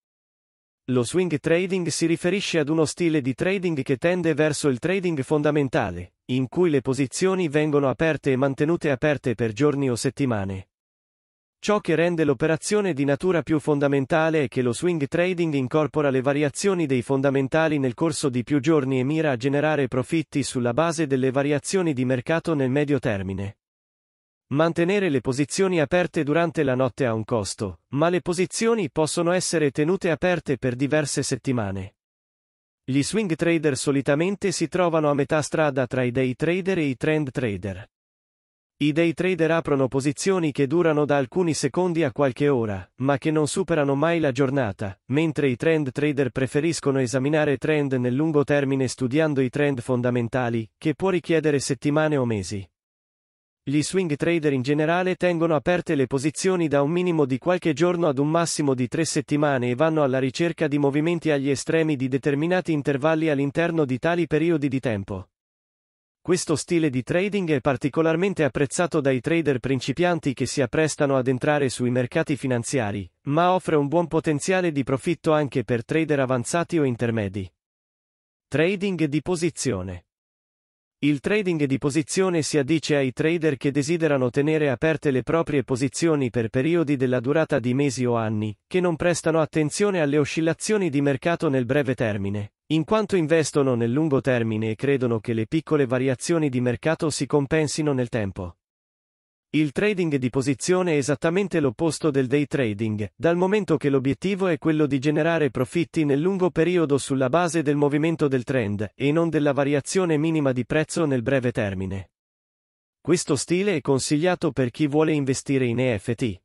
Lo swing trading si riferisce ad uno stile di trading che tende verso il trading fondamentale, in cui le posizioni vengono aperte e mantenute aperte per giorni o settimane, Ciò che rende l'operazione di natura più fondamentale è che lo swing trading incorpora le variazioni dei fondamentali nel corso di più giorni e mira a generare profitti sulla base delle variazioni di mercato nel medio termine. Mantenere le posizioni aperte durante la notte ha un costo, ma le posizioni possono essere tenute aperte per diverse settimane. Gli swing trader solitamente si trovano a metà strada tra i day trader e i trend trader. I day trader aprono posizioni che durano da alcuni secondi a qualche ora, ma che non superano mai la giornata, mentre i trend trader preferiscono esaminare trend nel lungo termine studiando i trend fondamentali, che può richiedere settimane o mesi. Gli swing trader in generale tengono aperte le posizioni da un minimo di qualche giorno ad un massimo di tre settimane e vanno alla ricerca di movimenti agli estremi di determinati intervalli all'interno di tali periodi di tempo. Questo stile di trading è particolarmente apprezzato dai trader principianti che si apprestano ad entrare sui mercati finanziari, ma offre un buon potenziale di profitto anche per trader avanzati o intermedi. Trading di posizione. Il trading di posizione si addice ai trader che desiderano tenere aperte le proprie posizioni per periodi della durata di mesi o anni, che non prestano attenzione alle oscillazioni di mercato nel breve termine, in quanto investono nel lungo termine e credono che le piccole variazioni di mercato si compensino nel tempo. Il trading di posizione è esattamente l'opposto del day trading, dal momento che l'obiettivo è quello di generare profitti nel lungo periodo sulla base del movimento del trend e non della variazione minima di prezzo nel breve termine. Questo stile è consigliato per chi vuole investire in EFT.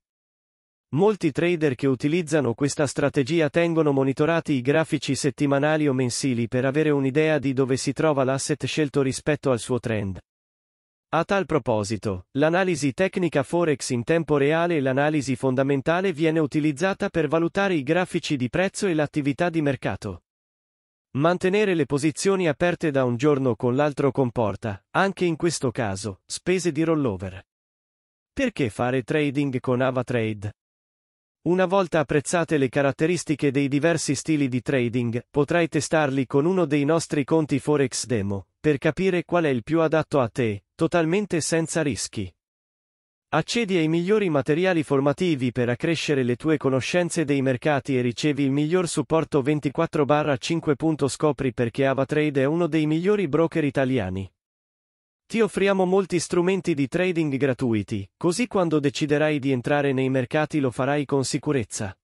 Molti trader che utilizzano questa strategia tengono monitorati i grafici settimanali o mensili per avere un'idea di dove si trova l'asset scelto rispetto al suo trend. A tal proposito, l'analisi tecnica Forex in tempo reale e l'analisi fondamentale viene utilizzata per valutare i grafici di prezzo e l'attività di mercato. Mantenere le posizioni aperte da un giorno con l'altro comporta, anche in questo caso, spese di rollover. Perché fare trading con AvaTrade? Una volta apprezzate le caratteristiche dei diversi stili di trading, potrai testarli con uno dei nostri conti Forex Demo, per capire qual è il più adatto a te, totalmente senza rischi. Accedi ai migliori materiali formativi per accrescere le tue conoscenze dei mercati e ricevi il miglior supporto 24-5. Scopri perché AvaTrade è uno dei migliori broker italiani. Ti offriamo molti strumenti di trading gratuiti, così quando deciderai di entrare nei mercati lo farai con sicurezza.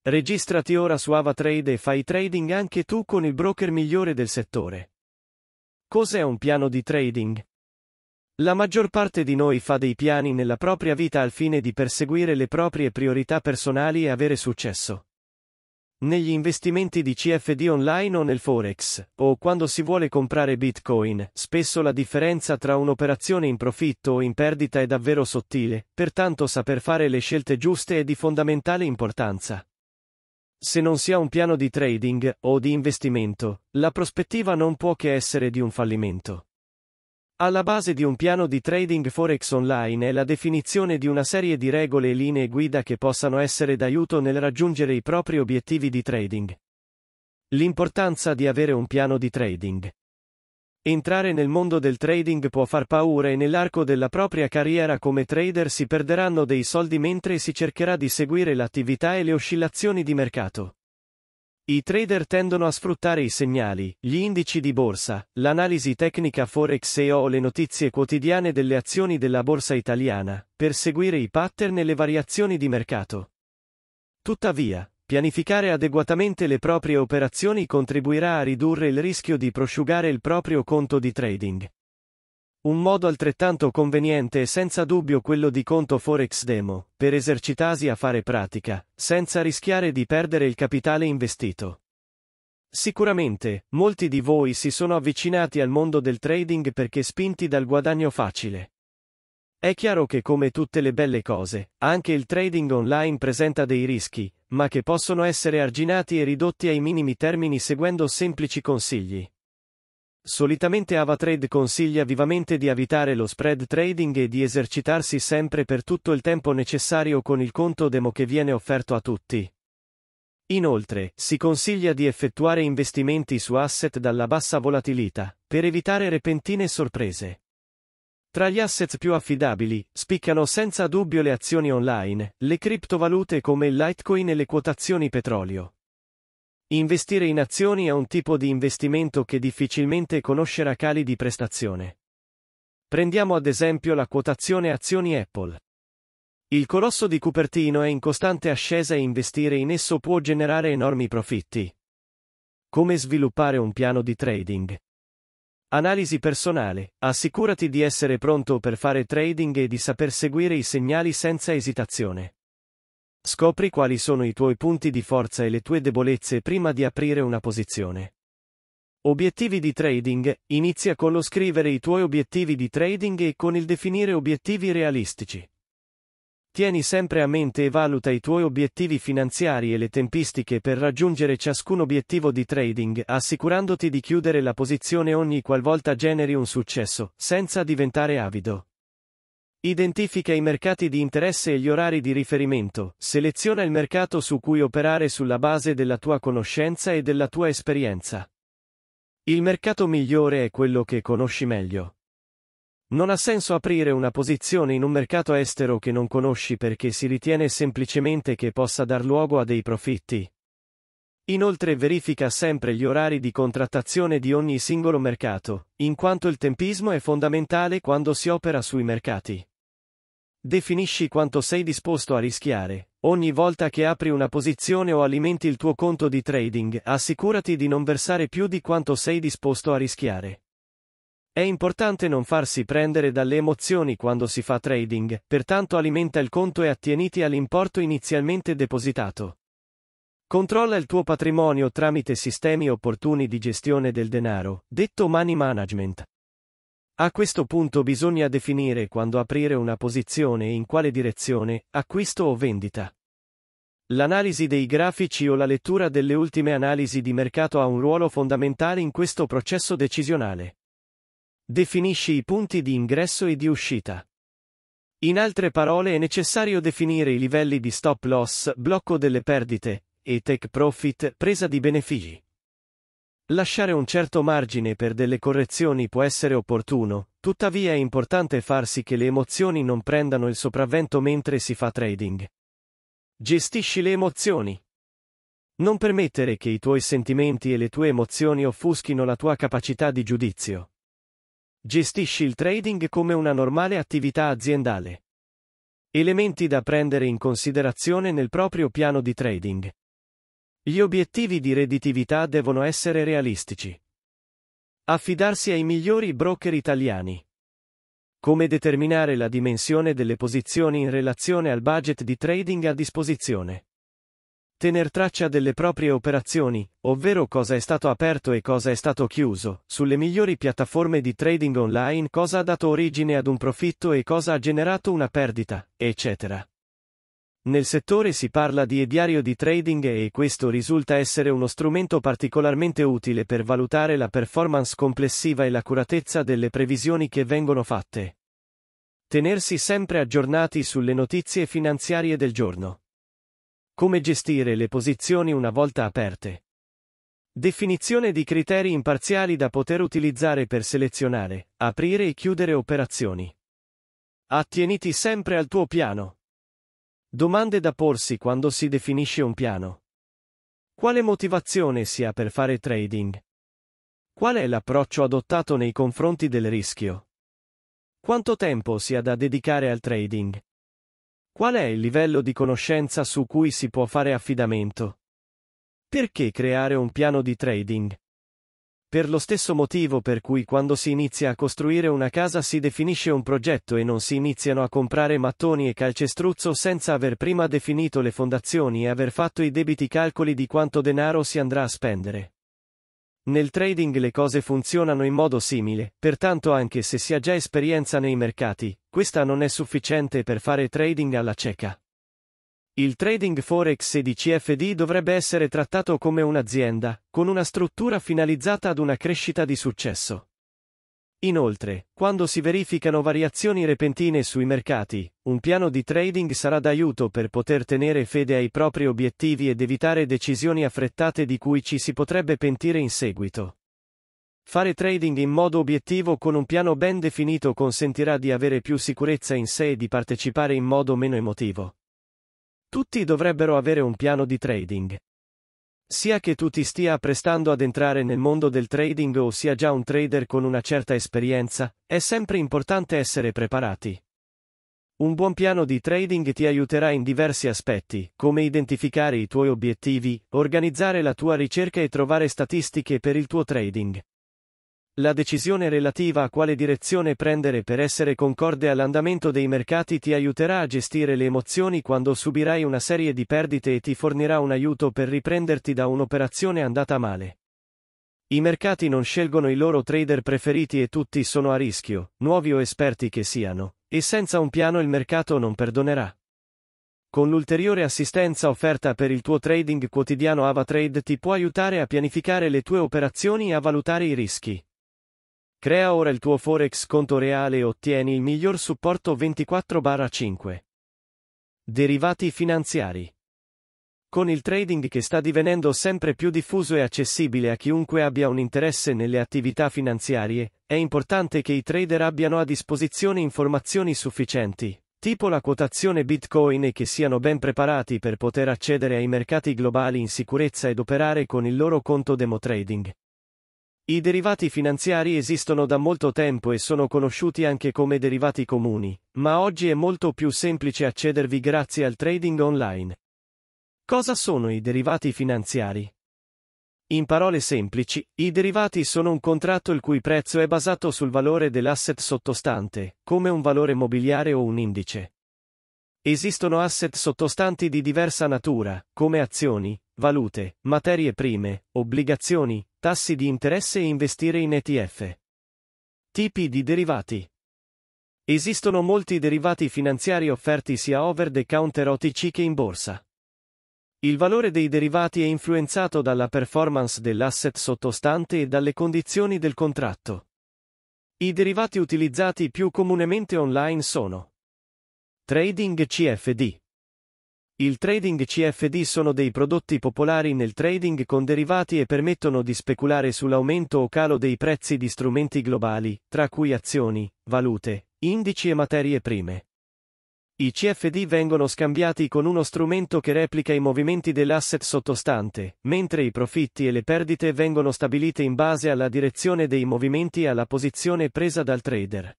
Registrati ora su AvaTrade e fai trading anche tu con il broker migliore del settore. Cos'è un piano di trading? La maggior parte di noi fa dei piani nella propria vita al fine di perseguire le proprie priorità personali e avere successo negli investimenti di CFD online o nel forex, o quando si vuole comprare bitcoin, spesso la differenza tra un'operazione in profitto o in perdita è davvero sottile, pertanto saper fare le scelte giuste è di fondamentale importanza. Se non si ha un piano di trading o di investimento, la prospettiva non può che essere di un fallimento. Alla base di un piano di trading forex online è la definizione di una serie di regole e linee guida che possano essere d'aiuto nel raggiungere i propri obiettivi di trading. L'importanza di avere un piano di trading. Entrare nel mondo del trading può far paura e nell'arco della propria carriera come trader si perderanno dei soldi mentre si cercherà di seguire l'attività e le oscillazioni di mercato. I trader tendono a sfruttare i segnali, gli indici di borsa, l'analisi tecnica forex e o le notizie quotidiane delle azioni della borsa italiana, per seguire i pattern e le variazioni di mercato. Tuttavia, pianificare adeguatamente le proprie operazioni contribuirà a ridurre il rischio di prosciugare il proprio conto di trading. Un modo altrettanto conveniente è senza dubbio quello di conto Forex Demo, per esercitarsi a fare pratica, senza rischiare di perdere il capitale investito. Sicuramente, molti di voi si sono avvicinati al mondo del trading perché spinti dal guadagno facile. È chiaro che come tutte le belle cose, anche il trading online presenta dei rischi, ma che possono essere arginati e ridotti ai minimi termini seguendo semplici consigli. Solitamente AvaTrade consiglia vivamente di evitare lo spread trading e di esercitarsi sempre per tutto il tempo necessario con il conto demo che viene offerto a tutti. Inoltre, si consiglia di effettuare investimenti su asset dalla bassa volatilità, per evitare repentine sorprese. Tra gli asset più affidabili, spiccano senza dubbio le azioni online, le criptovalute come il Litecoin e le quotazioni petrolio. Investire in azioni è un tipo di investimento che difficilmente conoscerà cali di prestazione. Prendiamo ad esempio la quotazione azioni Apple. Il colosso di Cupertino è in costante ascesa e investire in esso può generare enormi profitti. Come sviluppare un piano di trading? Analisi personale. Assicurati di essere pronto per fare trading e di saper seguire i segnali senza esitazione. Scopri quali sono i tuoi punti di forza e le tue debolezze prima di aprire una posizione. Obiettivi di trading. Inizia con lo scrivere i tuoi obiettivi di trading e con il definire obiettivi realistici. Tieni sempre a mente e valuta i tuoi obiettivi finanziari e le tempistiche per raggiungere ciascun obiettivo di trading, assicurandoti di chiudere la posizione ogni qualvolta generi un successo, senza diventare avido. Identifica i mercati di interesse e gli orari di riferimento, seleziona il mercato su cui operare sulla base della tua conoscenza e della tua esperienza. Il mercato migliore è quello che conosci meglio. Non ha senso aprire una posizione in un mercato estero che non conosci perché si ritiene semplicemente che possa dar luogo a dei profitti. Inoltre verifica sempre gli orari di contrattazione di ogni singolo mercato, in quanto il tempismo è fondamentale quando si opera sui mercati. Definisci quanto sei disposto a rischiare. Ogni volta che apri una posizione o alimenti il tuo conto di trading, assicurati di non versare più di quanto sei disposto a rischiare. È importante non farsi prendere dalle emozioni quando si fa trading, pertanto alimenta il conto e attieniti all'importo inizialmente depositato. Controlla il tuo patrimonio tramite sistemi opportuni di gestione del denaro, detto money management. A questo punto bisogna definire quando aprire una posizione e in quale direzione, acquisto o vendita. L'analisi dei grafici o la lettura delle ultime analisi di mercato ha un ruolo fondamentale in questo processo decisionale. Definisci i punti di ingresso e di uscita. In altre parole è necessario definire i livelli di stop loss, blocco delle perdite, e take profit, presa di benefici. Lasciare un certo margine per delle correzioni può essere opportuno, tuttavia è importante farsi che le emozioni non prendano il sopravvento mentre si fa trading. Gestisci le emozioni. Non permettere che i tuoi sentimenti e le tue emozioni offuschino la tua capacità di giudizio. Gestisci il trading come una normale attività aziendale. Elementi da prendere in considerazione nel proprio piano di trading. Gli obiettivi di redditività devono essere realistici. Affidarsi ai migliori broker italiani. Come determinare la dimensione delle posizioni in relazione al budget di trading a disposizione. Tener traccia delle proprie operazioni, ovvero cosa è stato aperto e cosa è stato chiuso, sulle migliori piattaforme di trading online cosa ha dato origine ad un profitto e cosa ha generato una perdita, eccetera. Nel settore si parla di diario di trading e questo risulta essere uno strumento particolarmente utile per valutare la performance complessiva e l'accuratezza delle previsioni che vengono fatte. Tenersi sempre aggiornati sulle notizie finanziarie del giorno. Come gestire le posizioni una volta aperte. Definizione di criteri imparziali da poter utilizzare per selezionare, aprire e chiudere operazioni. Attieniti sempre al tuo piano. Domande da porsi quando si definisce un piano. Quale motivazione si ha per fare trading? Qual è l'approccio adottato nei confronti del rischio? Quanto tempo si ha da dedicare al trading? Qual è il livello di conoscenza su cui si può fare affidamento? Perché creare un piano di trading? Per lo stesso motivo per cui quando si inizia a costruire una casa si definisce un progetto e non si iniziano a comprare mattoni e calcestruzzo senza aver prima definito le fondazioni e aver fatto i debiti calcoli di quanto denaro si andrà a spendere. Nel trading le cose funzionano in modo simile, pertanto anche se si ha già esperienza nei mercati, questa non è sufficiente per fare trading alla cieca. Il trading forex e di CFD dovrebbe essere trattato come un'azienda, con una struttura finalizzata ad una crescita di successo. Inoltre, quando si verificano variazioni repentine sui mercati, un piano di trading sarà d'aiuto per poter tenere fede ai propri obiettivi ed evitare decisioni affrettate di cui ci si potrebbe pentire in seguito. Fare trading in modo obiettivo con un piano ben definito consentirà di avere più sicurezza in sé e di partecipare in modo meno emotivo. Tutti dovrebbero avere un piano di trading. Sia che tu ti stia prestando ad entrare nel mondo del trading o sia già un trader con una certa esperienza, è sempre importante essere preparati. Un buon piano di trading ti aiuterà in diversi aspetti, come identificare i tuoi obiettivi, organizzare la tua ricerca e trovare statistiche per il tuo trading. La decisione relativa a quale direzione prendere per essere concorde all'andamento dei mercati ti aiuterà a gestire le emozioni quando subirai una serie di perdite e ti fornirà un aiuto per riprenderti da un'operazione andata male. I mercati non scelgono i loro trader preferiti e tutti sono a rischio, nuovi o esperti che siano, e senza un piano il mercato non perdonerà. Con l'ulteriore assistenza offerta per il tuo trading quotidiano AvaTrade ti può aiutare a pianificare le tue operazioni e a valutare i rischi. Crea ora il tuo Forex conto reale e ottieni il miglior supporto 24-5. Derivati finanziari. Con il trading che sta divenendo sempre più diffuso e accessibile a chiunque abbia un interesse nelle attività finanziarie, è importante che i trader abbiano a disposizione informazioni sufficienti, tipo la quotazione Bitcoin e che siano ben preparati per poter accedere ai mercati globali in sicurezza ed operare con il loro conto demo trading. I derivati finanziari esistono da molto tempo e sono conosciuti anche come derivati comuni, ma oggi è molto più semplice accedervi grazie al trading online. Cosa sono i derivati finanziari? In parole semplici, i derivati sono un contratto il cui prezzo è basato sul valore dell'asset sottostante, come un valore mobiliare o un indice. Esistono asset sottostanti di diversa natura, come azioni, valute, materie prime, obbligazioni, tassi di interesse e investire in ETF. Tipi di derivati. Esistono molti derivati finanziari offerti sia over the counter OTC che in borsa. Il valore dei derivati è influenzato dalla performance dell'asset sottostante e dalle condizioni del contratto. I derivati utilizzati più comunemente online sono Trading CFD il trading CFD sono dei prodotti popolari nel trading con derivati e permettono di speculare sull'aumento o calo dei prezzi di strumenti globali, tra cui azioni, valute, indici e materie prime. I CFD vengono scambiati con uno strumento che replica i movimenti dell'asset sottostante, mentre i profitti e le perdite vengono stabilite in base alla direzione dei movimenti e alla posizione presa dal trader.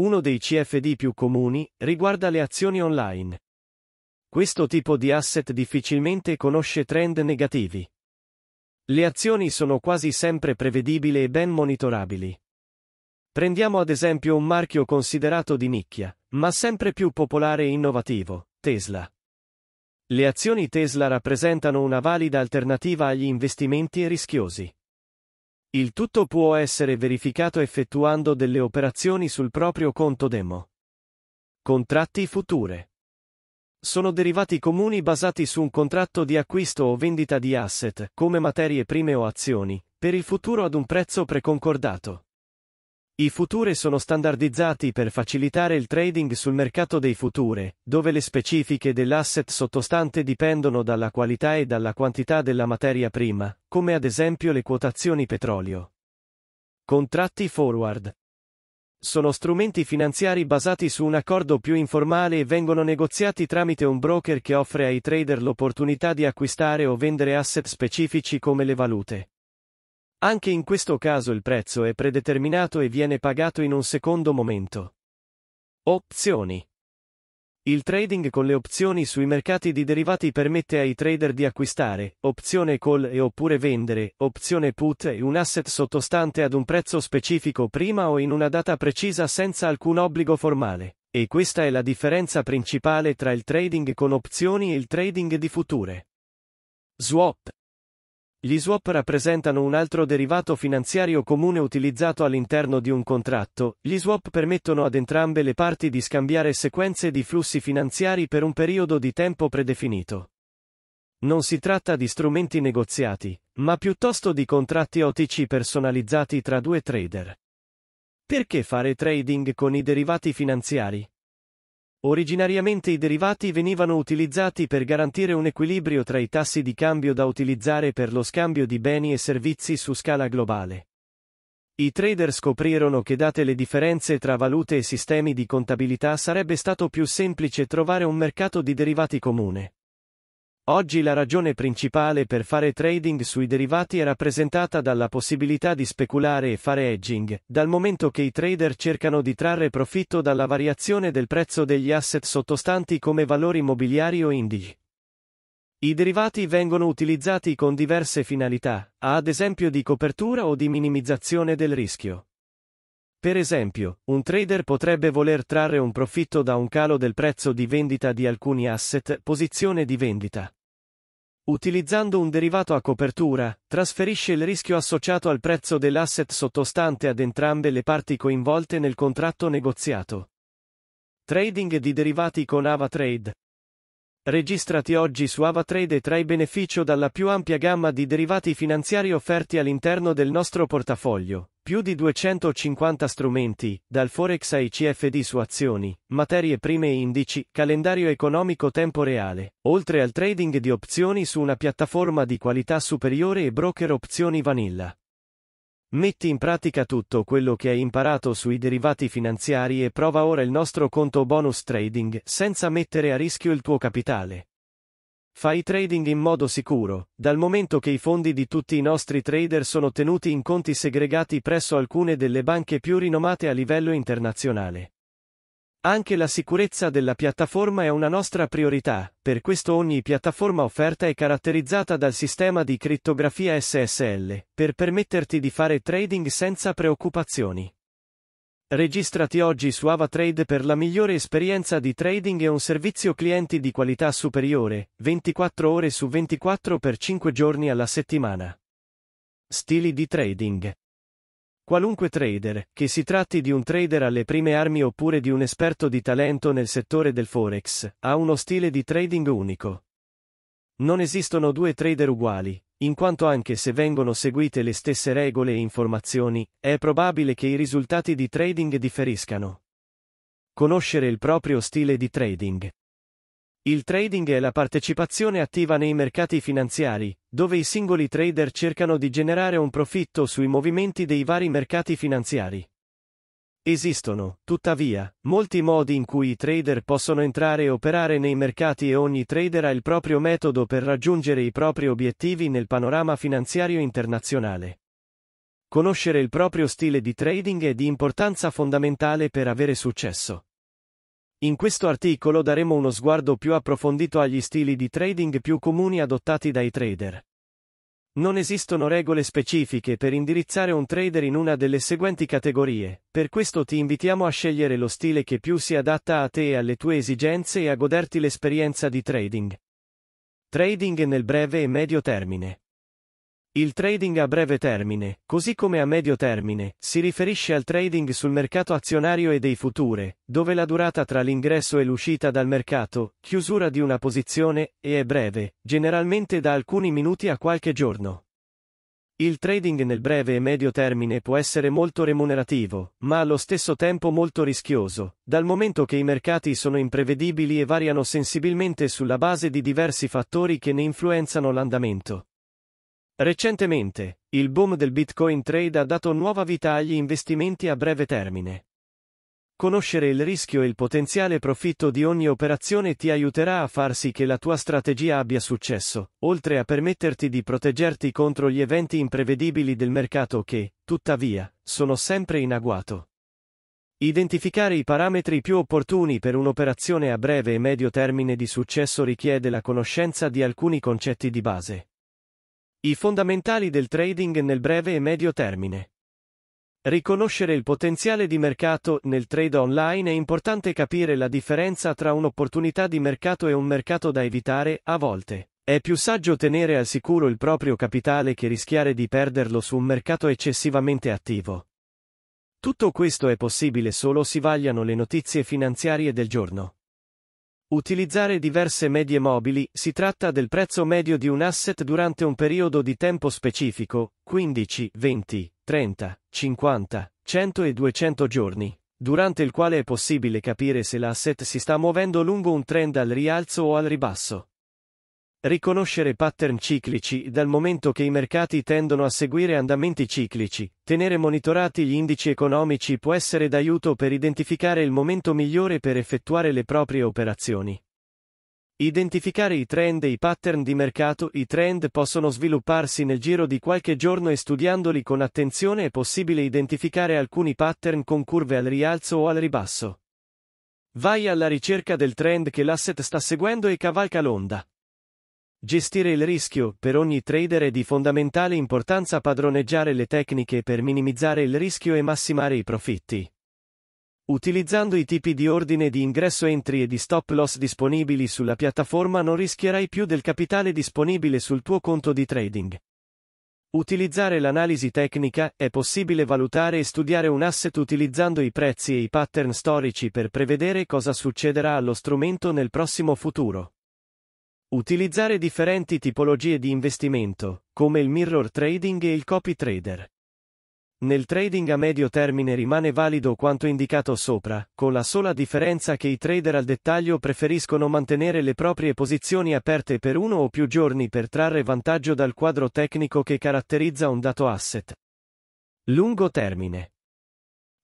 Uno dei CFD più comuni riguarda le azioni online. Questo tipo di asset difficilmente conosce trend negativi. Le azioni sono quasi sempre prevedibili e ben monitorabili. Prendiamo ad esempio un marchio considerato di nicchia, ma sempre più popolare e innovativo, Tesla. Le azioni Tesla rappresentano una valida alternativa agli investimenti rischiosi. Il tutto può essere verificato effettuando delle operazioni sul proprio conto demo. Contratti future. Sono derivati comuni basati su un contratto di acquisto o vendita di asset, come materie prime o azioni, per il futuro ad un prezzo preconcordato. I future sono standardizzati per facilitare il trading sul mercato dei future, dove le specifiche dell'asset sottostante dipendono dalla qualità e dalla quantità della materia prima, come ad esempio le quotazioni petrolio. Contratti forward. Sono strumenti finanziari basati su un accordo più informale e vengono negoziati tramite un broker che offre ai trader l'opportunità di acquistare o vendere asset specifici come le valute. Anche in questo caso il prezzo è predeterminato e viene pagato in un secondo momento. Opzioni. Il trading con le opzioni sui mercati di derivati permette ai trader di acquistare, opzione call e oppure vendere, opzione put e un asset sottostante ad un prezzo specifico prima o in una data precisa senza alcun obbligo formale. E questa è la differenza principale tra il trading con opzioni e il trading di future. Swap, gli swap rappresentano un altro derivato finanziario comune utilizzato all'interno di un contratto. Gli swap permettono ad entrambe le parti di scambiare sequenze di flussi finanziari per un periodo di tempo predefinito. Non si tratta di strumenti negoziati, ma piuttosto di contratti OTC personalizzati tra due trader. Perché fare trading con i derivati finanziari? Originariamente i derivati venivano utilizzati per garantire un equilibrio tra i tassi di cambio da utilizzare per lo scambio di beni e servizi su scala globale. I trader scoprirono che date le differenze tra valute e sistemi di contabilità sarebbe stato più semplice trovare un mercato di derivati comune. Oggi la ragione principale per fare trading sui derivati è rappresentata dalla possibilità di speculare e fare hedging, dal momento che i trader cercano di trarre profitto dalla variazione del prezzo degli asset sottostanti come valori immobiliari o indici. I derivati vengono utilizzati con diverse finalità, ad esempio di copertura o di minimizzazione del rischio. Per esempio, un trader potrebbe voler trarre un profitto da un calo del prezzo di vendita di alcuni asset, posizione di vendita. Utilizzando un derivato a copertura, trasferisce il rischio associato al prezzo dell'asset sottostante ad entrambe le parti coinvolte nel contratto negoziato. Trading di derivati con AvaTrade Registrati oggi su AvaTrade e trai beneficio dalla più ampia gamma di derivati finanziari offerti all'interno del nostro portafoglio, più di 250 strumenti, dal Forex ai CFD su azioni, materie prime e indici, calendario economico tempo reale, oltre al trading di opzioni su una piattaforma di qualità superiore e broker opzioni vanilla. Metti in pratica tutto quello che hai imparato sui derivati finanziari e prova ora il nostro conto bonus trading senza mettere a rischio il tuo capitale. Fai trading in modo sicuro, dal momento che i fondi di tutti i nostri trader sono tenuti in conti segregati presso alcune delle banche più rinomate a livello internazionale. Anche la sicurezza della piattaforma è una nostra priorità, per questo ogni piattaforma offerta è caratterizzata dal sistema di crittografia SSL, per permetterti di fare trading senza preoccupazioni. Registrati oggi su AvaTrade per la migliore esperienza di trading e un servizio clienti di qualità superiore, 24 ore su 24 per 5 giorni alla settimana. Stili di trading Qualunque trader, che si tratti di un trader alle prime armi oppure di un esperto di talento nel settore del forex, ha uno stile di trading unico. Non esistono due trader uguali, in quanto anche se vengono seguite le stesse regole e informazioni, è probabile che i risultati di trading differiscano. Conoscere il proprio stile di trading il trading è la partecipazione attiva nei mercati finanziari, dove i singoli trader cercano di generare un profitto sui movimenti dei vari mercati finanziari. Esistono, tuttavia, molti modi in cui i trader possono entrare e operare nei mercati e ogni trader ha il proprio metodo per raggiungere i propri obiettivi nel panorama finanziario internazionale. Conoscere il proprio stile di trading è di importanza fondamentale per avere successo. In questo articolo daremo uno sguardo più approfondito agli stili di trading più comuni adottati dai trader. Non esistono regole specifiche per indirizzare un trader in una delle seguenti categorie, per questo ti invitiamo a scegliere lo stile che più si adatta a te e alle tue esigenze e a goderti l'esperienza di trading. Trading nel breve e medio termine. Il trading a breve termine, così come a medio termine, si riferisce al trading sul mercato azionario e dei future, dove la durata tra l'ingresso e l'uscita dal mercato, chiusura di una posizione, è breve, generalmente da alcuni minuti a qualche giorno. Il trading nel breve e medio termine può essere molto remunerativo, ma allo stesso tempo molto rischioso, dal momento che i mercati sono imprevedibili e variano sensibilmente sulla base di diversi fattori che ne influenzano l'andamento. Recentemente, il boom del Bitcoin trade ha dato nuova vita agli investimenti a breve termine. Conoscere il rischio e il potenziale profitto di ogni operazione ti aiuterà a far sì che la tua strategia abbia successo, oltre a permetterti di proteggerti contro gli eventi imprevedibili del mercato che, tuttavia, sono sempre in agguato. Identificare i parametri più opportuni per un'operazione a breve e medio termine di successo richiede la conoscenza di alcuni concetti di base. I fondamentali del trading nel breve e medio termine. Riconoscere il potenziale di mercato nel trade online è importante capire la differenza tra un'opportunità di mercato e un mercato da evitare, a volte. È più saggio tenere al sicuro il proprio capitale che rischiare di perderlo su un mercato eccessivamente attivo. Tutto questo è possibile solo se vagliano le notizie finanziarie del giorno. Utilizzare diverse medie mobili, si tratta del prezzo medio di un asset durante un periodo di tempo specifico, 15, 20, 30, 50, 100 e 200 giorni, durante il quale è possibile capire se l'asset si sta muovendo lungo un trend al rialzo o al ribasso. Riconoscere pattern ciclici dal momento che i mercati tendono a seguire andamenti ciclici, tenere monitorati gli indici economici può essere d'aiuto per identificare il momento migliore per effettuare le proprie operazioni. Identificare i trend e i pattern di mercato I trend possono svilupparsi nel giro di qualche giorno e studiandoli con attenzione è possibile identificare alcuni pattern con curve al rialzo o al ribasso. Vai alla ricerca del trend che l'asset sta seguendo e cavalca l'onda. Gestire il rischio, per ogni trader è di fondamentale importanza padroneggiare le tecniche per minimizzare il rischio e massimare i profitti. Utilizzando i tipi di ordine di ingresso entry e di stop loss disponibili sulla piattaforma non rischierai più del capitale disponibile sul tuo conto di trading. Utilizzare l'analisi tecnica è possibile valutare e studiare un asset utilizzando i prezzi e i pattern storici per prevedere cosa succederà allo strumento nel prossimo futuro. Utilizzare differenti tipologie di investimento, come il mirror trading e il copy trader. Nel trading a medio termine rimane valido quanto indicato sopra, con la sola differenza che i trader al dettaglio preferiscono mantenere le proprie posizioni aperte per uno o più giorni per trarre vantaggio dal quadro tecnico che caratterizza un dato asset. Lungo termine.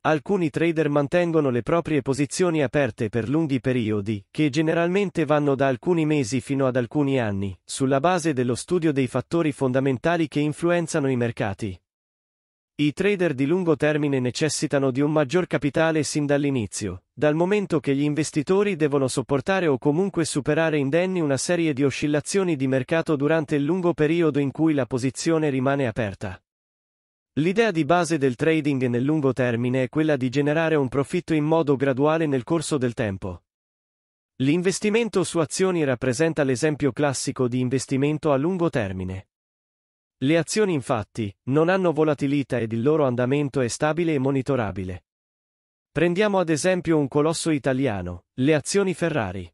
Alcuni trader mantengono le proprie posizioni aperte per lunghi periodi, che generalmente vanno da alcuni mesi fino ad alcuni anni, sulla base dello studio dei fattori fondamentali che influenzano i mercati. I trader di lungo termine necessitano di un maggior capitale sin dall'inizio, dal momento che gli investitori devono sopportare o comunque superare indenni una serie di oscillazioni di mercato durante il lungo periodo in cui la posizione rimane aperta. L'idea di base del trading nel lungo termine è quella di generare un profitto in modo graduale nel corso del tempo. L'investimento su azioni rappresenta l'esempio classico di investimento a lungo termine. Le azioni infatti non hanno volatilità ed il loro andamento è stabile e monitorabile. Prendiamo ad esempio un colosso italiano, le azioni Ferrari.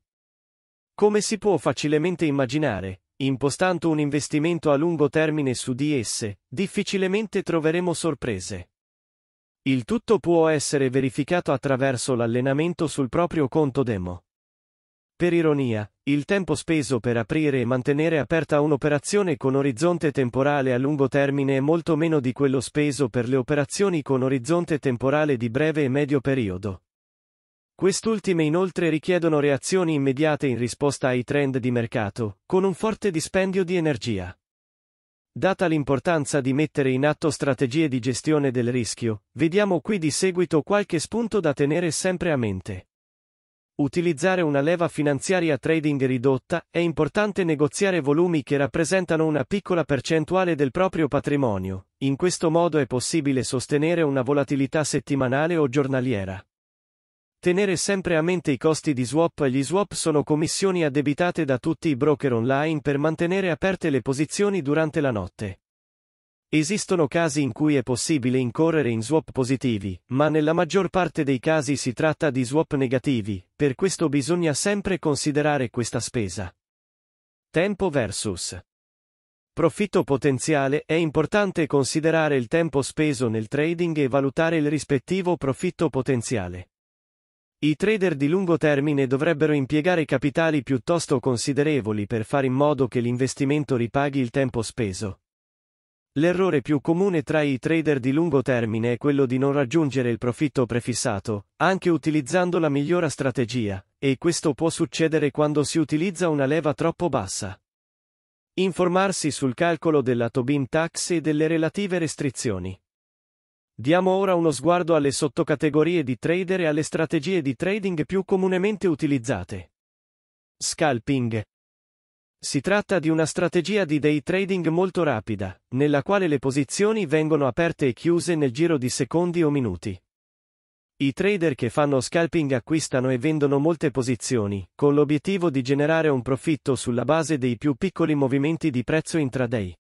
Come si può facilmente immaginare, impostando un investimento a lungo termine su di esse, difficilmente troveremo sorprese. Il tutto può essere verificato attraverso l'allenamento sul proprio conto demo. Per ironia, il tempo speso per aprire e mantenere aperta un'operazione con orizzonte temporale a lungo termine è molto meno di quello speso per le operazioni con orizzonte temporale di breve e medio periodo. Quest'ultime inoltre richiedono reazioni immediate in risposta ai trend di mercato, con un forte dispendio di energia. Data l'importanza di mettere in atto strategie di gestione del rischio, vediamo qui di seguito qualche spunto da tenere sempre a mente. Utilizzare una leva finanziaria trading ridotta è importante negoziare volumi che rappresentano una piccola percentuale del proprio patrimonio, in questo modo è possibile sostenere una volatilità settimanale o giornaliera. Tenere sempre a mente i costi di swap. Gli swap sono commissioni addebitate da tutti i broker online per mantenere aperte le posizioni durante la notte. Esistono casi in cui è possibile incorrere in swap positivi, ma nella maggior parte dei casi si tratta di swap negativi, per questo bisogna sempre considerare questa spesa. Tempo versus Profitto potenziale è importante considerare il tempo speso nel trading e valutare il rispettivo profitto potenziale. I trader di lungo termine dovrebbero impiegare capitali piuttosto considerevoli per fare in modo che l'investimento ripaghi il tempo speso. L'errore più comune tra i trader di lungo termine è quello di non raggiungere il profitto prefissato, anche utilizzando la migliore strategia, e questo può succedere quando si utilizza una leva troppo bassa. Informarsi sul calcolo della Tobin Tax e delle relative restrizioni. Diamo ora uno sguardo alle sottocategorie di trader e alle strategie di trading più comunemente utilizzate. Scalping. Si tratta di una strategia di day trading molto rapida, nella quale le posizioni vengono aperte e chiuse nel giro di secondi o minuti. I trader che fanno scalping acquistano e vendono molte posizioni, con l'obiettivo di generare un profitto sulla base dei più piccoli movimenti di prezzo intraday.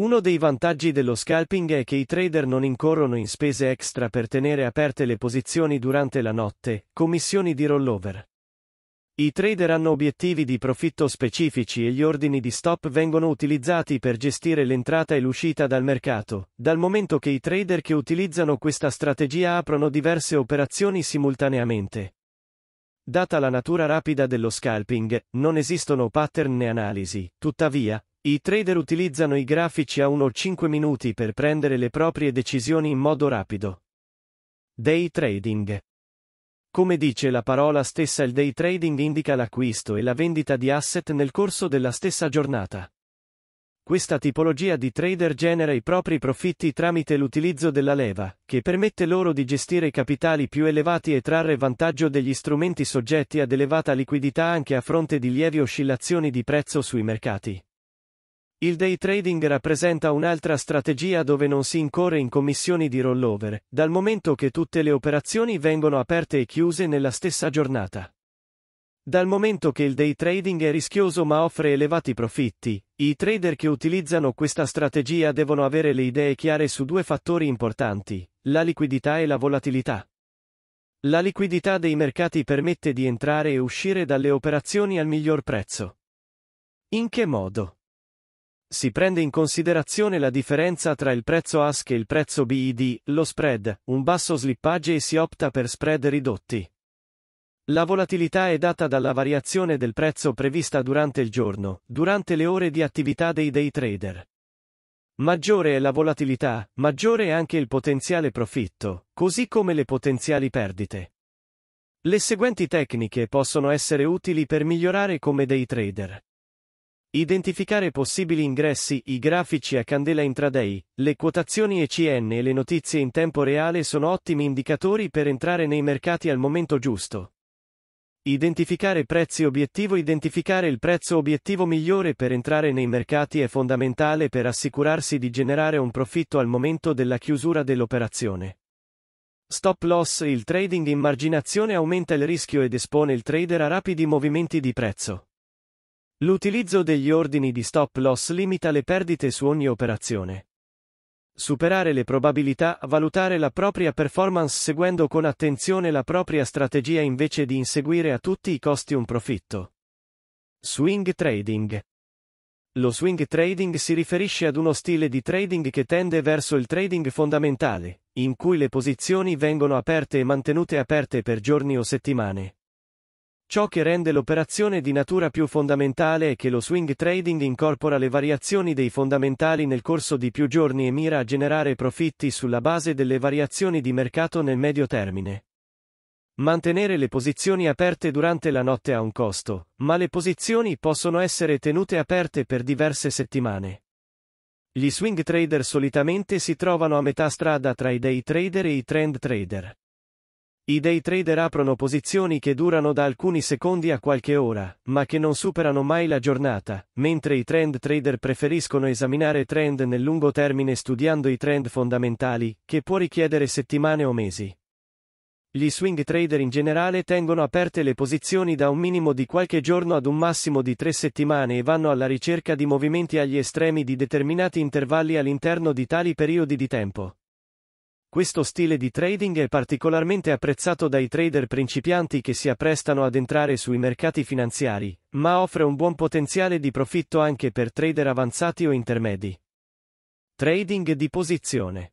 Uno dei vantaggi dello scalping è che i trader non incorrono in spese extra per tenere aperte le posizioni durante la notte, commissioni di rollover. I trader hanno obiettivi di profitto specifici e gli ordini di stop vengono utilizzati per gestire l'entrata e l'uscita dal mercato, dal momento che i trader che utilizzano questa strategia aprono diverse operazioni simultaneamente. Data la natura rapida dello scalping, non esistono pattern né analisi, tuttavia, i trader utilizzano i grafici a 1 o 5 minuti per prendere le proprie decisioni in modo rapido. Day trading. Come dice la parola stessa il day trading indica l'acquisto e la vendita di asset nel corso della stessa giornata. Questa tipologia di trader genera i propri profitti tramite l'utilizzo della leva, che permette loro di gestire i capitali più elevati e trarre vantaggio degli strumenti soggetti ad elevata liquidità anche a fronte di lievi oscillazioni di prezzo sui mercati. Il day trading rappresenta un'altra strategia dove non si incorre in commissioni di rollover, dal momento che tutte le operazioni vengono aperte e chiuse nella stessa giornata. Dal momento che il day trading è rischioso ma offre elevati profitti, i trader che utilizzano questa strategia devono avere le idee chiare su due fattori importanti, la liquidità e la volatilità. La liquidità dei mercati permette di entrare e uscire dalle operazioni al miglior prezzo. In che modo? Si prende in considerazione la differenza tra il prezzo ASC e il prezzo BID, lo spread, un basso slippage e si opta per spread ridotti. La volatilità è data dalla variazione del prezzo prevista durante il giorno, durante le ore di attività dei day trader. Maggiore è la volatilità, maggiore è anche il potenziale profitto, così come le potenziali perdite. Le seguenti tecniche possono essere utili per migliorare come day trader. Identificare possibili ingressi, i grafici a candela intraday, le quotazioni ECN e le notizie in tempo reale sono ottimi indicatori per entrare nei mercati al momento giusto. Identificare prezzi obiettivo Identificare il prezzo obiettivo migliore per entrare nei mercati è fondamentale per assicurarsi di generare un profitto al momento della chiusura dell'operazione. Stop loss Il trading in marginazione aumenta il rischio ed espone il trader a rapidi movimenti di prezzo. L'utilizzo degli ordini di stop loss limita le perdite su ogni operazione. Superare le probabilità, valutare la propria performance seguendo con attenzione la propria strategia invece di inseguire a tutti i costi un profitto. Swing trading. Lo swing trading si riferisce ad uno stile di trading che tende verso il trading fondamentale, in cui le posizioni vengono aperte e mantenute aperte per giorni o settimane, Ciò che rende l'operazione di natura più fondamentale è che lo swing trading incorpora le variazioni dei fondamentali nel corso di più giorni e mira a generare profitti sulla base delle variazioni di mercato nel medio termine. Mantenere le posizioni aperte durante la notte ha un costo, ma le posizioni possono essere tenute aperte per diverse settimane. Gli swing trader solitamente si trovano a metà strada tra i day trader e i trend trader. I day trader aprono posizioni che durano da alcuni secondi a qualche ora, ma che non superano mai la giornata, mentre i trend trader preferiscono esaminare trend nel lungo termine studiando i trend fondamentali, che può richiedere settimane o mesi. Gli swing trader in generale tengono aperte le posizioni da un minimo di qualche giorno ad un massimo di tre settimane e vanno alla ricerca di movimenti agli estremi di determinati intervalli all'interno di tali periodi di tempo. Questo stile di trading è particolarmente apprezzato dai trader principianti che si apprestano ad entrare sui mercati finanziari, ma offre un buon potenziale di profitto anche per trader avanzati o intermedi. Trading di posizione.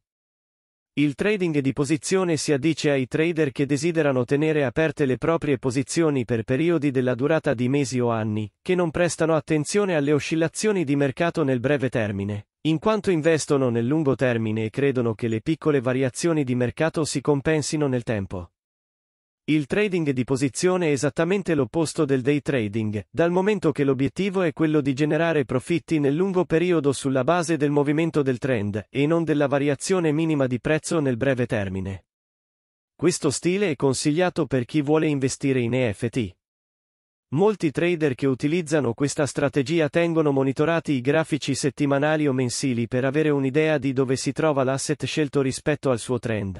Il trading di posizione si addice ai trader che desiderano tenere aperte le proprie posizioni per periodi della durata di mesi o anni, che non prestano attenzione alle oscillazioni di mercato nel breve termine in quanto investono nel lungo termine e credono che le piccole variazioni di mercato si compensino nel tempo. Il trading di posizione è esattamente l'opposto del day trading, dal momento che l'obiettivo è quello di generare profitti nel lungo periodo sulla base del movimento del trend e non della variazione minima di prezzo nel breve termine. Questo stile è consigliato per chi vuole investire in EFT. Molti trader che utilizzano questa strategia tengono monitorati i grafici settimanali o mensili per avere un'idea di dove si trova l'asset scelto rispetto al suo trend.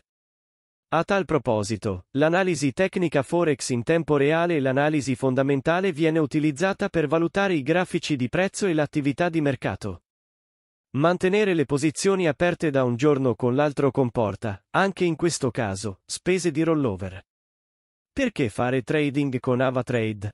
A tal proposito, l'analisi tecnica Forex in tempo reale e l'analisi fondamentale viene utilizzata per valutare i grafici di prezzo e l'attività di mercato. Mantenere le posizioni aperte da un giorno con l'altro comporta, anche in questo caso, spese di rollover. Perché fare trading con AvaTrade?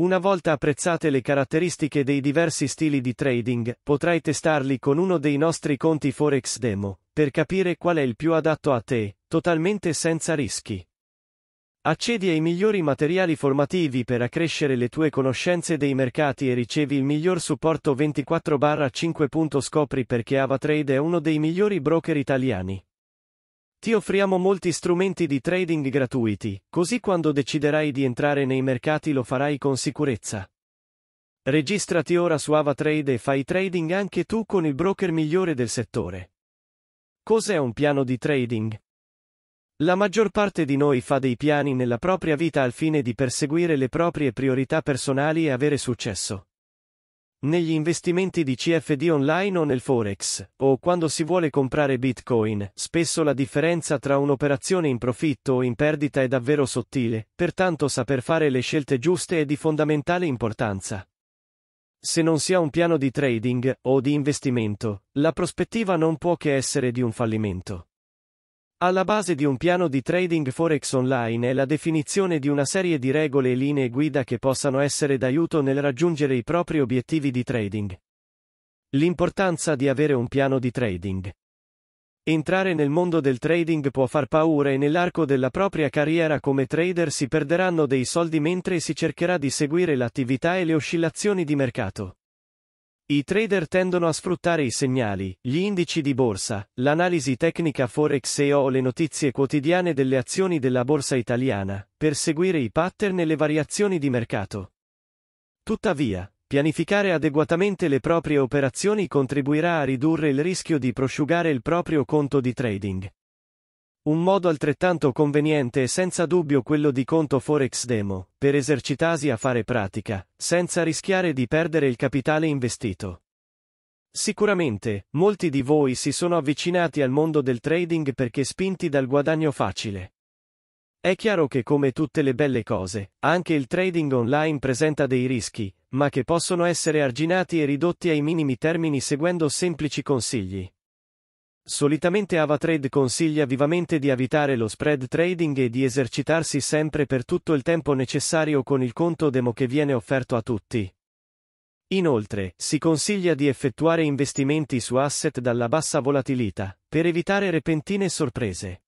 Una volta apprezzate le caratteristiche dei diversi stili di trading, potrai testarli con uno dei nostri conti Forex Demo, per capire qual è il più adatto a te, totalmente senza rischi. Accedi ai migliori materiali formativi per accrescere le tue conoscenze dei mercati e ricevi il miglior supporto 24-5. Scopri perché AvaTrade è uno dei migliori broker italiani. Ti offriamo molti strumenti di trading gratuiti, così quando deciderai di entrare nei mercati lo farai con sicurezza. Registrati ora su AvaTrade e fai trading anche tu con il broker migliore del settore. Cos'è un piano di trading? La maggior parte di noi fa dei piani nella propria vita al fine di perseguire le proprie priorità personali e avere successo negli investimenti di CFD online o nel Forex, o quando si vuole comprare Bitcoin, spesso la differenza tra un'operazione in profitto o in perdita è davvero sottile, pertanto saper fare le scelte giuste è di fondamentale importanza. Se non si ha un piano di trading o di investimento, la prospettiva non può che essere di un fallimento. Alla base di un piano di trading forex online è la definizione di una serie di regole e linee guida che possano essere d'aiuto nel raggiungere i propri obiettivi di trading. L'importanza di avere un piano di trading. Entrare nel mondo del trading può far paura e nell'arco della propria carriera come trader si perderanno dei soldi mentre si cercherà di seguire l'attività e le oscillazioni di mercato. I trader tendono a sfruttare i segnali, gli indici di borsa, l'analisi tecnica forex e o le notizie quotidiane delle azioni della borsa italiana, per seguire i pattern e le variazioni di mercato. Tuttavia, pianificare adeguatamente le proprie operazioni contribuirà a ridurre il rischio di prosciugare il proprio conto di trading. Un modo altrettanto conveniente è senza dubbio quello di conto Forex Demo, per esercitarsi a fare pratica, senza rischiare di perdere il capitale investito. Sicuramente, molti di voi si sono avvicinati al mondo del trading perché spinti dal guadagno facile. È chiaro che come tutte le belle cose, anche il trading online presenta dei rischi, ma che possono essere arginati e ridotti ai minimi termini seguendo semplici consigli. Solitamente AvaTrade consiglia vivamente di evitare lo spread trading e di esercitarsi sempre per tutto il tempo necessario con il conto demo che viene offerto a tutti. Inoltre, si consiglia di effettuare investimenti su asset dalla bassa volatilità, per evitare repentine sorprese.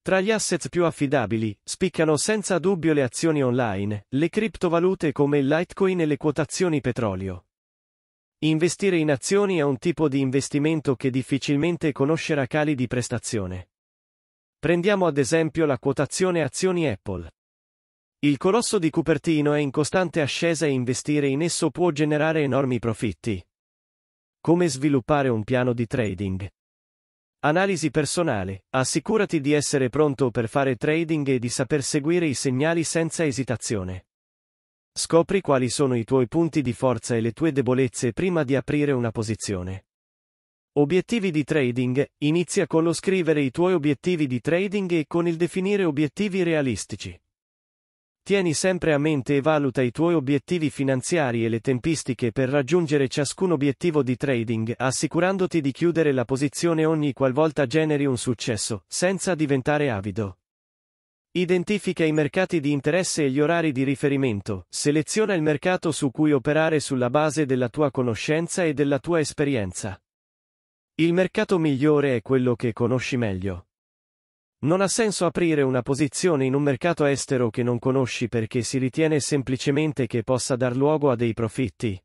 Tra gli asset più affidabili, spiccano senza dubbio le azioni online, le criptovalute come il Litecoin e le quotazioni petrolio. Investire in azioni è un tipo di investimento che difficilmente conoscerà cali di prestazione. Prendiamo ad esempio la quotazione azioni Apple. Il colosso di Cupertino è in costante ascesa e investire in esso può generare enormi profitti. Come sviluppare un piano di trading? Analisi personale. Assicurati di essere pronto per fare trading e di saper seguire i segnali senza esitazione. Scopri quali sono i tuoi punti di forza e le tue debolezze prima di aprire una posizione. Obiettivi di trading. Inizia con lo scrivere i tuoi obiettivi di trading e con il definire obiettivi realistici. Tieni sempre a mente e valuta i tuoi obiettivi finanziari e le tempistiche per raggiungere ciascun obiettivo di trading, assicurandoti di chiudere la posizione ogni qualvolta generi un successo, senza diventare avido. Identifica i mercati di interesse e gli orari di riferimento, seleziona il mercato su cui operare sulla base della tua conoscenza e della tua esperienza. Il mercato migliore è quello che conosci meglio. Non ha senso aprire una posizione in un mercato estero che non conosci perché si ritiene semplicemente che possa dar luogo a dei profitti.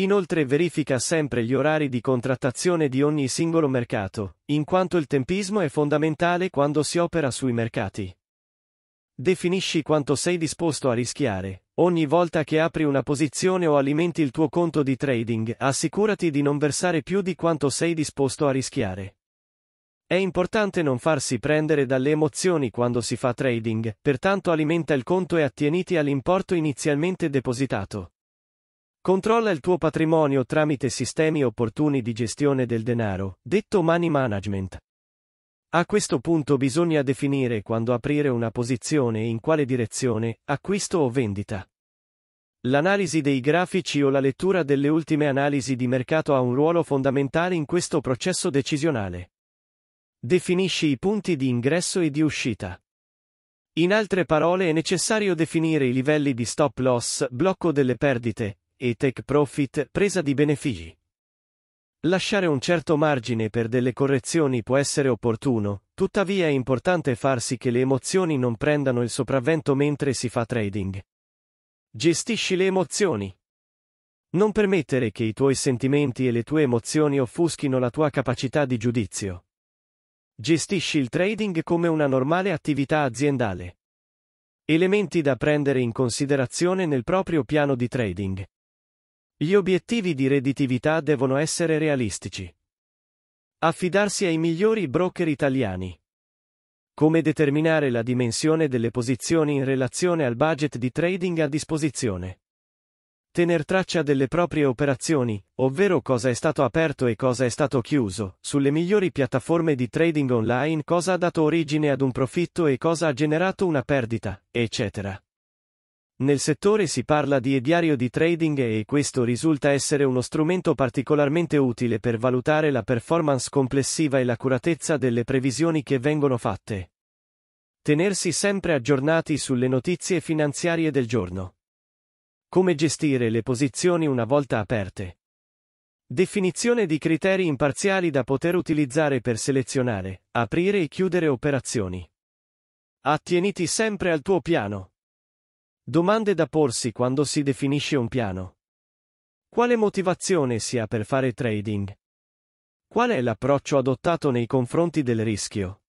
Inoltre verifica sempre gli orari di contrattazione di ogni singolo mercato, in quanto il tempismo è fondamentale quando si opera sui mercati. Definisci quanto sei disposto a rischiare. Ogni volta che apri una posizione o alimenti il tuo conto di trading, assicurati di non versare più di quanto sei disposto a rischiare. È importante non farsi prendere dalle emozioni quando si fa trading, pertanto alimenta il conto e attieniti all'importo inizialmente depositato. Controlla il tuo patrimonio tramite sistemi opportuni di gestione del denaro, detto money management. A questo punto bisogna definire quando aprire una posizione e in quale direzione, acquisto o vendita. L'analisi dei grafici o la lettura delle ultime analisi di mercato ha un ruolo fondamentale in questo processo decisionale. Definisci i punti di ingresso e di uscita. In altre parole è necessario definire i livelli di stop loss, blocco delle perdite, e take profit, presa di benefici. Lasciare un certo margine per delle correzioni può essere opportuno, tuttavia è importante farsi che le emozioni non prendano il sopravvento mentre si fa trading. Gestisci le emozioni. Non permettere che i tuoi sentimenti e le tue emozioni offuschino la tua capacità di giudizio. Gestisci il trading come una normale attività aziendale. Elementi da prendere in considerazione nel proprio piano di trading. Gli obiettivi di redditività devono essere realistici. Affidarsi ai migliori broker italiani. Come determinare la dimensione delle posizioni in relazione al budget di trading a disposizione. Tener traccia delle proprie operazioni, ovvero cosa è stato aperto e cosa è stato chiuso, sulle migliori piattaforme di trading online, cosa ha dato origine ad un profitto e cosa ha generato una perdita, eccetera. Nel settore si parla di diario di trading e questo risulta essere uno strumento particolarmente utile per valutare la performance complessiva e l'accuratezza delle previsioni che vengono fatte. Tenersi sempre aggiornati sulle notizie finanziarie del giorno. Come gestire le posizioni una volta aperte. Definizione di criteri imparziali da poter utilizzare per selezionare, aprire e chiudere operazioni. Attieniti sempre al tuo piano. Domande da porsi quando si definisce un piano. Quale motivazione si ha per fare trading? Qual è l'approccio adottato nei confronti del rischio?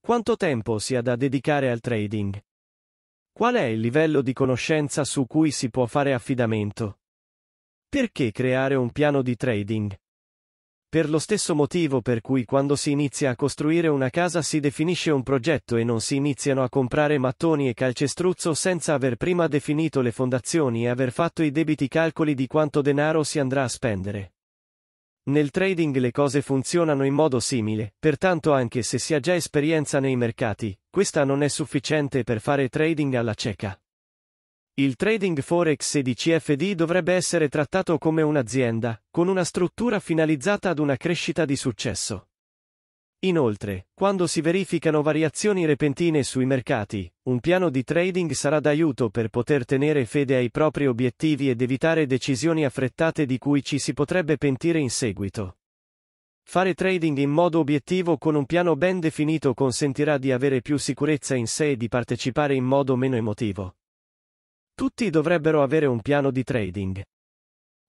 Quanto tempo si ha da dedicare al trading? Qual è il livello di conoscenza su cui si può fare affidamento? Perché creare un piano di trading? Per lo stesso motivo per cui quando si inizia a costruire una casa si definisce un progetto e non si iniziano a comprare mattoni e calcestruzzo senza aver prima definito le fondazioni e aver fatto i debiti calcoli di quanto denaro si andrà a spendere. Nel trading le cose funzionano in modo simile, pertanto anche se si ha già esperienza nei mercati, questa non è sufficiente per fare trading alla cieca. Il trading forex e di CFD dovrebbe essere trattato come un'azienda, con una struttura finalizzata ad una crescita di successo. Inoltre, quando si verificano variazioni repentine sui mercati, un piano di trading sarà d'aiuto per poter tenere fede ai propri obiettivi ed evitare decisioni affrettate di cui ci si potrebbe pentire in seguito. Fare trading in modo obiettivo con un piano ben definito consentirà di avere più sicurezza in sé e di partecipare in modo meno emotivo. Tutti dovrebbero avere un piano di trading.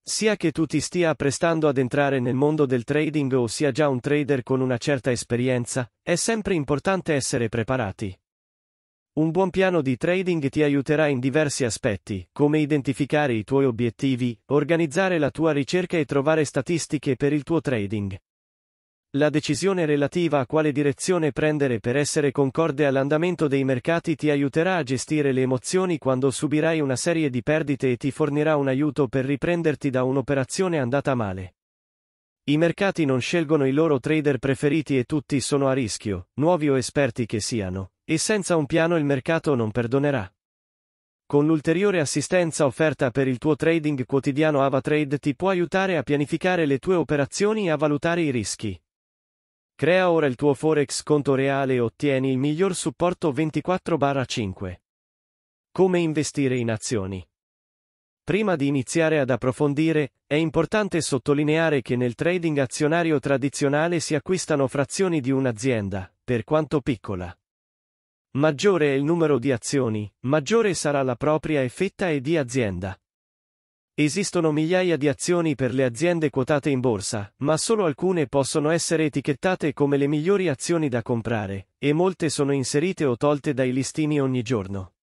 Sia che tu ti stia apprestando ad entrare nel mondo del trading o sia già un trader con una certa esperienza, è sempre importante essere preparati. Un buon piano di trading ti aiuterà in diversi aspetti, come identificare i tuoi obiettivi, organizzare la tua ricerca e trovare statistiche per il tuo trading. La decisione relativa a quale direzione prendere per essere concorde all'andamento dei mercati ti aiuterà a gestire le emozioni quando subirai una serie di perdite e ti fornirà un aiuto per riprenderti da un'operazione andata male. I mercati non scelgono i loro trader preferiti e tutti sono a rischio, nuovi o esperti che siano, e senza un piano il mercato non perdonerà. Con l'ulteriore assistenza offerta per il tuo trading quotidiano AvaTrade ti può aiutare a pianificare le tue operazioni e a valutare i rischi. Crea ora il tuo Forex conto reale e ottieni il miglior supporto 24-5. Come investire in azioni? Prima di iniziare ad approfondire, è importante sottolineare che nel trading azionario tradizionale si acquistano frazioni di un'azienda, per quanto piccola. Maggiore è il numero di azioni, maggiore sarà la propria effetta e di azienda. Esistono migliaia di azioni per le aziende quotate in borsa, ma solo alcune possono essere etichettate come le migliori azioni da comprare, e molte sono inserite o tolte dai listini ogni giorno.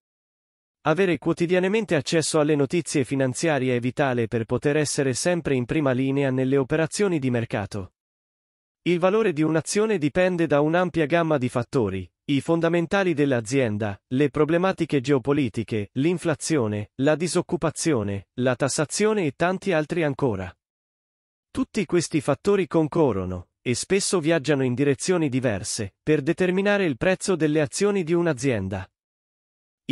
Avere quotidianamente accesso alle notizie finanziarie è vitale per poter essere sempre in prima linea nelle operazioni di mercato. Il valore di un'azione dipende da un'ampia gamma di fattori, i fondamentali dell'azienda, le problematiche geopolitiche, l'inflazione, la disoccupazione, la tassazione e tanti altri ancora. Tutti questi fattori concorrono, e spesso viaggiano in direzioni diverse, per determinare il prezzo delle azioni di un'azienda.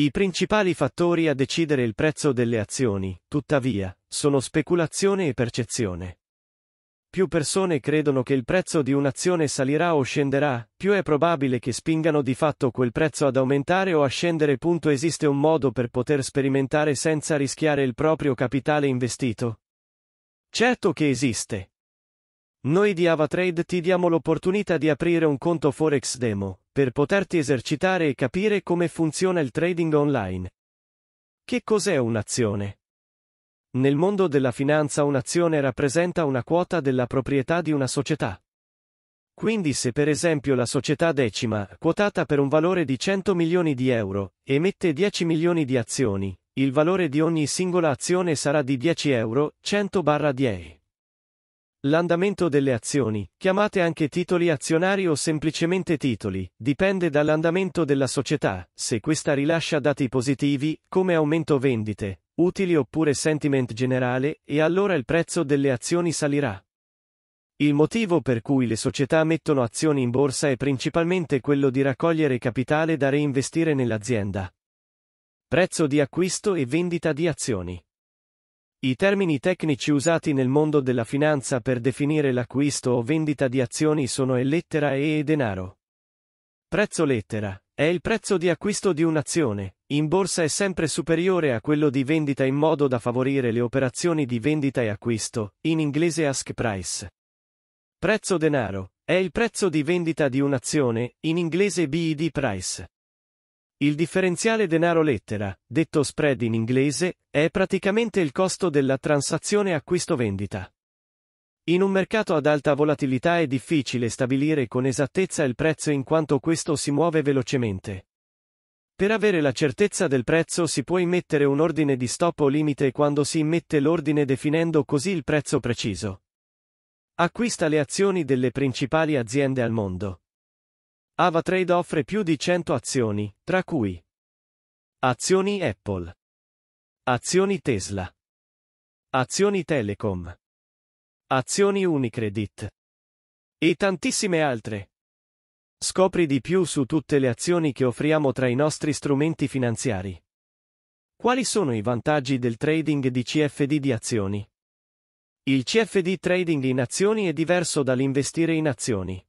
I principali fattori a decidere il prezzo delle azioni, tuttavia, sono speculazione e percezione più persone credono che il prezzo di un'azione salirà o scenderà, più è probabile che spingano di fatto quel prezzo ad aumentare o a scendere. Esiste un modo per poter sperimentare senza rischiare il proprio capitale investito? Certo che esiste. Noi di Avatrade ti diamo l'opportunità di aprire un conto Forex Demo, per poterti esercitare e capire come funziona il trading online. Che cos'è un'azione? Nel mondo della finanza un'azione rappresenta una quota della proprietà di una società. Quindi se per esempio la società decima, quotata per un valore di 100 milioni di euro, emette 10 milioni di azioni, il valore di ogni singola azione sarà di 10 euro, 100-10. L'andamento delle azioni, chiamate anche titoli azionari o semplicemente titoli, dipende dall'andamento della società, se questa rilascia dati positivi, come aumento vendite, utili oppure sentiment generale, e allora il prezzo delle azioni salirà. Il motivo per cui le società mettono azioni in borsa è principalmente quello di raccogliere capitale da reinvestire nell'azienda. Prezzo di acquisto e vendita di azioni. I termini tecnici usati nel mondo della finanza per definire l'acquisto o vendita di azioni sono e lettera e denaro. Prezzo lettera, è il prezzo di acquisto di un'azione, in borsa è sempre superiore a quello di vendita in modo da favorire le operazioni di vendita e acquisto, in inglese ask price. Prezzo denaro, è il prezzo di vendita di un'azione, in inglese BED price. Il differenziale denaro lettera, detto spread in inglese, è praticamente il costo della transazione acquisto-vendita. In un mercato ad alta volatilità è difficile stabilire con esattezza il prezzo in quanto questo si muove velocemente. Per avere la certezza del prezzo si può immettere un ordine di stop o limite quando si immette l'ordine definendo così il prezzo preciso. Acquista le azioni delle principali aziende al mondo. AvaTrade offre più di 100 azioni, tra cui azioni Apple, azioni Tesla, azioni Telecom, azioni Unicredit e tantissime altre. Scopri di più su tutte le azioni che offriamo tra i nostri strumenti finanziari. Quali sono i vantaggi del trading di CFD di azioni? Il CFD trading in azioni è diverso dall'investire in azioni.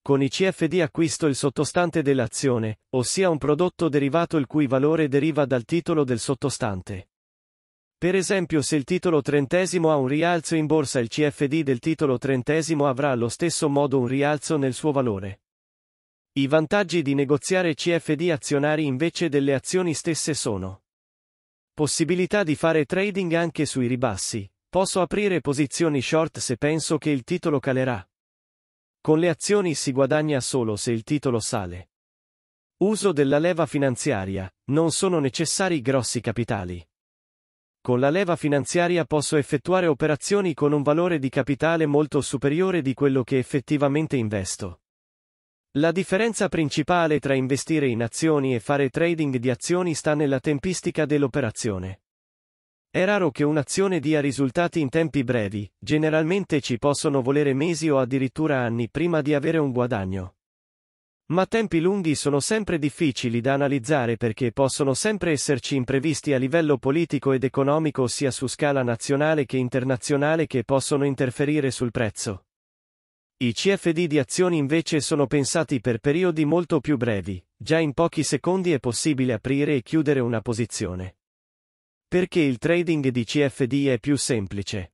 Con i CFD acquisto il sottostante dell'azione, ossia un prodotto derivato il cui valore deriva dal titolo del sottostante. Per esempio se il titolo trentesimo ha un rialzo in borsa il CFD del titolo trentesimo avrà allo stesso modo un rialzo nel suo valore. I vantaggi di negoziare CFD azionari invece delle azioni stesse sono possibilità di fare trading anche sui ribassi, posso aprire posizioni short se penso che il titolo calerà. Con le azioni si guadagna solo se il titolo sale. Uso della leva finanziaria, non sono necessari grossi capitali. Con la leva finanziaria posso effettuare operazioni con un valore di capitale molto superiore di quello che effettivamente investo. La differenza principale tra investire in azioni e fare trading di azioni sta nella tempistica dell'operazione. È raro che un'azione dia risultati in tempi brevi, generalmente ci possono volere mesi o addirittura anni prima di avere un guadagno. Ma tempi lunghi sono sempre difficili da analizzare perché possono sempre esserci imprevisti a livello politico ed economico sia su scala nazionale che internazionale che possono interferire sul prezzo. I CFD di azioni invece sono pensati per periodi molto più brevi, già in pochi secondi è possibile aprire e chiudere una posizione. Perché il trading di CFD è più semplice?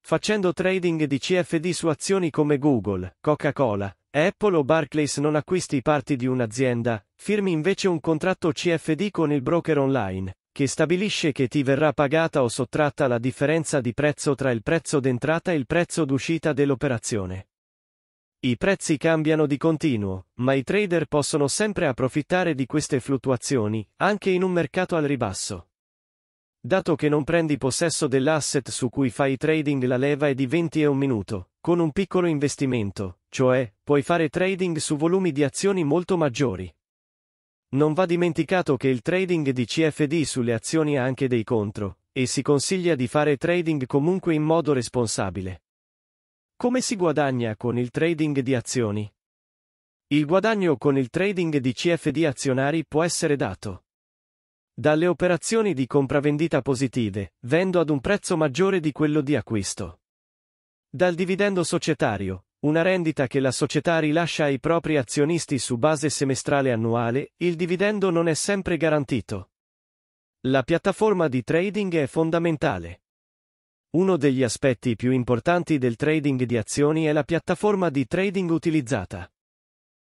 Facendo trading di CFD su azioni come Google, Coca-Cola, Apple o Barclays non acquisti parti di un'azienda, firmi invece un contratto CFD con il broker online, che stabilisce che ti verrà pagata o sottratta la differenza di prezzo tra il prezzo d'entrata e il prezzo d'uscita dell'operazione. I prezzi cambiano di continuo, ma i trader possono sempre approfittare di queste fluttuazioni, anche in un mercato al ribasso. Dato che non prendi possesso dell'asset su cui fai trading la leva è di 20 e un minuto, con un piccolo investimento, cioè, puoi fare trading su volumi di azioni molto maggiori. Non va dimenticato che il trading di CFD sulle azioni ha anche dei contro, e si consiglia di fare trading comunque in modo responsabile. Come si guadagna con il trading di azioni? Il guadagno con il trading di CFD azionari può essere dato dalle operazioni di compravendita positive, vendo ad un prezzo maggiore di quello di acquisto. Dal dividendo societario, una rendita che la società rilascia ai propri azionisti su base semestrale annuale, il dividendo non è sempre garantito. La piattaforma di trading è fondamentale. Uno degli aspetti più importanti del trading di azioni è la piattaforma di trading utilizzata.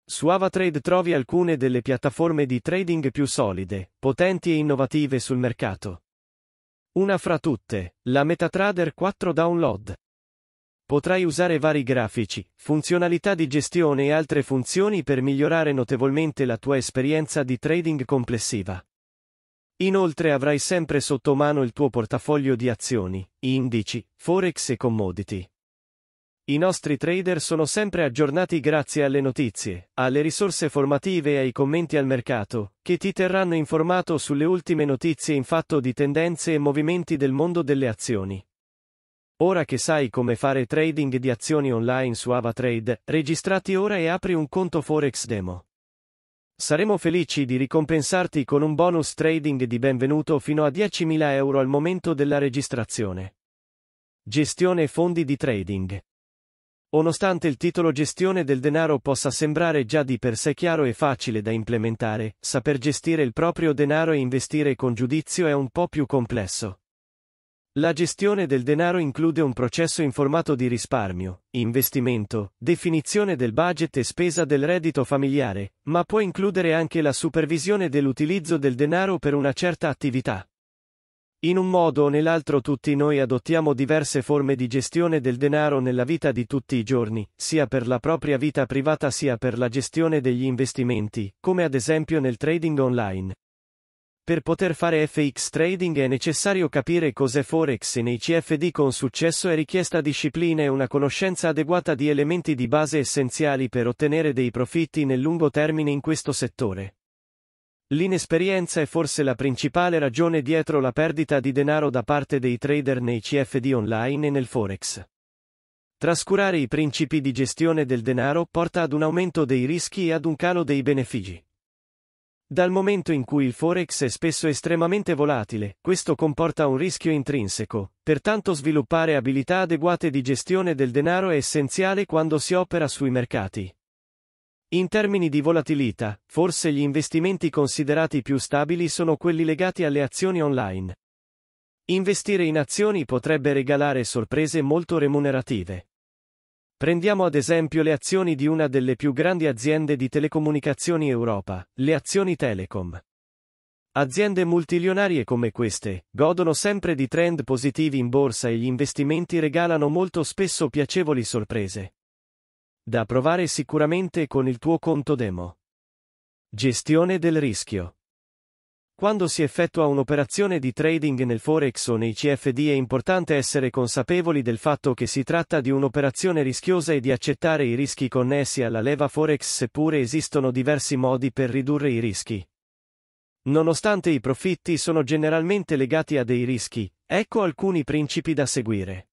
Su AvaTrade trovi alcune delle piattaforme di trading più solide, potenti e innovative sul mercato. Una fra tutte, la MetaTrader 4 Download. Potrai usare vari grafici, funzionalità di gestione e altre funzioni per migliorare notevolmente la tua esperienza di trading complessiva. Inoltre avrai sempre sotto mano il tuo portafoglio di azioni, indici, forex e commodity. I nostri trader sono sempre aggiornati grazie alle notizie, alle risorse formative e ai commenti al mercato, che ti terranno informato sulle ultime notizie in fatto di tendenze e movimenti del mondo delle azioni. Ora che sai come fare trading di azioni online su AvaTrade, registrati ora e apri un conto Forex Demo. Saremo felici di ricompensarti con un bonus trading di benvenuto fino a 10.000 euro al momento della registrazione. Gestione fondi di trading. Nonostante il titolo gestione del denaro possa sembrare già di per sé chiaro e facile da implementare, saper gestire il proprio denaro e investire con giudizio è un po' più complesso. La gestione del denaro include un processo informato di risparmio, investimento, definizione del budget e spesa del reddito familiare, ma può includere anche la supervisione dell'utilizzo del denaro per una certa attività. In un modo o nell'altro tutti noi adottiamo diverse forme di gestione del denaro nella vita di tutti i giorni, sia per la propria vita privata sia per la gestione degli investimenti, come ad esempio nel trading online. Per poter fare FX trading è necessario capire cos'è Forex e nei CFD con successo è richiesta disciplina e una conoscenza adeguata di elementi di base essenziali per ottenere dei profitti nel lungo termine in questo settore. L'inesperienza è forse la principale ragione dietro la perdita di denaro da parte dei trader nei CFD online e nel Forex. Trascurare i principi di gestione del denaro porta ad un aumento dei rischi e ad un calo dei benefici. Dal momento in cui il forex è spesso estremamente volatile, questo comporta un rischio intrinseco, pertanto sviluppare abilità adeguate di gestione del denaro è essenziale quando si opera sui mercati. In termini di volatilità, forse gli investimenti considerati più stabili sono quelli legati alle azioni online. Investire in azioni potrebbe regalare sorprese molto remunerative. Prendiamo ad esempio le azioni di una delle più grandi aziende di telecomunicazioni Europa, le azioni Telecom. Aziende multilionarie come queste godono sempre di trend positivi in borsa e gli investimenti regalano molto spesso piacevoli sorprese. Da provare sicuramente con il tuo conto demo. Gestione del rischio. Quando si effettua un'operazione di trading nel Forex o nei CFD è importante essere consapevoli del fatto che si tratta di un'operazione rischiosa e di accettare i rischi connessi alla leva Forex seppure esistono diversi modi per ridurre i rischi. Nonostante i profitti sono generalmente legati a dei rischi, ecco alcuni principi da seguire.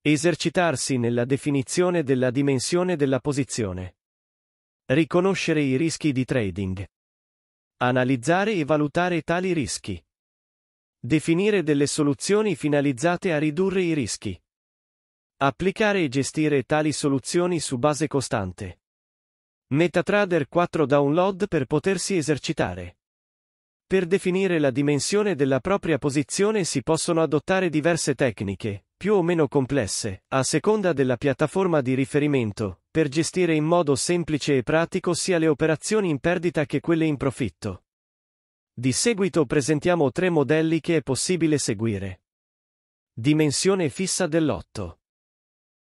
Esercitarsi nella definizione della dimensione della posizione. Riconoscere i rischi di trading. Analizzare e valutare tali rischi. Definire delle soluzioni finalizzate a ridurre i rischi. Applicare e gestire tali soluzioni su base costante. MetaTrader 4 download per potersi esercitare. Per definire la dimensione della propria posizione si possono adottare diverse tecniche, più o meno complesse, a seconda della piattaforma di riferimento, per gestire in modo semplice e pratico sia le operazioni in perdita che quelle in profitto. Di seguito presentiamo tre modelli che è possibile seguire. Dimensione fissa del lotto.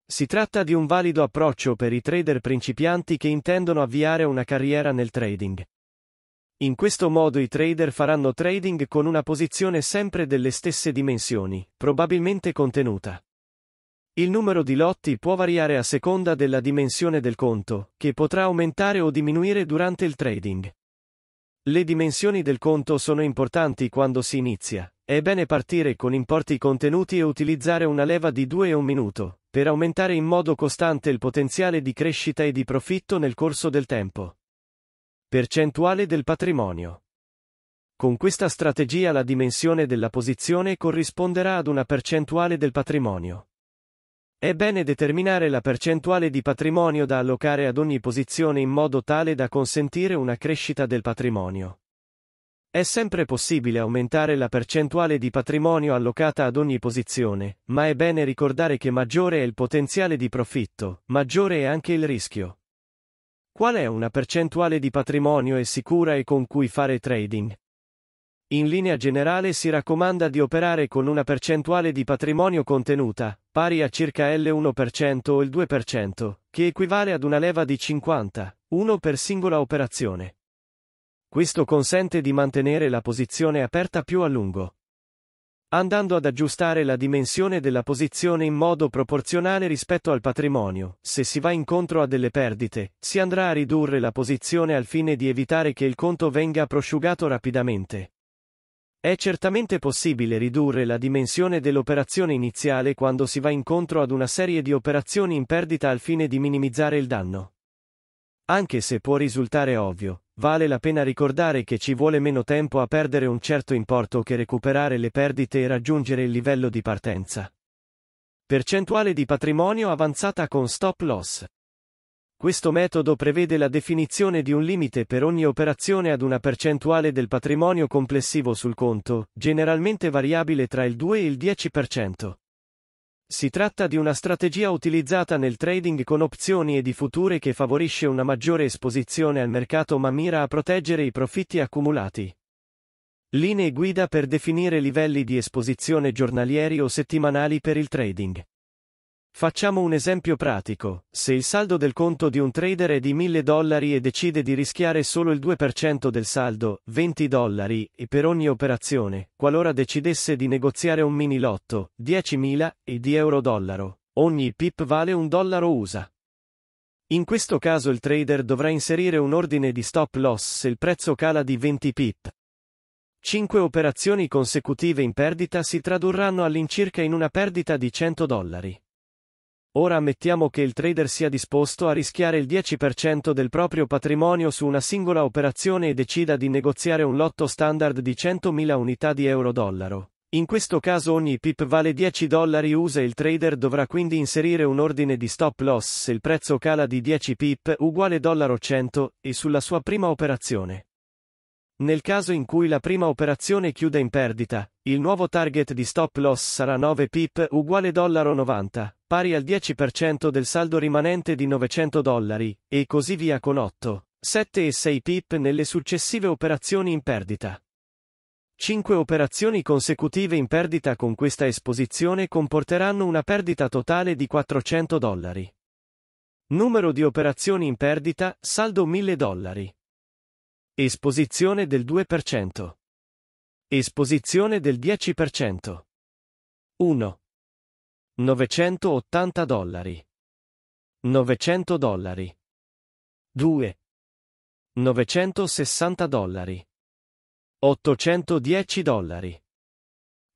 Si tratta di un valido approccio per i trader principianti che intendono avviare una carriera nel trading, in questo modo i trader faranno trading con una posizione sempre delle stesse dimensioni, probabilmente contenuta. Il numero di lotti può variare a seconda della dimensione del conto, che potrà aumentare o diminuire durante il trading. Le dimensioni del conto sono importanti quando si inizia. È bene partire con importi contenuti e utilizzare una leva di 2 e 1 minuto, per aumentare in modo costante il potenziale di crescita e di profitto nel corso del tempo. Percentuale del patrimonio. Con questa strategia la dimensione della posizione corrisponderà ad una percentuale del patrimonio. È bene determinare la percentuale di patrimonio da allocare ad ogni posizione in modo tale da consentire una crescita del patrimonio. È sempre possibile aumentare la percentuale di patrimonio allocata ad ogni posizione, ma è bene ricordare che maggiore è il potenziale di profitto, maggiore è anche il rischio. Qual è una percentuale di patrimonio è sicura e con cui fare trading? In linea generale si raccomanda di operare con una percentuale di patrimonio contenuta, pari a circa L1% o il 2%, che equivale ad una leva di 50, 1 per singola operazione. Questo consente di mantenere la posizione aperta più a lungo andando ad aggiustare la dimensione della posizione in modo proporzionale rispetto al patrimonio. Se si va incontro a delle perdite, si andrà a ridurre la posizione al fine di evitare che il conto venga prosciugato rapidamente. È certamente possibile ridurre la dimensione dell'operazione iniziale quando si va incontro ad una serie di operazioni in perdita al fine di minimizzare il danno. Anche se può risultare ovvio, vale la pena ricordare che ci vuole meno tempo a perdere un certo importo che recuperare le perdite e raggiungere il livello di partenza. Percentuale di patrimonio avanzata con stop loss. Questo metodo prevede la definizione di un limite per ogni operazione ad una percentuale del patrimonio complessivo sul conto, generalmente variabile tra il 2 e il 10%. Si tratta di una strategia utilizzata nel trading con opzioni e di future che favorisce una maggiore esposizione al mercato ma mira a proteggere i profitti accumulati. Linee guida per definire livelli di esposizione giornalieri o settimanali per il trading. Facciamo un esempio pratico. Se il saldo del conto di un trader è di 1000 dollari e decide di rischiare solo il 2% del saldo, 20 dollari, e per ogni operazione, qualora decidesse di negoziare un mini lotto, 10.000, e di euro-dollaro, ogni pip vale un dollaro USA. In questo caso il trader dovrà inserire un ordine di stop loss se il prezzo cala di 20 pip. 5 operazioni consecutive in perdita si tradurranno all'incirca in una perdita di 100 dollari. Ora ammettiamo che il trader sia disposto a rischiare il 10% del proprio patrimonio su una singola operazione e decida di negoziare un lotto standard di 100.000 unità di euro-dollaro. In questo caso ogni pip vale 10 dollari USA e il trader dovrà quindi inserire un ordine di stop loss se il prezzo cala di 10 pip uguale dollaro 100 e sulla sua prima operazione. Nel caso in cui la prima operazione chiuda in perdita, il nuovo target di stop loss sarà 9 pip uguale $90, pari al 10% del saldo rimanente di 900 dollari, e così via con 8, 7 e 6 pip nelle successive operazioni in perdita. 5 operazioni consecutive in perdita con questa esposizione comporteranno una perdita totale di 400 dollari. Numero di operazioni in perdita, saldo 1000 dollari. Esposizione del 2%. Esposizione del 10%. 1. 980 dollari. 900 dollari. 2. 960 dollari. 810 dollari.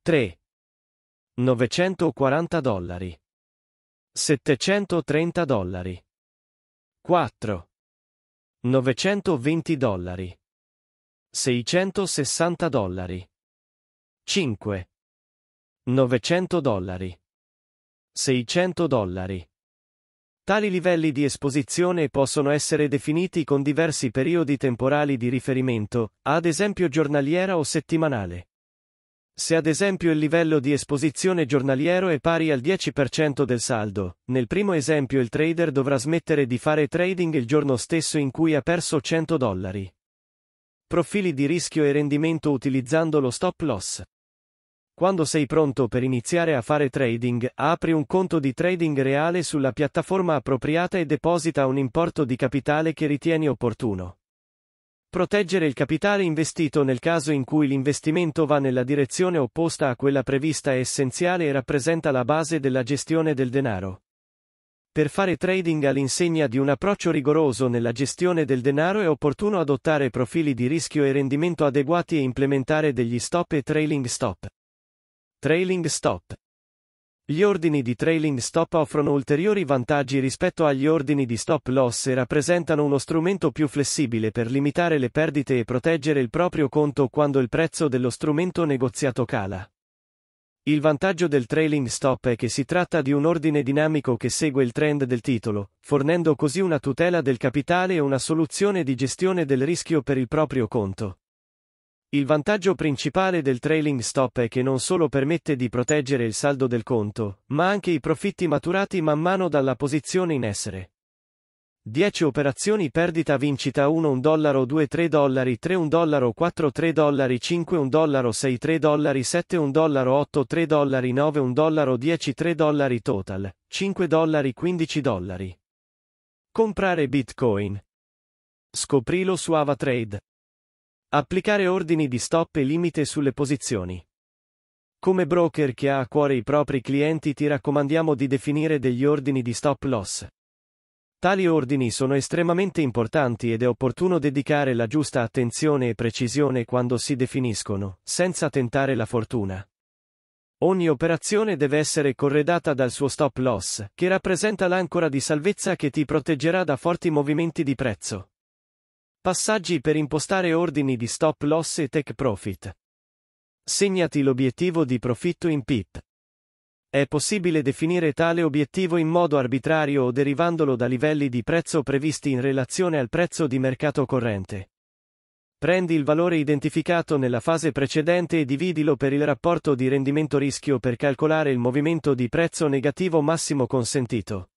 3. 940 dollari. 730 dollari. 4. 920 dollari. 660 dollari. 5. 900 dollari. 600 dollari. Tali livelli di esposizione possono essere definiti con diversi periodi temporali di riferimento, ad esempio giornaliera o settimanale. Se ad esempio il livello di esposizione giornaliero è pari al 10% del saldo, nel primo esempio il trader dovrà smettere di fare trading il giorno stesso in cui ha perso 100 dollari. Profili di rischio e rendimento utilizzando lo stop loss. Quando sei pronto per iniziare a fare trading, apri un conto di trading reale sulla piattaforma appropriata e deposita un importo di capitale che ritieni opportuno. Proteggere il capitale investito nel caso in cui l'investimento va nella direzione opposta a quella prevista è essenziale e rappresenta la base della gestione del denaro. Per fare trading all'insegna di un approccio rigoroso nella gestione del denaro è opportuno adottare profili di rischio e rendimento adeguati e implementare degli stop e trailing stop. Trailing stop. Gli ordini di trailing stop offrono ulteriori vantaggi rispetto agli ordini di stop loss e rappresentano uno strumento più flessibile per limitare le perdite e proteggere il proprio conto quando il prezzo dello strumento negoziato cala. Il vantaggio del trailing stop è che si tratta di un ordine dinamico che segue il trend del titolo, fornendo così una tutela del capitale e una soluzione di gestione del rischio per il proprio conto. Il vantaggio principale del trailing stop è che non solo permette di proteggere il saldo del conto, ma anche i profitti maturati man mano dalla posizione in essere. 10 operazioni perdita vincita 1 1 dollaro 2 3 dollari 3 1 dollaro 4 3 dollari 5 1 dollaro 6 3 dollari 7 1 dollaro 8 3 dollari 9 1 dollaro 10 3 dollari total 5 dollari 15 dollari Comprare Bitcoin Scoprilo su AvaTrade Applicare ordini di stop e limite sulle posizioni. Come broker che ha a cuore i propri clienti ti raccomandiamo di definire degli ordini di stop loss. Tali ordini sono estremamente importanti ed è opportuno dedicare la giusta attenzione e precisione quando si definiscono, senza tentare la fortuna. Ogni operazione deve essere corredata dal suo stop loss, che rappresenta l'ancora di salvezza che ti proteggerà da forti movimenti di prezzo. Passaggi per impostare ordini di stop loss e take profit. Segnati l'obiettivo di profitto in PIP. È possibile definire tale obiettivo in modo arbitrario o derivandolo da livelli di prezzo previsti in relazione al prezzo di mercato corrente. Prendi il valore identificato nella fase precedente e dividilo per il rapporto di rendimento rischio per calcolare il movimento di prezzo negativo massimo consentito.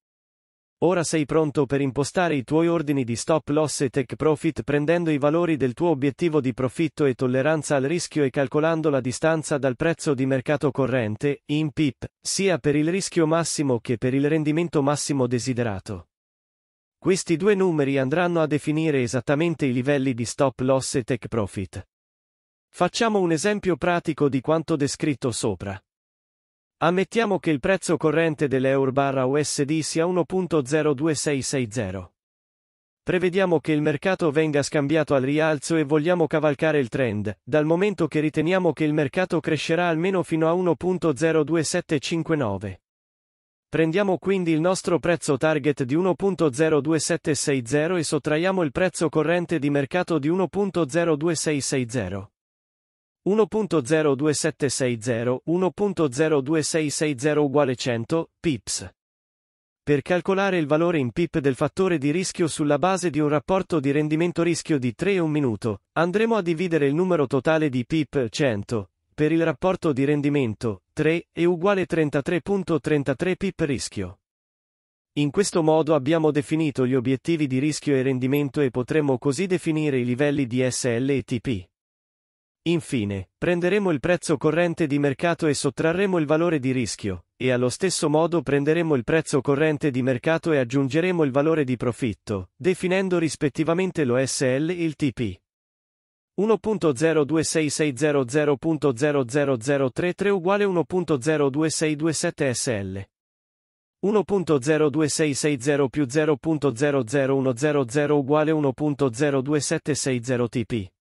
Ora sei pronto per impostare i tuoi ordini di stop loss e take profit prendendo i valori del tuo obiettivo di profitto e tolleranza al rischio e calcolando la distanza dal prezzo di mercato corrente, in PIP, sia per il rischio massimo che per il rendimento massimo desiderato. Questi due numeri andranno a definire esattamente i livelli di stop loss e take profit. Facciamo un esempio pratico di quanto descritto sopra. Ammettiamo che il prezzo corrente dell'EUR barra USD sia 1.02660. Prevediamo che il mercato venga scambiato al rialzo e vogliamo cavalcare il trend, dal momento che riteniamo che il mercato crescerà almeno fino a 1.02759. Prendiamo quindi il nostro prezzo target di 1.02760 e sottraiamo il prezzo corrente di mercato di 1.02660. 1.02760, 1.02660 uguale 100, pips. Per calcolare il valore in pip del fattore di rischio sulla base di un rapporto di rendimento-rischio di 3 e 1 minuto, andremo a dividere il numero totale di pip 100 per il rapporto di rendimento 3 è uguale 33.33 pip rischio. In questo modo abbiamo definito gli obiettivi di rischio e rendimento e potremmo così definire i livelli di SL e TP. Infine, prenderemo il prezzo corrente di mercato e sottrarremo il valore di rischio, e allo stesso modo prenderemo il prezzo corrente di mercato e aggiungeremo il valore di profitto, definendo rispettivamente l'OSL e il TP. 1.026600.00033 uguale 1.02627 SL. 1.02660 più 0.00100 uguale 1.02760 TP.